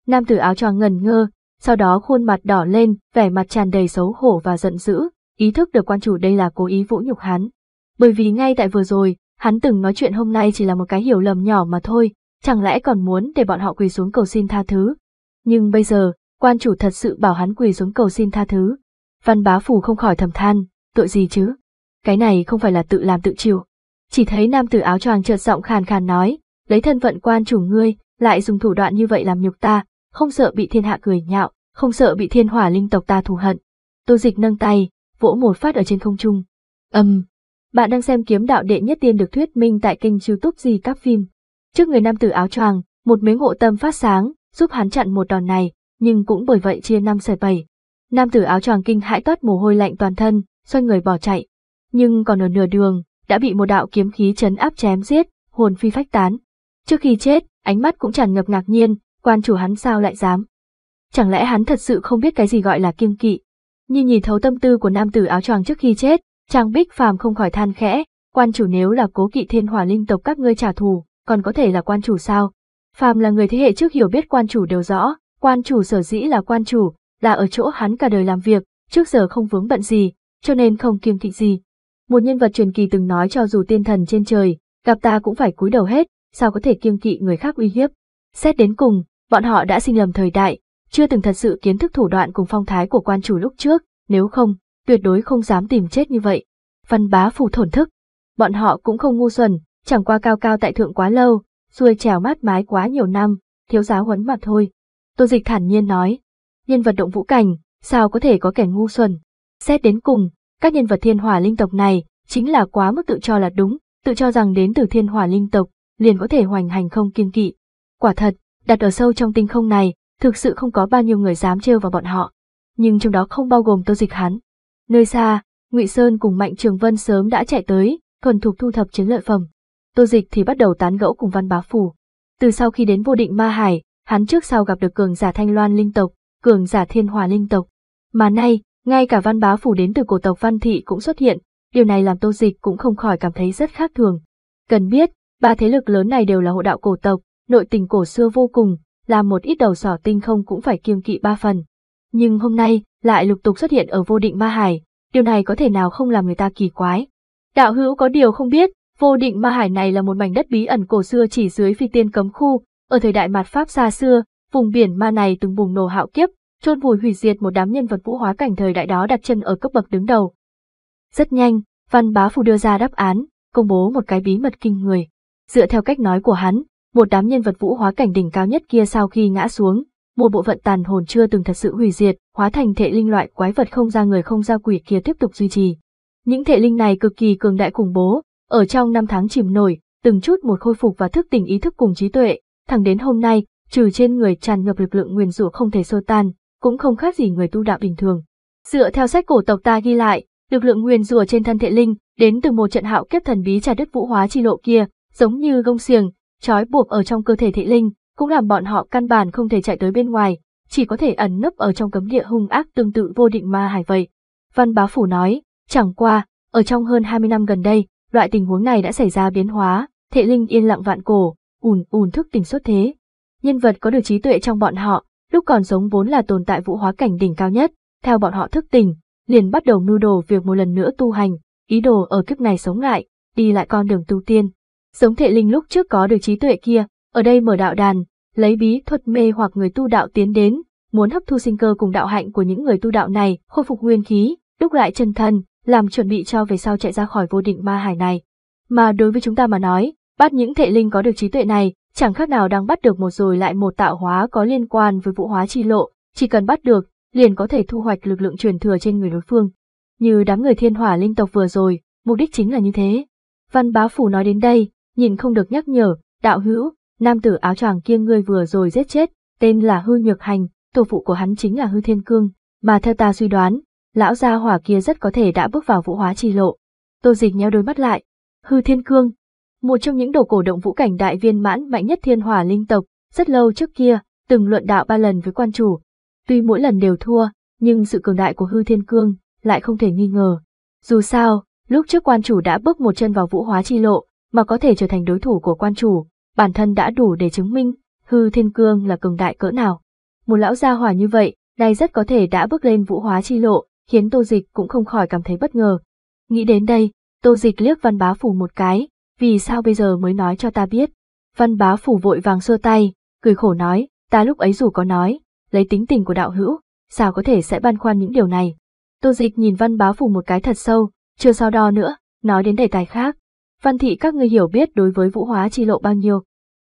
Nam tử áo tròn ngần ngơ, sau đó khuôn mặt đỏ lên, vẻ mặt tràn đầy xấu hổ và giận dữ, ý thức được quan chủ đây là cố ý vũ nhục hắn. Bởi vì ngay tại vừa rồi, hắn từng nói chuyện hôm nay chỉ là một cái hiểu lầm nhỏ mà thôi, chẳng lẽ còn muốn để bọn họ quỳ xuống cầu xin tha thứ. Nhưng bây giờ, quan chủ thật sự bảo hắn quỳ xuống cầu xin tha thứ. Văn bá phủ không khỏi thầm than, tội gì chứ? Cái này không phải là tự làm tự chịu. Chỉ thấy nam tử áo choàng chợt giọng khàn khàn nói, lấy thân phận quan chủ ngươi, lại dùng thủ đoạn như vậy làm nhục ta, không sợ bị thiên hạ cười nhạo, không sợ bị thiên hỏa linh tộc ta thù hận. Tô dịch nâng tay, vỗ một phát ở trên không trung. Âm, bạn đang xem kiếm đạo đệ nhất tiên được thuyết minh tại kênh youtube gì các phim. Trước người nam tử áo choàng, một miếng hộ tâm phát sáng, giúp hắn chặn một đòn này, nhưng cũng bởi vậy chia năm sợi bảy. Nam tử áo choàng kinh hãi toát mồ hôi lạnh toàn thân, xoay người bỏ chạy. Nhưng còn ở nửa đường, đã bị một đạo kiếm khí chấn áp chém giết, hồn phi phách tán. Trước khi chết, ánh mắt cũng tràn ngập ngạc nhiên, quan chủ hắn sao lại dám. Chẳng lẽ hắn thật sự không biết cái gì gọi là kiêng kỵ? Như nhìn thấu tâm tư của nam tử áo choàng trước khi chết, Trang Bích Phàm không khỏi than khẽ, quan chủ nếu là cố kỵ thiên hỏa linh tộc các ngươi trả thù, còn có thể là quan chủ sao? Phàm là người thế hệ trước hiểu biết quan chủ đều rõ, quan chủ sở dĩ là quan chủ, là ở chỗ hắn cả đời làm việc, trước giờ không vướng bận gì, cho nên không kiêng kỵ gì. Một nhân vật truyền kỳ từng nói cho dù tiên thần trên trời, gặp ta cũng phải cúi đầu hết, sao có thể kiêng kỵ người khác uy hiếp. Xét đến cùng, bọn họ đã sinh lầm thời đại, chưa từng thật sự kiến thức thủ đoạn cùng phong thái của quan chủ lúc trước, nếu không, tuyệt đối không dám tìm chết như vậy. Văn bá phủ thổn thức. Bọn họ cũng không ngu xuẩn, chẳng qua cao cao tại thượng quá lâu, xuôi trèo mát mái quá nhiều năm, thiếu giáo huấn mặt thôi. Tô dịch thản nhiên nói, nhân vật động vũ cảnh, sao có thể có kẻ ngu xuẩn. Xét đến cùng, các nhân vật thiên hòa linh tộc này, chính là quá mức tự cho là đúng, tự cho rằng đến từ thiên hòa linh tộc, liền có thể hoành hành không kiên kỵ. Quả thật, đặt ở sâu trong tinh không này, thực sự không có bao nhiêu người dám trêu vào bọn họ. Nhưng trong đó không bao gồm tô dịch hắn. Nơi xa, Ngụy Sơn cùng Mạnh Trường Vân sớm đã chạy tới, thuần thục thu thập chiến lợi phẩm. Tô Dịch thì bắt đầu tán gẫu cùng Văn Bá Phủ. Từ sau khi đến vô định Ma Hải, hắn trước sau gặp được cường giả Thanh Loan linh tộc, cường giả Thiên Hòa linh tộc. Mà nay, ngay cả Văn Bá Phủ đến từ cổ tộc Văn Thị cũng xuất hiện, điều này làm Tô Dịch cũng không khỏi cảm thấy rất khác thường. Cần biết, ba thế lực lớn này đều là hộ đạo cổ tộc, nội tình cổ xưa vô cùng, làm một ít đầu sỏ tinh không cũng phải kiêng kỵ ba phần. Nhưng hôm nay, lại lục tục xuất hiện ở vô định ma hải, điều này có thể nào không làm người ta kỳ quái. Đạo hữu có điều không biết, vô định ma hải này là một mảnh đất bí ẩn cổ xưa chỉ dưới phi tiên cấm khu, ở thời đại mạt Pháp xa xưa, vùng biển ma này từng bùng nổ hạo kiếp, trôn vùi hủy diệt một đám nhân vật vũ hóa cảnh thời đại đó đặt chân ở cấp bậc đứng đầu. Rất nhanh, Văn Bá Phù đưa ra đáp án, công bố một cái bí mật kinh người. Dựa theo cách nói của hắn, một đám nhân vật vũ hóa cảnh đỉnh cao nhất kia sau khi ngã xuống, một bộ phận tàn hồn chưa từng thật sự hủy diệt, hóa thành thể linh loại quái vật không ra người không ra quỷ kia tiếp tục duy trì. Những thể linh này cực kỳ cường đại khủng bố, ở trong năm tháng chìm nổi, từng chút một khôi phục và thức tỉnh ý thức cùng trí tuệ, thẳng đến hôm nay, trừ trên người tràn ngập lực lượng nguyên rủa không thể xô tan, cũng không khác gì người tu đạo bình thường. Dựa theo sách cổ tộc ta ghi lại, lực lượng nguyên rủa trên thân thể linh đến từ một trận hạo kiếp thần bí trà đất vũ hóa chi lộ kia, giống như gông xiềng, trói buộc ở trong cơ thể thể linh, cũng làm bọn họ căn bản không thể chạy tới bên ngoài, chỉ có thể ẩn nấp ở trong cấm địa hung ác tương tự vô định ma hải vậy. Văn bá phủ nói, chẳng qua, ở trong hơn 20 năm gần đây, loại tình huống này đã xảy ra biến hóa, thệ linh yên lặng vạn cổ, ùn ùn thức tình xuất thế. Nhân vật có được trí tuệ trong bọn họ, lúc còn sống vốn là tồn tại vũ hóa cảnh đỉnh cao nhất, theo bọn họ thức tình, liền bắt đầu mưu đồ việc một lần nữa tu hành, ý đồ ở kiếp này sống lại, đi lại con đường tu tiên. Giống thệ linh lúc trước có được trí tuệ kia, ở đây mở đạo đàn, lấy bí thuật mê hoặc người tu đạo tiến đến, muốn hấp thu sinh cơ cùng đạo hạnh của những người tu đạo này, khôi phục nguyên khí, đúc lại chân thân, làm chuẩn bị cho về sau chạy ra khỏi vô định ma hải này. Mà đối với chúng ta mà nói, bắt những thệ linh có được trí tuệ này, chẳng khác nào đang bắt được một rồi lại một tạo hóa có liên quan với vũ hóa chi lộ, chỉ cần bắt được, liền có thể thu hoạch lực lượng truyền thừa trên người đối phương. Như đám người thiên hỏa linh tộc vừa rồi, mục đích chính là như thế. Văn bá phủ nói đến đây, nhìn không được nhắc nhở, đạo hữu, nam tử áo choàng kia ngươi vừa rồi giết chết, tên là Hư Nhược Hành, tổ phụ của hắn chính là Hư Thiên Cương, mà theo ta suy đoán, lão gia hỏa kia rất có thể đã bước vào vũ hóa chi lộ. Tô Dịch nhéo đôi mắt lại. Hư Thiên Cương, một trong những đồ cổ động vũ cảnh đại viên mãn mạnh nhất thiên hỏa linh tộc, rất lâu trước kia, từng luận đạo ba lần với quan chủ. Tuy mỗi lần đều thua, nhưng sự cường đại của Hư Thiên Cương lại không thể nghi ngờ. Dù sao, lúc trước quan chủ đã bước một chân vào vũ hóa chi lộ, mà có thể trở thành đối thủ của quan chủ, bản thân đã đủ để chứng minh hư thiên cương là cường đại cỡ nào. Một lão gia hỏa như vậy, nay rất có thể đã bước lên vũ hóa chi lộ, khiến tô dịch cũng không khỏi cảm thấy bất ngờ. Nghĩ đến đây, tô dịch liếc văn bá phủ một cái, vì sao bây giờ mới nói cho ta biết. Văn bá phủ vội vàng xua tay, cười khổ nói, ta lúc ấy dù có nói, lấy tính tình của đạo hữu, sao có thể sẽ băn khoăn những điều này. Tô dịch nhìn văn bá phủ một cái thật sâu, chưa sao đo nữa, nói đến đề tài khác. Văn thị các ngươi hiểu biết đối với vũ hóa chi lộ bao nhiêu?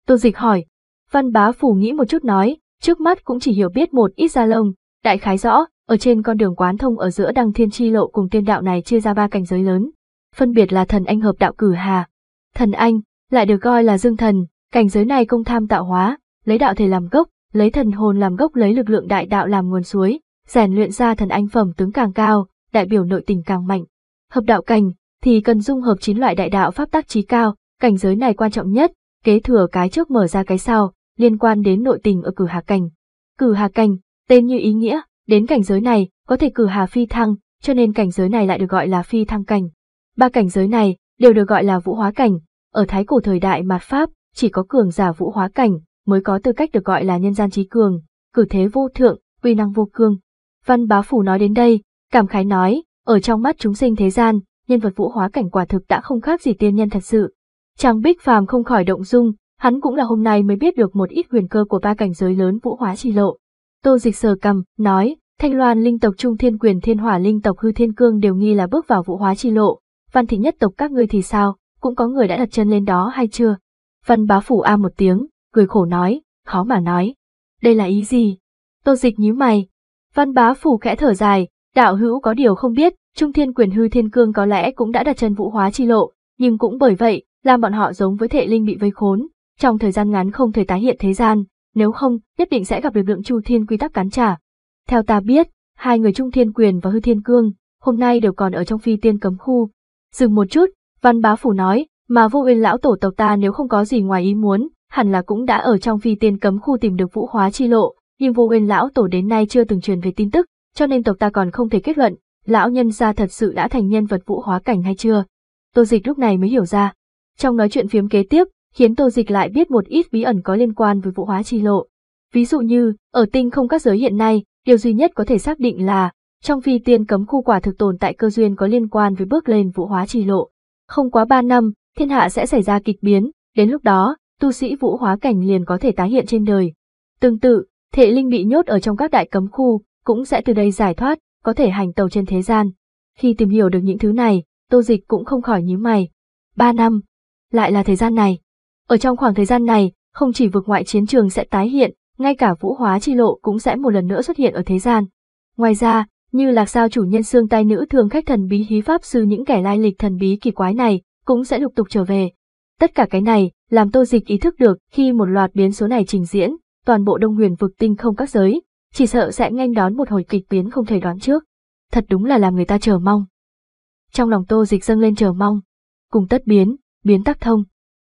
Tô dịch hỏi. Văn bá phủ nghĩ một chút nói, trước mắt cũng chỉ hiểu biết một ít gia lông, đại khái rõ, ở trên con đường quán thông ở giữa đăng thiên chi lộ cùng tiên đạo này chia ra ba cảnh giới lớn. Phân biệt là thần anh hợp đạo cử hà. Thần anh, lại được coi là dương thần, cảnh giới này công tham tạo hóa, lấy đạo thể làm gốc, lấy thần hồn làm gốc lấy lực lượng đại đạo làm nguồn suối, rèn luyện ra thần anh phẩm tướng càng cao, đại biểu nội tình càng mạnh. Hợp đạo cảnh, thì cần dung hợp chín loại đại đạo pháp tác trí cao, cảnh giới này quan trọng nhất, kế thừa cái trước mở ra cái sau, liên quan đến nội tình ở cử hà cảnh. Cử hà cảnh, tên như ý nghĩa, đến cảnh giới này, có thể cử hà phi thăng, cho nên cảnh giới này lại được gọi là phi thăng cảnh. Ba cảnh giới này đều được gọi là vũ hóa cảnh, ở thái cổ thời đại mạt Pháp, chỉ có cường giả vũ hóa cảnh mới có tư cách được gọi là nhân gian trí cường, cử thế vô thượng, uy năng vô cương. Văn bá phủ nói đến đây, cảm khái nói, ở trong mắt chúng sinh thế gian, nhân vật vũ hóa cảnh quả thực đã không khác gì tiên nhân thật sự. Chàng Bích Phàm không khỏi động dung, hắn cũng là hôm nay mới biết được một ít huyền cơ của ba cảnh giới lớn vũ hóa chi lộ. Tô Dịch sờ cầm, nói, Thanh Loan linh tộc Trung Thiên Quyền Thiên Hỏa linh tộc Hư Thiên Cương đều nghi là bước vào vũ hóa chi lộ, văn thị nhất tộc các ngươi thì sao, cũng có người đã đặt chân lên đó hay chưa? Văn bá phủ a một tiếng, cười khổ nói, khó mà nói. Đây là ý gì? Tô Dịch nhíu mày. Văn bá phủ khẽ thở dài, đạo hữu có điều không biết, Trung thiên quyền hư thiên cương có lẽ cũng đã đặt chân vũ hóa chi lộ, nhưng cũng bởi vậy, làm bọn họ giống với thể linh bị vây khốn, trong thời gian ngắn không thể tái hiện thế gian, nếu không, nhất định sẽ gặp lực lượng chu thiên quy tắc cắn trả. Theo ta biết, hai người Trung Thiên Quyền và Hư Thiên Cương, hôm nay đều còn ở trong phi tiên cấm khu. Dừng một chút, Văn Bá Phủ nói, mà vô uyên lão tổ tộc ta nếu không có gì ngoài ý muốn, hẳn là cũng đã ở trong phi tiên cấm khu tìm được vũ hóa chi lộ, nhưng vô uyên lão tổ đến nay chưa từng truyền về tin tức, cho nên tộc ta còn không thể kết luận, lão nhân gia thật sự đã thành nhân vật vũ hóa cảnh hay chưa? Tô Dịch lúc này mới hiểu ra. Trong nói chuyện phiếm kế tiếp, khiến Tô Dịch lại biết một ít bí ẩn có liên quan với vũ hóa chi lộ. Ví dụ như, ở tinh không các giới hiện nay, điều duy nhất có thể xác định là, trong phi tiên cấm khu quả thực tồn tại cơ duyên có liên quan với bước lên vũ hóa chi lộ. Không quá 3 năm, thiên hạ sẽ xảy ra kịch biến, đến lúc đó, tu sĩ vũ hóa cảnh liền có thể tái hiện trên đời. Tương tự, thể linh bị nhốt ở trong các đại cấm khu, cũng sẽ từ đây giải thoát, có thể hành tàu trên thế gian. Khi tìm hiểu được những thứ này, tô dịch cũng không khỏi nhíu mày. Ba năm, lại là thời gian này. Ở trong khoảng thời gian này, không chỉ vực ngoại chiến trường sẽ tái hiện, ngay cả vũ hóa chi lộ cũng sẽ một lần nữa xuất hiện ở thế gian. Ngoài ra, như lạc sao chủ nhân xương tay nữ thường khách thần bí hí pháp sư những kẻ lai lịch thần bí kỳ quái này, cũng sẽ lục tục trở về. Tất cả cái này, làm tô dịch ý thức được khi một loạt biến số này trình diễn, toàn bộ đông huyền vực tinh không các giới, chỉ sợ sẽ nghênh đón một hồi kịch biến không thể đoán trước. Thật đúng là làm người ta chờ mong. Trong lòng tô dịch dâng lên chờ mong, cùng tất biến, biến tắc thông.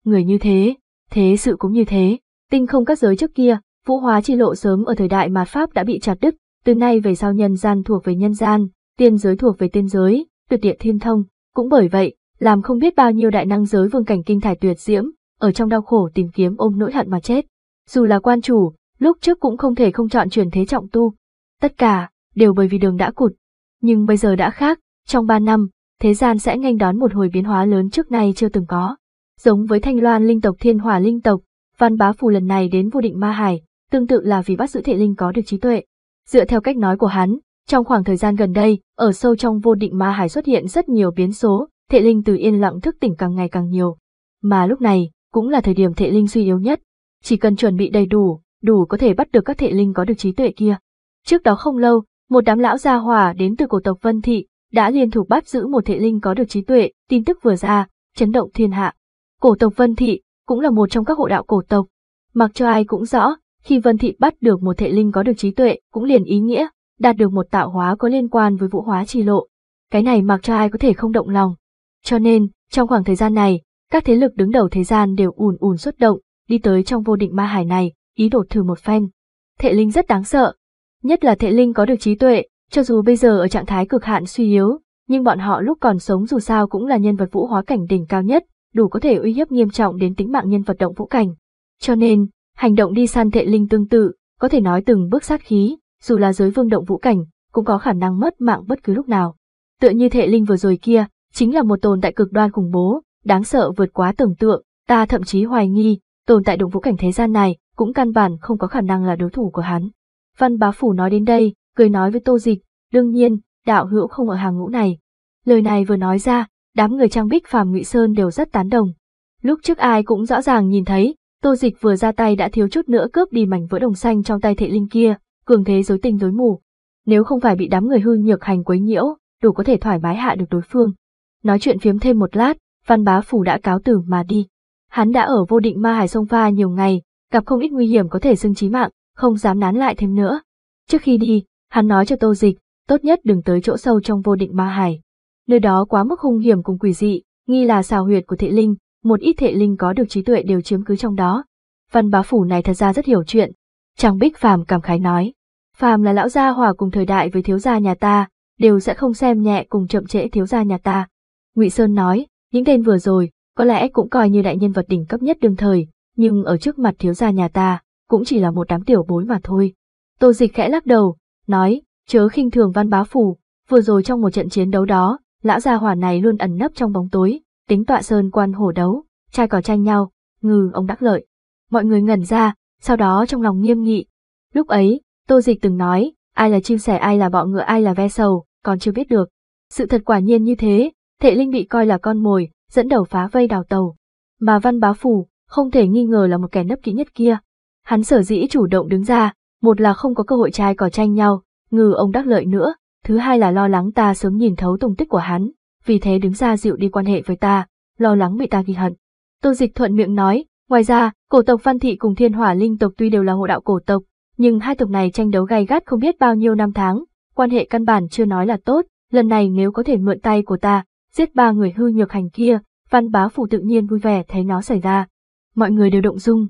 Người như thế, thế sự cũng như thế, tinh không các giới trước kia, vũ hóa chi lộ sớm ở thời đại mà Pháp đã bị chặt đứt, từ nay về sau nhân gian thuộc về nhân gian, tiên giới thuộc về tiên giới, tuyệt địa thiên thông, cũng bởi vậy, làm không biết bao nhiêu đại năng giới vương cảnh kinh thải tuyệt diễm, ở trong đau khổ tìm kiếm ôm nỗi hận mà chết. Dù là quan chủ, lúc trước cũng không thể không chọn chuyển thế trọng tu. Tất cả, đều bởi vì đường đã cụt. Nhưng bây giờ đã khác, trong ba năm, thế gian sẽ nghênh đón một hồi biến hóa lớn trước nay chưa từng có. Giống với thanh loan linh tộc thiên hỏa linh tộc, văn bá phù lần này đến vô định ma hải, tương tự là vì bắt giữ thể linh có được trí tuệ. Dựa theo cách nói của hắn, trong khoảng thời gian gần đây, ở sâu trong vô định ma hải xuất hiện rất nhiều biến số, thể linh từ yên lặng thức tỉnh càng ngày càng nhiều. Mà lúc này, cũng là thời điểm thể linh suy yếu nhất. Chỉ cần chuẩn bị đầy đủ, đủ có thể bắt được các thể linh có được trí tuệ kia. Trước đó không lâu, một đám lão gia hòa đến từ cổ tộc Vân Thị đã liên thủ bắt giữ một thể linh có được trí tuệ, tin tức vừa ra, chấn động thiên hạ. Cổ tộc Vân Thị cũng là một trong các hộ đạo cổ tộc. Mặc cho ai cũng rõ, khi Vân Thị bắt được một thể linh có được trí tuệ cũng liền ý nghĩa đạt được một tạo hóa có liên quan với vũ hóa trì lộ. Cái này mặc cho ai có thể không động lòng. Cho nên, trong khoảng thời gian này, các thế lực đứng đầu thế gian đều ùn ùn xuất động, đi tới trong vô định ma hải này, ý đồ thử một phen. Thệ linh rất đáng sợ, nhất là thệ linh có được trí tuệ, cho dù bây giờ ở trạng thái cực hạn suy yếu, nhưng bọn họ lúc còn sống dù sao cũng là nhân vật vũ hóa cảnh đỉnh cao nhất, đủ có thể uy hiếp nghiêm trọng đến tính mạng nhân vật động vũ cảnh. Cho nên, hành động đi săn thệ linh tương tự, có thể nói từng bước sát khí, dù là giới vương động vũ cảnh, cũng có khả năng mất mạng bất cứ lúc nào. Tựa như thệ linh vừa rồi kia, chính là một tồn tại cực đoan khủng bố, đáng sợ vượt quá tưởng tượng, ta thậm chí hoài nghi, tồn tại động vũ cảnh thế gian này, cũng căn bản không có khả năng là đối thủ của hắn. Văn bá phủ nói đến đây, cười nói với tô dịch, đương nhiên, đạo hữu không ở hàng ngũ này. Lời này vừa nói ra, đám người trang bích phàm ngụy sơn đều rất tán đồng. Lúc trước ai cũng rõ ràng nhìn thấy, tô dịch vừa ra tay đã thiếu chút nữa cướp đi mảnh vỡ đồng xanh trong tay thệ linh kia, cường thế dối tình dối mù. Nếu không phải bị đám người hư nhược hành quấy nhiễu, đủ có thể thoải mái hạ được đối phương. Nói chuyện phiếm thêm một lát, văn bá phủ đã cáo tử mà đi. Hắn đã ở vô định ma hải sông pha nhiều ngày, gặp không ít nguy hiểm có thể xưng chí mạng, không dám nán lại thêm nữa. Trước khi đi, hắn nói cho Tô Dịch, tốt nhất đừng tới chỗ sâu trong vô định ma hải. Nơi đó quá mức hung hiểm cùng quỷ dị, nghi là xào huyệt của thệ linh, một ít thệ linh có được trí tuệ đều chiếm cứ trong đó. Văn bá phủ này thật ra rất hiểu chuyện. Trang Bích Phàm cảm khái nói. Phàm là lão gia hòa cùng thời đại với thiếu gia nhà ta, đều sẽ không xem nhẹ cùng chậm trễ thiếu gia nhà ta. Ngụy Sơn nói, những tên vừa rồi, có lẽ cũng coi như đại nhân vật đỉnh cấp nhất đương thời, nhưng ở trước mặt thiếu gia nhà ta, cũng chỉ là một đám tiểu bối mà thôi. Tô dịch khẽ lắc đầu, nói, chớ khinh thường văn bá phủ, vừa rồi trong một trận chiến đấu đó, lão gia hỏa này luôn ẩn nấp trong bóng tối, tính tọa sơn quan hổ đấu, trai cỏ tranh nhau, ngừ ông đắc lợi. Mọi người ngẩn ra, sau đó trong lòng nghiêm nghị. Lúc ấy, tô dịch từng nói, ai là chim sẻ ai là bọ ngựa ai là ve sầu, còn chưa biết được. Sự thật quả nhiên như thế, Thệ Linh bị coi là con mồi, dẫn đầu phá vây đào tàu. Mà văn bá phủ, không thể nghi ngờ là một kẻ nấp kỹ nhất kia. Hắn sở dĩ chủ động đứng ra, một là không có cơ hội trai cò tranh nhau, ngừ ông đắc lợi nữa, thứ hai là lo lắng ta sớm nhìn thấu tung tích của hắn, vì thế đứng ra dịu đi quan hệ với ta, lo lắng bị ta ghi hận. Tô Dịch thuận miệng nói, ngoài ra, cổ tộc Văn Thị cùng Thiên Hỏa Linh tộc tuy đều là hộ đạo cổ tộc, nhưng hai tộc này tranh đấu gay gắt không biết bao nhiêu năm tháng, quan hệ căn bản chưa nói là tốt, lần này nếu có thể mượn tay của ta, giết ba người hư nhược hành kia, Văn Bá Phủ tự nhiên vui vẻ thấy nó xảy ra mọi người đều động dung.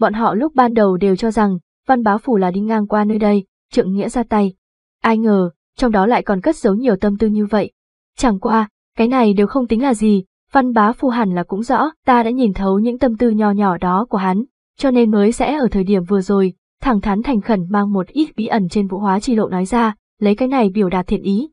Bọn họ lúc ban đầu đều cho rằng, văn bá phủ là đi ngang qua nơi đây, trượng nghĩa ra tay. Ai ngờ, trong đó lại còn cất giấu nhiều tâm tư như vậy. Chẳng qua, cái này đều không tính là gì, văn bá phủ hẳn là cũng rõ, ta đã nhìn thấu những tâm tư nho nhỏ đó của hắn, cho nên mới sẽ ở thời điểm vừa rồi, thẳng thắn thành khẩn mang một ít bí ẩn trên vũ hóa chi lộ nói ra, lấy cái này biểu đạt thiện ý.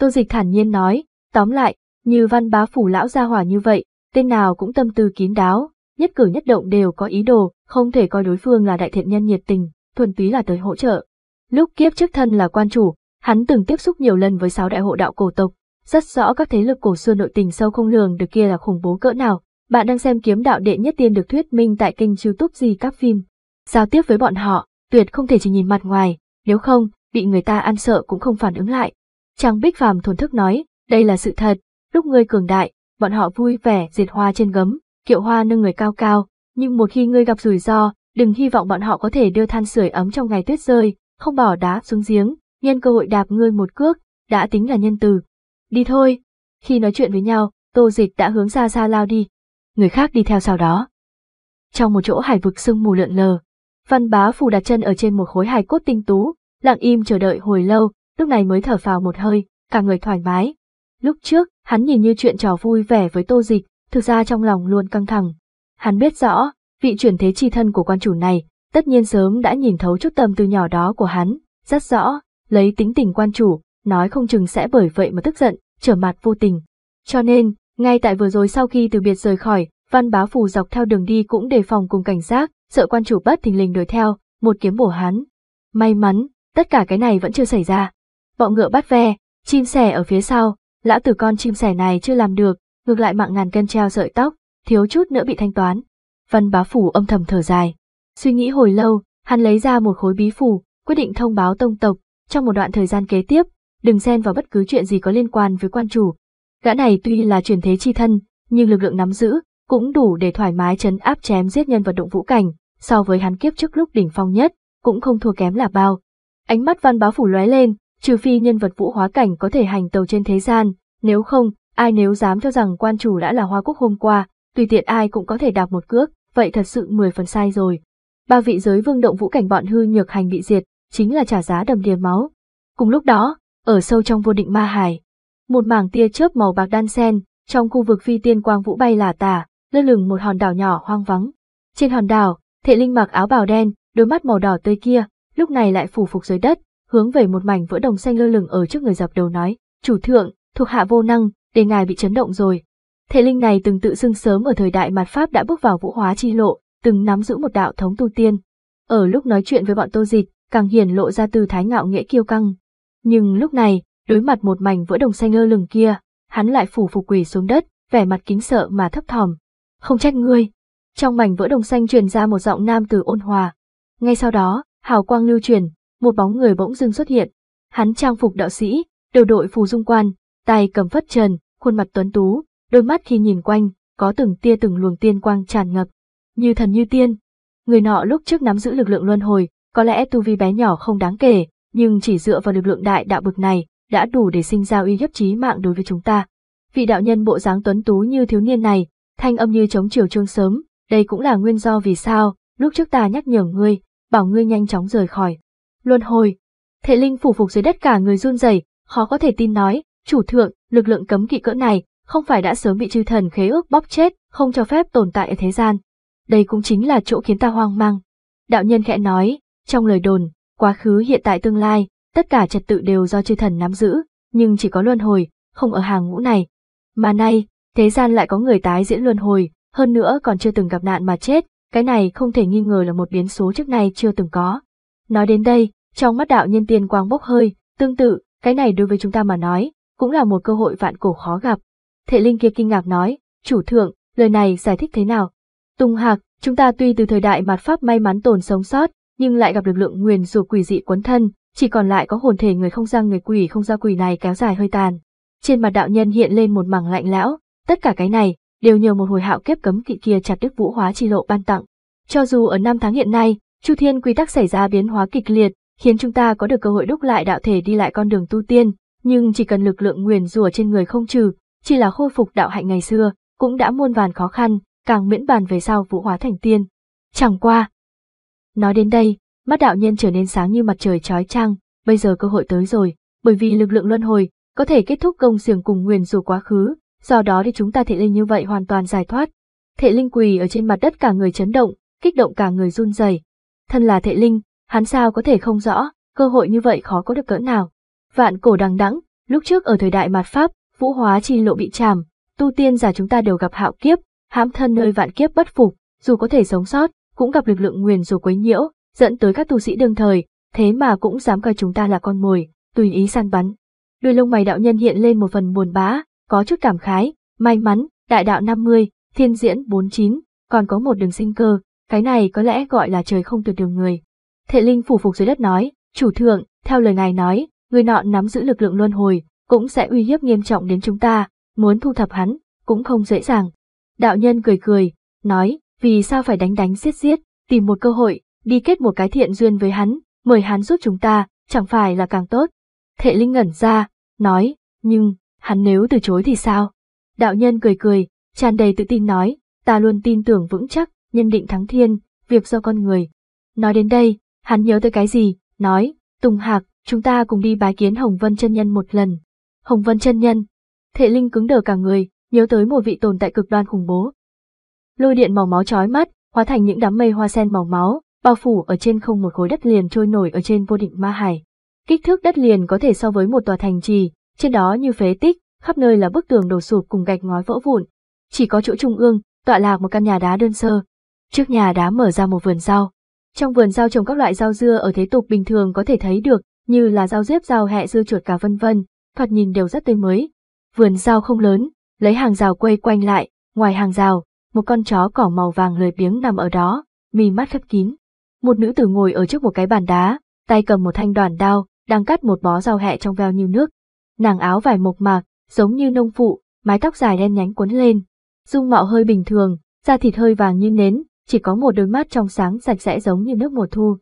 Tô dịch thản nhiên nói, tóm lại, như văn bá phủ lão gia hỏa như vậy, tên nào cũng tâm tư kín đáo, nhất cử nhất động đều có ý đồ, không thể coi đối phương là đại thiện nhân nhiệt tình, thuần túy là tới hỗ trợ. Lúc kiếp trước thân là quan chủ, hắn từng tiếp xúc nhiều lần với sáu đại hộ đạo cổ tộc, rất rõ các thế lực cổ xưa nội tình sâu không lường được kia là khủng bố cỡ nào. Bạn đang xem kiếm đạo đệ nhất tiên được thuyết minh tại kênh youtube gì các phim. Giao tiếp với bọn họ, tuyệt không thể chỉ nhìn mặt ngoài, nếu không, bị người ta ăn sợ cũng không phản ứng lại. Trang Bích Phàm thổn thức nói, đây là sự thật, lúc ngươi cường đại, bọn họ vui vẻ diệt hoa trên gấm, Kiệu hoa nâng người cao cao, nhưng một khi ngươi gặp rủi ro, đừng hy vọng bọn họ có thể đưa than sưởi ấm trong ngày tuyết rơi, không bỏ đá xuống giếng, nhân cơ hội đạp ngươi một cước, đã tính là nhân từ. Đi thôi. Khi nói chuyện với nhau, tô dịch đã hướng xa xa lao đi. Người khác đi theo sau đó. Trong một chỗ hải vực sương mù lượn lờ, văn bá phù đặt chân ở trên một khối hải cốt tinh tú, lặng im chờ đợi hồi lâu, lúc này mới thở phào một hơi, cả người thoải mái. Lúc trước, hắn nhìn như chuyện trò vui vẻ với tô dịch, thực ra trong lòng luôn căng thẳng. Hắn biết rõ, vị chuyển thế chi thân của quan chủ này, tất nhiên sớm đã nhìn thấu chút tâm tư nhỏ đó của hắn, rất rõ, lấy tính tình quan chủ, nói không chừng sẽ bởi vậy mà tức giận, trở mặt vô tình. Cho nên, ngay tại vừa rồi sau khi từ biệt rời khỏi, văn bá phù dọc theo đường đi cũng đề phòng cùng cảnh giác, sợ quan chủ bất thình lình đuổi theo, một kiếm bổ hắn. May mắn, tất cả cái này vẫn chưa xảy ra. Bọ ngựa bắt ve, chim sẻ ở phía sau, lão tử con chim sẻ này chưa làm được, ngược lại mạng ngàn cân treo sợi tóc, thiếu chút nữa bị thanh toán. Văn bá phủ âm thầm thở dài. Suy nghĩ hồi lâu, hắn lấy ra một khối bí phủ, quyết định thông báo tông tộc, trong một đoạn thời gian kế tiếp, đừng xen vào bất cứ chuyện gì có liên quan với quan chủ. Gã này tuy là chuyển thế chi thân, nhưng lực lượng nắm giữ cũng đủ để thoải mái chấn áp chém giết nhân vật động vũ cảnh, so với hắn kiếp trước lúc đỉnh phong nhất, cũng không thua kém là bao. Ánh mắt văn báo phủ lóe lên, trừ phi nhân vật vũ hóa cảnh có thể hành tàu trên thế gian, nếu không, Ai nếu dám cho rằng quan chủ đã là hoa quốc hôm qua, tùy tiện ai cũng có thể đạp một cước, vậy thật sự 10 phần sai rồi. Ba vị giới vương động vũ cảnh bọn hư nhược hành bị diệt, chính là trả giá đầm đìa máu. Cùng lúc đó, ở sâu trong vô định ma hải, một mảng tia chớp màu bạc đan sen, trong khu vực phi tiên quang vũ bay là tả, lơ lửng một hòn đảo nhỏ hoang vắng. Trên hòn đảo, Thệ Linh mặc áo bào đen, đôi mắt màu đỏ tươi kia, lúc này lại phủ phục dưới đất, hướng về một mảnh vỡ đồng xanh lơ lửng ở trước người dập đầu nói, "Chủ thượng, thuộc hạ vô năng, để ngài bị chấn động rồi. Thể linh này từng tự xưng sớm ở thời đại mặt Pháp đã bước vào vũ hóa chi lộ, từng nắm giữ một đạo thống tu tiên. Ở lúc nói chuyện với bọn tô dịch, càng hiển lộ ra tư thái ngạo nghĩa kiêu căng. Nhưng lúc này, đối mặt một mảnh vỡ đồng xanh lơ lửng kia, hắn lại phủ phục quỷ xuống đất, vẻ mặt kính sợ mà thấp thỏm. Không trách ngươi. Trong mảnh vỡ đồng xanh truyền ra một giọng nam từ ôn hòa. Ngay sau đó, hào quang lưu truyền, một bóng người bỗng dưng xuất hiện. Hắn trang phục đạo sĩ, đầu đội phù dung quan, tay cầm phất trần, khuôn mặt tuấn tú, đôi mắt khi nhìn quanh, có từng tia từng luồng tiên quang tràn ngập, như thần như tiên. Người nọ lúc trước nắm giữ lực lượng luân hồi, có lẽ tu vi bé nhỏ không đáng kể, nhưng chỉ dựa vào lực lượng đại đạo bực này, đã đủ để sinh ra uy hiếp chí mạng đối với chúng ta. Vị đạo nhân bộ dáng tuấn tú như thiếu niên này, thanh âm như chống chiều chuông sớm, đây cũng là nguyên do vì sao, lúc trước ta nhắc nhở ngươi, bảo ngươi nhanh chóng rời khỏi. Luân hồi, thệ linh phủ phục dưới đất cả người run rẩy, khó có thể tin nói, Chủ thượng, lực lượng cấm kỵ cỡ này, không phải đã sớm bị chư thần khế ước bóp chết, không cho phép tồn tại ở thế gian. Đây cũng chính là chỗ khiến ta hoang mang. Đạo nhân khẽ nói, trong lời đồn, quá khứ hiện tại tương lai, tất cả trật tự đều do chư thần nắm giữ, nhưng chỉ có luân hồi, không ở hàng ngũ này. Mà nay, thế gian lại có người tái diễn luân hồi, hơn nữa còn chưa từng gặp nạn mà chết, cái này không thể nghi ngờ là một biến số trước nay chưa từng có. Nói đến đây, trong mắt đạo nhân tiên quang bốc hơi, tương tự, cái này đối với chúng ta mà nói, cũng là một cơ hội vạn cổ khó gặp. thệ linh kia kinh ngạc nói, chủ thượng, lời này giải thích thế nào? Tùng Hạc, chúng ta tuy từ thời đại mặt Pháp may mắn tồn sống sót, nhưng lại gặp lực lượng nguyền rùa quỷ dị quấn thân, chỉ còn lại có hồn thể người không ra người quỷ không ra quỷ này kéo dài hơi tàn. Trên mặt đạo nhân hiện lên một mảng lạnh lão, tất cả cái này đều nhờ một hồi hạo kiếp cấm kỵ kia chặt đức vũ hóa chi lộ ban tặng. Cho dù ở năm tháng hiện nay, Chu Thiên quy tắc xảy ra biến hóa kịch liệt, khiến chúng ta có được cơ hội đúc lại đạo thể đi lại con đường tu tiên, nhưng chỉ cần lực lượng nguyền rủa trên người không trừ, chỉ là khôi phục đạo hạnh ngày xưa, cũng đã muôn vàn khó khăn, càng miễn bàn về sau vũ hóa thành tiên. Chẳng qua. Nói đến đây, mắt đạo nhân trở nên sáng như mặt trời trói trăng, bây giờ cơ hội tới rồi, bởi vì lực lượng luân hồi, có thể kết thúc công xưởng cùng nguyền rủa quá khứ, do đó thì chúng ta thể linh như vậy hoàn toàn giải thoát. Thệ linh quỳ ở trên mặt đất cả người chấn động, kích động cả người run rẩy. Thân là Thệ linh, hắn sao có thể không rõ, cơ hội như vậy khó có được cỡ nào vạn cổ đằng đẵng, lúc trước ở thời đại mạt Pháp, vũ hóa chi lộ bị chàm, tu tiên giả chúng ta đều gặp hạo kiếp, hãm thân nơi vạn kiếp bất phục, dù có thể sống sót, cũng gặp lực lượng nguyền rủa quấy nhiễu, dẫn tới các tu sĩ đương thời, thế mà cũng dám coi chúng ta là con mồi, tùy ý săn bắn. Đuôi lông mày đạo nhân hiện lên một phần buồn bã, có chút cảm khái, may mắn, đại đạo năm mươi thiên diễn bốn chín còn có một đường sinh cơ, cái này có lẽ gọi là trời không tuyệt đường người. Thệ Linh phủ phục dưới đất nói, chủ thượng, theo lời ngài nói, người nọ nắm giữ lực lượng luân hồi, cũng sẽ uy hiếp nghiêm trọng đến chúng ta, muốn thu thập hắn, cũng không dễ dàng. Đạo nhân cười cười, nói, vì sao phải đánh đánh giết giết, tìm một cơ hội, đi kết một cái thiện duyên với hắn, mời hắn giúp chúng ta, chẳng phải là càng tốt. Thệ Linh ngẩn ra, nói, nhưng, hắn nếu từ chối thì sao? Đạo nhân cười cười, tràn đầy tự tin nói, ta luôn tin tưởng vững chắc, nhân định thắng thiên, việc do con người. Nói đến đây, hắn nhớ tới cái gì, nói, Tùng Hạc, chúng ta cùng đi bái kiến Hồng Vân chân nhân một lần. Hồng Vân chân nhân. Thệ Linh cứng đờ cả người, nhớ tới một vị tồn tại cực đoan khủng bố. Lôi điện màu máu chói mắt, hóa thành những đám mây hoa sen màu máu, bao phủ ở trên không một khối đất liền trôi nổi ở trên vô định ma hải. Kích thước đất liền có thể so với một tòa thành trì, trên đó như phế tích, khắp nơi là bức tường đổ sụp cùng gạch ngói vỡ vụn. Chỉ có chỗ trung ương, tọa lạc một căn nhà đá đơn sơ. Trước nhà đá mở ra một vườn rau. Trong vườn rau trồng các loại rau dưa ở thế tục bình thường có thể thấy được, như là rau diếp rau hẹ dưa chuột cà vân vân, thoạt nhìn đều rất tươi mới. Vườn rau không lớn, lấy hàng rào quay quanh lại, ngoài hàng rào, một con chó cỏ màu vàng lười biếng nằm ở đó, mì mắt khép kín. Một nữ tử ngồi ở trước một cái bàn đá, tay cầm một thanh đoàn đao, đang cắt một bó rau hẹ trong veo như nước. Nàng áo vải mộc mạc, giống như nông phụ, mái tóc dài đen nhánh cuốn lên. Dung mạo hơi bình thường, da thịt hơi vàng như nến, chỉ có một đôi mắt trong sáng sạch sẽ giống như nước mùa thu.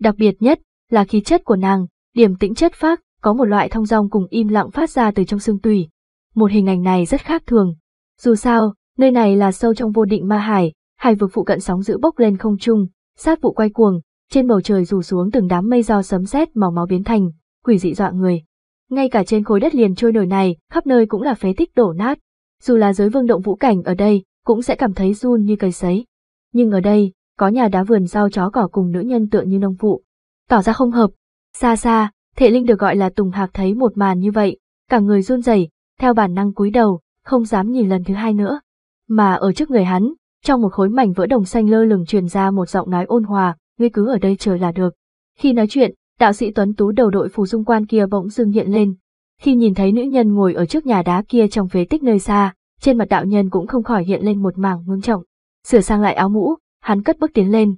Đặc biệt nhất là khí chất của nàng, Điểm tĩnh chất phác, có một loại thong dong cùng im lặng phát ra từ trong xương tùy Một hình ảnh này rất khác thường. Dù sao, nơi này là sâu trong vô định ma hải, hải vực phụ cận sóng dữ bốc lên không trung, sát vụ quay cuồng, trên bầu trời rủ xuống từng đám mây do sấm sét màu máu biến thành, quỷ dị dọa người. Ngay cả trên khối đất liền trôi nổi này, khắp nơi cũng là phế tích đổ nát. Dù là giới vương động vũ cảnh ở đây, cũng sẽ cảm thấy run như cây sấy. Nhưng ở đây, có nhà đá vườn rau chó cỏ cùng nữ nhân tựa như nông phụ. Tỏ ra không hợp, Xa xa, thệ linh được gọi là Tùng Hạc thấy một màn như vậy, cả người run rẩy, theo bản năng cúi đầu, không dám nhìn lần thứ hai nữa. Mà ở trước người hắn, trong một khối mảnh vỡ đồng xanh lơ lửng truyền ra một giọng nói ôn hòa, ngươi cứ ở đây chờ là được. Khi nói chuyện, đạo sĩ Tuấn Tú đầu đội phù dung quan kia bỗng dưng hiện lên. Khi nhìn thấy nữ nhân ngồi ở trước nhà đá kia trong phế tích nơi xa, trên mặt đạo nhân cũng không khỏi hiện lên một mảng ngưng trọng. Sửa sang lại áo mũ, hắn cất bước tiến lên.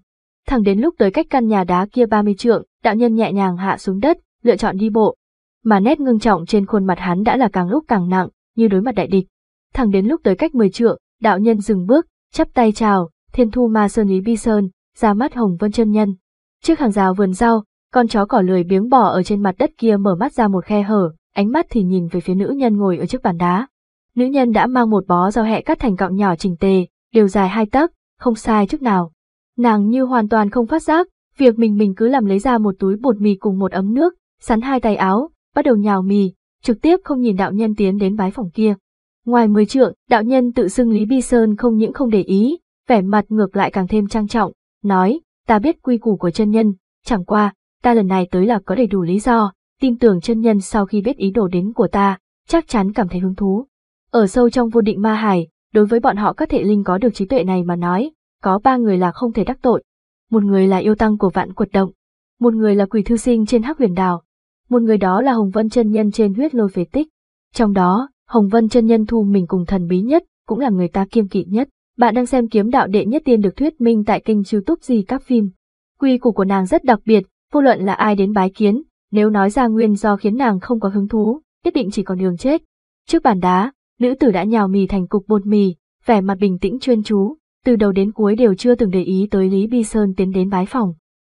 Thẳng đến lúc tới cách căn nhà đá kia 30 trượng, đạo nhân nhẹ nhàng hạ xuống đất, lựa chọn đi bộ. Mà nét ngưng trọng trên khuôn mặt hắn đã là càng lúc càng nặng, như đối mặt đại địch. Thẳng đến lúc tới cách 10 trượng, đạo nhân dừng bước, chắp tay chào, thiên thu ma sơn ý bi sơn, ra mắt hồng vân chân nhân. Trước hàng rào vườn rau, con chó cỏ lười biếng bỏ ở trên mặt đất kia mở mắt ra một khe hở, ánh mắt thì nhìn về phía nữ nhân ngồi ở trước bàn đá. Nữ nhân đã mang một bó rau hẹ cắt thành cọng nhỏ chỉnh tề, đều dài hai tấc, không sai chút nào. Nàng như hoàn toàn không phát giác, Việc mình mình cứ làm lấy ra một túi bột mì cùng một ấm nước, sắn hai tay áo, bắt đầu nhào mì, trực tiếp không nhìn đạo nhân tiến đến bái phòng kia. Ngoài mười trượng, đạo nhân tự xưng Lý Bi Sơn không những không để ý, vẻ mặt ngược lại càng thêm trang trọng, nói, ta biết quy củ của chân nhân, chẳng qua, ta lần này tới là có đầy đủ lý do, tin tưởng chân nhân sau khi biết ý đồ đến của ta, chắc chắn cảm thấy hứng thú. Ở sâu trong vô định ma hải, đối với bọn họ các thể linh có được trí tuệ này mà nói, có ba người là không thể đắc tội, một người là yêu tăng của vạn quật động, một người là quỷ thư sinh trên hắc huyền đảo, một người đó là Hồng Vân chân nhân trên huyết lôi phế tích. Trong đó, Hồng Vân chân nhân thu mình cùng thần bí nhất, cũng là người ta kiêm kỵ nhất. Bạn đang xem kiếm đạo đệ nhất tiên được thuyết minh tại kênh YouTube gì các phim. Quy củ của nàng rất đặc biệt, vô luận là ai đến bái kiến, nếu nói ra nguyên do khiến nàng không có hứng thú, nhất định chỉ còn đường chết. Trước bàn đá, nữ tử đã nhào mì thành cục bột mì, vẻ mặt bình tĩnh chuyên chú, từ đầu đến cuối đều chưa từng để ý tới Lý Bi Sơn tiến đến bái phòng.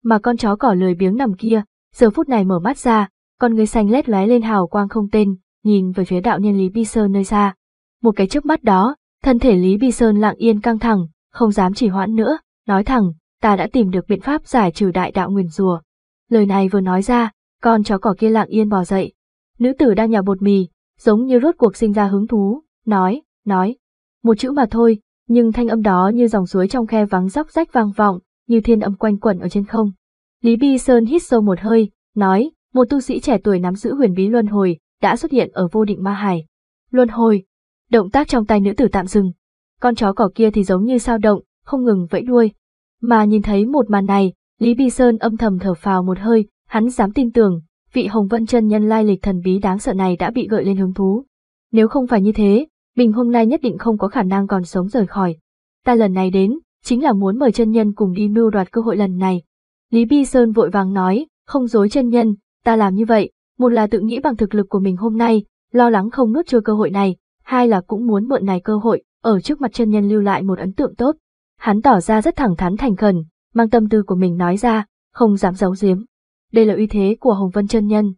Mà con chó cỏ lười biếng nằm kia, giờ phút này mở mắt ra, con người xanh lét lóe lên hào quang không tên, nhìn về phía đạo nhân Lý Bi Sơn nơi xa. Một cái chớp mắt đó, thân thể Lý Bi Sơn lặng yên căng thẳng, không dám chỉ hoãn nữa, nói thẳng, ta đã tìm được biện pháp giải trừ đại đạo nguyền rùa. Lời này vừa nói ra, con chó cỏ kia lặng yên bò dậy. Nữ tử đang nhào bột mì, giống như rốt cuộc sinh ra hứng thú, nói, nói, một chữ mà thôi, nhưng thanh âm đó như dòng suối trong khe vắng róc rách vang vọng, như thiên âm quanh quẩn ở trên không. Lý Bi Sơn hít sâu một hơi, nói, một tu sĩ trẻ tuổi nắm giữ huyền bí luân hồi, đã xuất hiện ở vô định ma hải. Luân hồi, động tác trong tay nữ tử tạm dừng. Con chó cỏ kia thì giống như sao động, không ngừng vẫy đuôi. Mà nhìn thấy một màn này, Lý Bi Sơn âm thầm thở phào một hơi, hắn dám tin tưởng, vị Hồng Vân chân nhân lai lịch thần bí đáng sợ này đã bị gợi lên hứng thú. Nếu không phải như thế, mình hôm nay nhất định không có khả năng còn sống rời khỏi. Ta lần này đến, chính là muốn mời chân nhân cùng đi mưu đoạt cơ hội lần này. Lý Bi Sơn vội vàng nói, không dối chân nhân, ta làm như vậy, một là tự nghĩ bằng thực lực của mình hôm nay, lo lắng không nuốt trôi cơ hội này, hai là cũng muốn mượn này cơ hội, ở trước mặt chân nhân lưu lại một ấn tượng tốt. Hắn tỏ ra rất thẳng thắn thành khẩn, mang tâm tư của mình nói ra, không dám giấu giếm. Đây là uy thế của Hồng Vân chân nhân.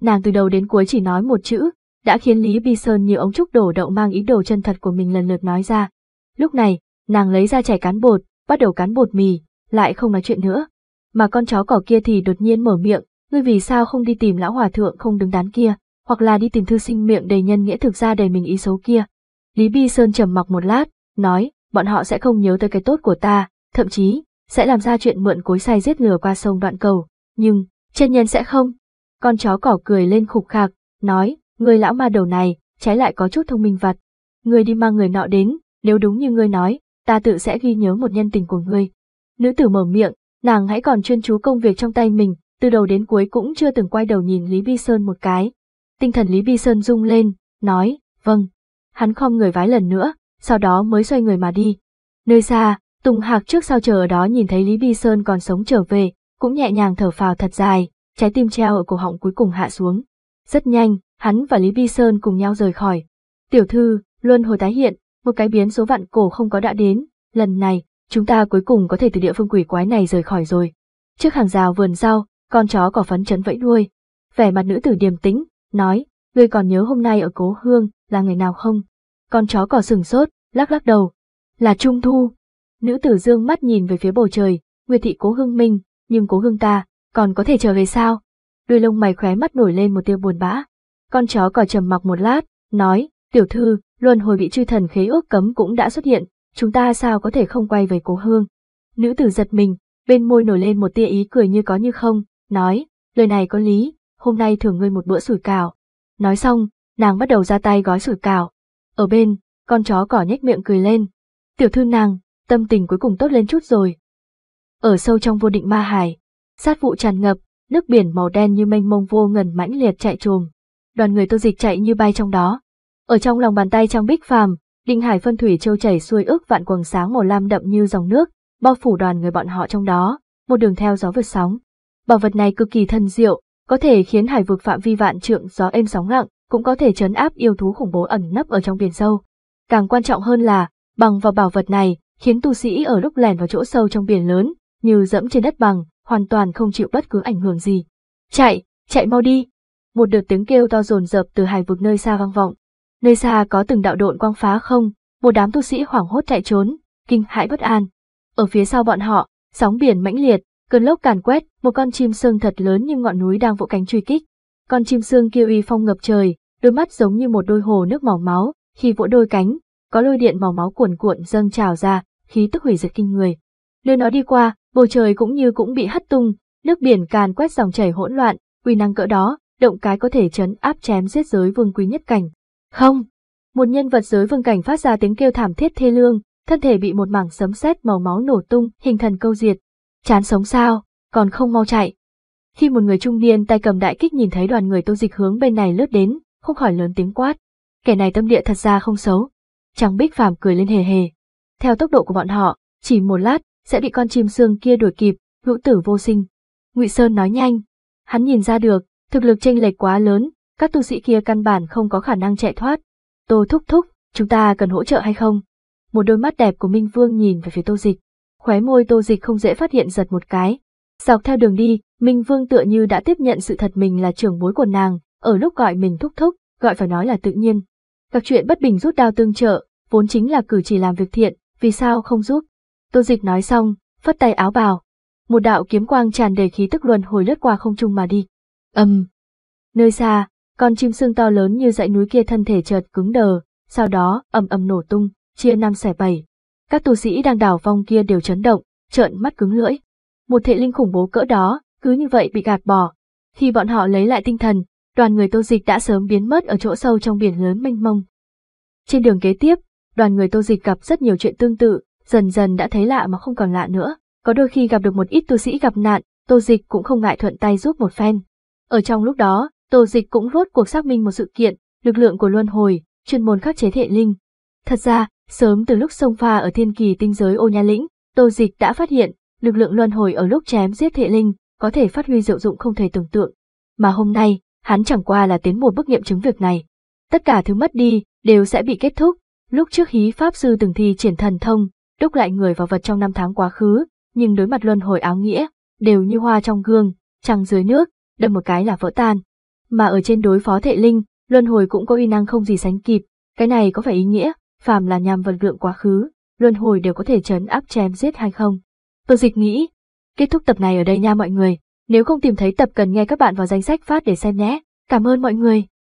Nàng từ đầu đến cuối chỉ nói một chữ, đã khiến Lý Bi Sơn như ống trúc đổ đậu mang ý đồ chân thật của mình lần lượt nói ra. Lúc này, nàng lấy ra chảy cán bột, bắt đầu cán bột mì, lại không nói chuyện nữa. Mà con chó cỏ kia thì đột nhiên mở miệng, ngươi vì sao không đi tìm lão hòa thượng không đứng đắn kia, hoặc là đi tìm thư sinh miệng đầy nhân nghĩa thực ra đầy mình ý xấu kia. Lý Bi Sơn trầm mặc một lát, nói, bọn họ sẽ không nhớ tới cái tốt của ta, thậm chí, sẽ làm ra chuyện mượn cối say giết lừa qua sông đoạn cầu, nhưng, chân nhân sẽ không. Con chó cỏ cười lên khục khạc, nói, Người lão ma đầu này, trái lại có chút thông minh vật. Người đi mang người nọ đến, nếu đúng như ngươi nói, ta tự sẽ ghi nhớ một nhân tình của ngươi. Nữ tử mở miệng, nàng hãy còn chuyên chú công việc trong tay mình, từ đầu đến cuối cũng chưa từng quay đầu nhìn Lý Bi Sơn một cái. Tinh thần Lý Bi Sơn rung lên, nói, vâng. Hắn khom người vái lần nữa, sau đó mới xoay người mà đi. Nơi xa, Tùng Hạc trước sau chờ ở đó nhìn thấy Lý Bi Sơn còn sống trở về, cũng nhẹ nhàng thở phào thật dài, trái tim treo ở cổ họng cuối cùng hạ xuống. Rất nhanh, hắn và Lý vi Sơn cùng nhau rời khỏi. Tiểu thư, luân hồi tái hiện, một cái biến số vạn cổ không có đã đến, lần này, chúng ta cuối cùng có thể từ địa phương quỷ quái này rời khỏi rồi. Trước hàng rào vườn rau, con chó cỏ phấn chấn vẫy đuôi. Vẻ mặt nữ tử điềm tĩnh, nói, ngươi còn nhớ hôm nay ở cố hương, là ngày nào không? Con chó cỏ sừng sốt, lắc lắc đầu. Là trung thu. Nữ tử dương mắt nhìn về phía bầu trời, nguyệt thị cố hương minh, nhưng cố hương ta, còn có thể trở về sao? Đôi lông mày khóe mắt nổi lên một tia buồn bã. Con chó cò trầm mặc một lát, nói, tiểu thư, luân hồi bị chư thần khế ước cấm cũng đã xuất hiện, chúng ta sao có thể không quay về cố hương. Nữ tử giật mình, bên môi nổi lên một tia ý cười như có như không, nói, lời này có lý, hôm nay thưởng ngươi một bữa sủi cảo. Nói xong, nàng bắt đầu ra tay gói sủi cảo. Ở bên, con chó cỏ nhếch miệng cười lên. Tiểu thư nàng, tâm tình cuối cùng tốt lên chút rồi. Ở sâu trong vô định ma hải, sát vụ tràn ngập, nước biển màu đen như mênh mông vô ngần mãnh liệt chạy trồm, đoàn người tô dịch chạy như bay trong đó. Ở trong lòng bàn tay trong bích phàm, Đinh Hải phân thủy châu chảy xuôi ước vạn quầng sáng màu lam đậm như dòng nước, bao phủ đoàn người bọn họ trong đó, một đường theo gió vượt sóng. Bảo vật này cực kỳ thân diệu, có thể khiến hải vực phạm vi vạn trượng gió êm sóng lặng, cũng có thể chấn áp yêu thú khủng bố ẩn nấp ở trong biển sâu. Càng quan trọng hơn là, bằng vào bảo vật này, khiến tu sĩ ở lúc lẻn vào chỗ sâu trong biển lớn, như dẫm trên đất bằng, hoàn toàn không chịu bất cứ ảnh hưởng gì. Chạy, chạy mau đi, một đợt tiếng kêu to rồn rập từ hải vực nơi xa vang vọng. Nơi xa có từng đạo độn quang phá không, một đám tu sĩ hoảng hốt chạy trốn, kinh hãi bất an. Ở phía sau bọn họ, sóng biển mãnh liệt, cơn lốc càn quét, một con chim sương thật lớn như ngọn núi đang vỗ cánh truy kích. Con chim sương kia uy phong ngập trời, đôi mắt giống như một đôi hồ nước màu máu, khi vỗ đôi cánh, có lôi điện màu máu cuồn cuộn dâng trào ra, khí tức hủy diệt kinh người. nơi nó đi qua, bầu trời cũng như cũng bị hất tung, nước biển càn quét dòng chảy hỗn loạn, quy năng cỡ đó, động cái có thể chấn áp chém giết giới vương quý nhất cảnh. Không! Một nhân vật giới vương cảnh phát ra tiếng kêu thảm thiết thê lương, thân thể bị một mảng sấm sét màu máu nổ tung, hình thần câu diệt. Chán sống sao, còn không mau chạy. Khi một người trung niên tay cầm đại kích nhìn thấy đoàn người tô dịch hướng bên này lướt đến, không khỏi lớn tiếng quát. Kẻ này tâm địa thật ra không xấu. Trắng bích phàm cười lên hề hề. Theo tốc độ của bọn họ, chỉ một lát, sẽ bị con chim xương kia đuổi kịp, hữu tử vô sinh. ngụy Sơn nói nhanh. Hắn nhìn ra được, Thực lực chênh lệch quá lớn, các tu sĩ kia căn bản không có khả năng chạy thoát. Tô thúc thúc, chúng ta cần hỗ trợ hay không? Một đôi mắt đẹp của Minh Vương nhìn về phía tô dịch. Khóe môi tô dịch không dễ phát hiện giật một cái. Dọc theo đường đi, Minh Vương tựa như đã tiếp nhận sự thật mình là trưởng bối của nàng, ở lúc gọi mình thúc thúc, gọi phải nói là tự nhiên. Các chuyện bất bình rút đao tương trợ, vốn chính là cử chỉ làm việc thiện, vì sao không giúp? Tô dịch nói xong, phất tay áo bào. Một đạo kiếm quang tràn đầy khí tức luân hồi lướt qua không trung mà đi. Âm. Nơi xa, con chim sưng to lớn như dãy núi kia thân thể chợt cứng đờ, sau đó ầm ầm nổ tung, chia năm xẻ bảy. Các tu sĩ đang đảo vong kia đều chấn động, trợn mắt cứng lưỡi. Một thể linh khủng bố cỡ đó, cứ như vậy bị gạt bỏ. Khi bọn họ lấy lại tinh thần, đoàn người tô dịch đã sớm biến mất ở chỗ sâu trong biển lớn mênh mông. Trên đường kế tiếp, đoàn người tô dịch gặp rất nhiều chuyện tương tự, dần dần đã thấy lạ mà không còn lạ nữa. Có đôi khi gặp được một ít tu sĩ gặp nạn, tô dịch cũng không ngại thuận tay giúp một phen. Ở trong lúc đó, Tô Dịch cũng rốt cuộc xác minh một sự kiện, lực lượng của luân hồi, chuyên môn khắc chế thể linh. Thật ra, sớm từ lúc sông pha ở thiên kỳ tinh giới ô nha lĩnh, Tô Dịch đã phát hiện, lực lượng luân hồi ở lúc chém giết thể linh, có thể phát huy diệu dụng không thể tưởng tượng. Mà hôm nay, hắn chẳng qua là tiến một bước nghiệm chứng việc này. Tất cả thứ mất đi, đều sẽ bị kết thúc. Lúc trước hí pháp sư từng thi triển thần thông, đúc lại người vào vật trong năm tháng quá khứ, nhưng đối mặt luân hồi áo nghĩa, đều như hoa trong gương, trăng dưới nước, đâm một cái là vỡ tan. Mà ở trên đối phó thệ linh, luân hồi cũng có uy năng không gì sánh kịp, cái này có phải ý nghĩa, phàm là nhằm vật lượng quá khứ, luân hồi đều có thể chấn áp chém giết hay không. Tô dịch nghĩ, kết thúc tập này ở đây nha mọi người, nếu không tìm thấy tập cần nghe các bạn vào danh sách phát để xem nhé. Cảm ơn mọi người.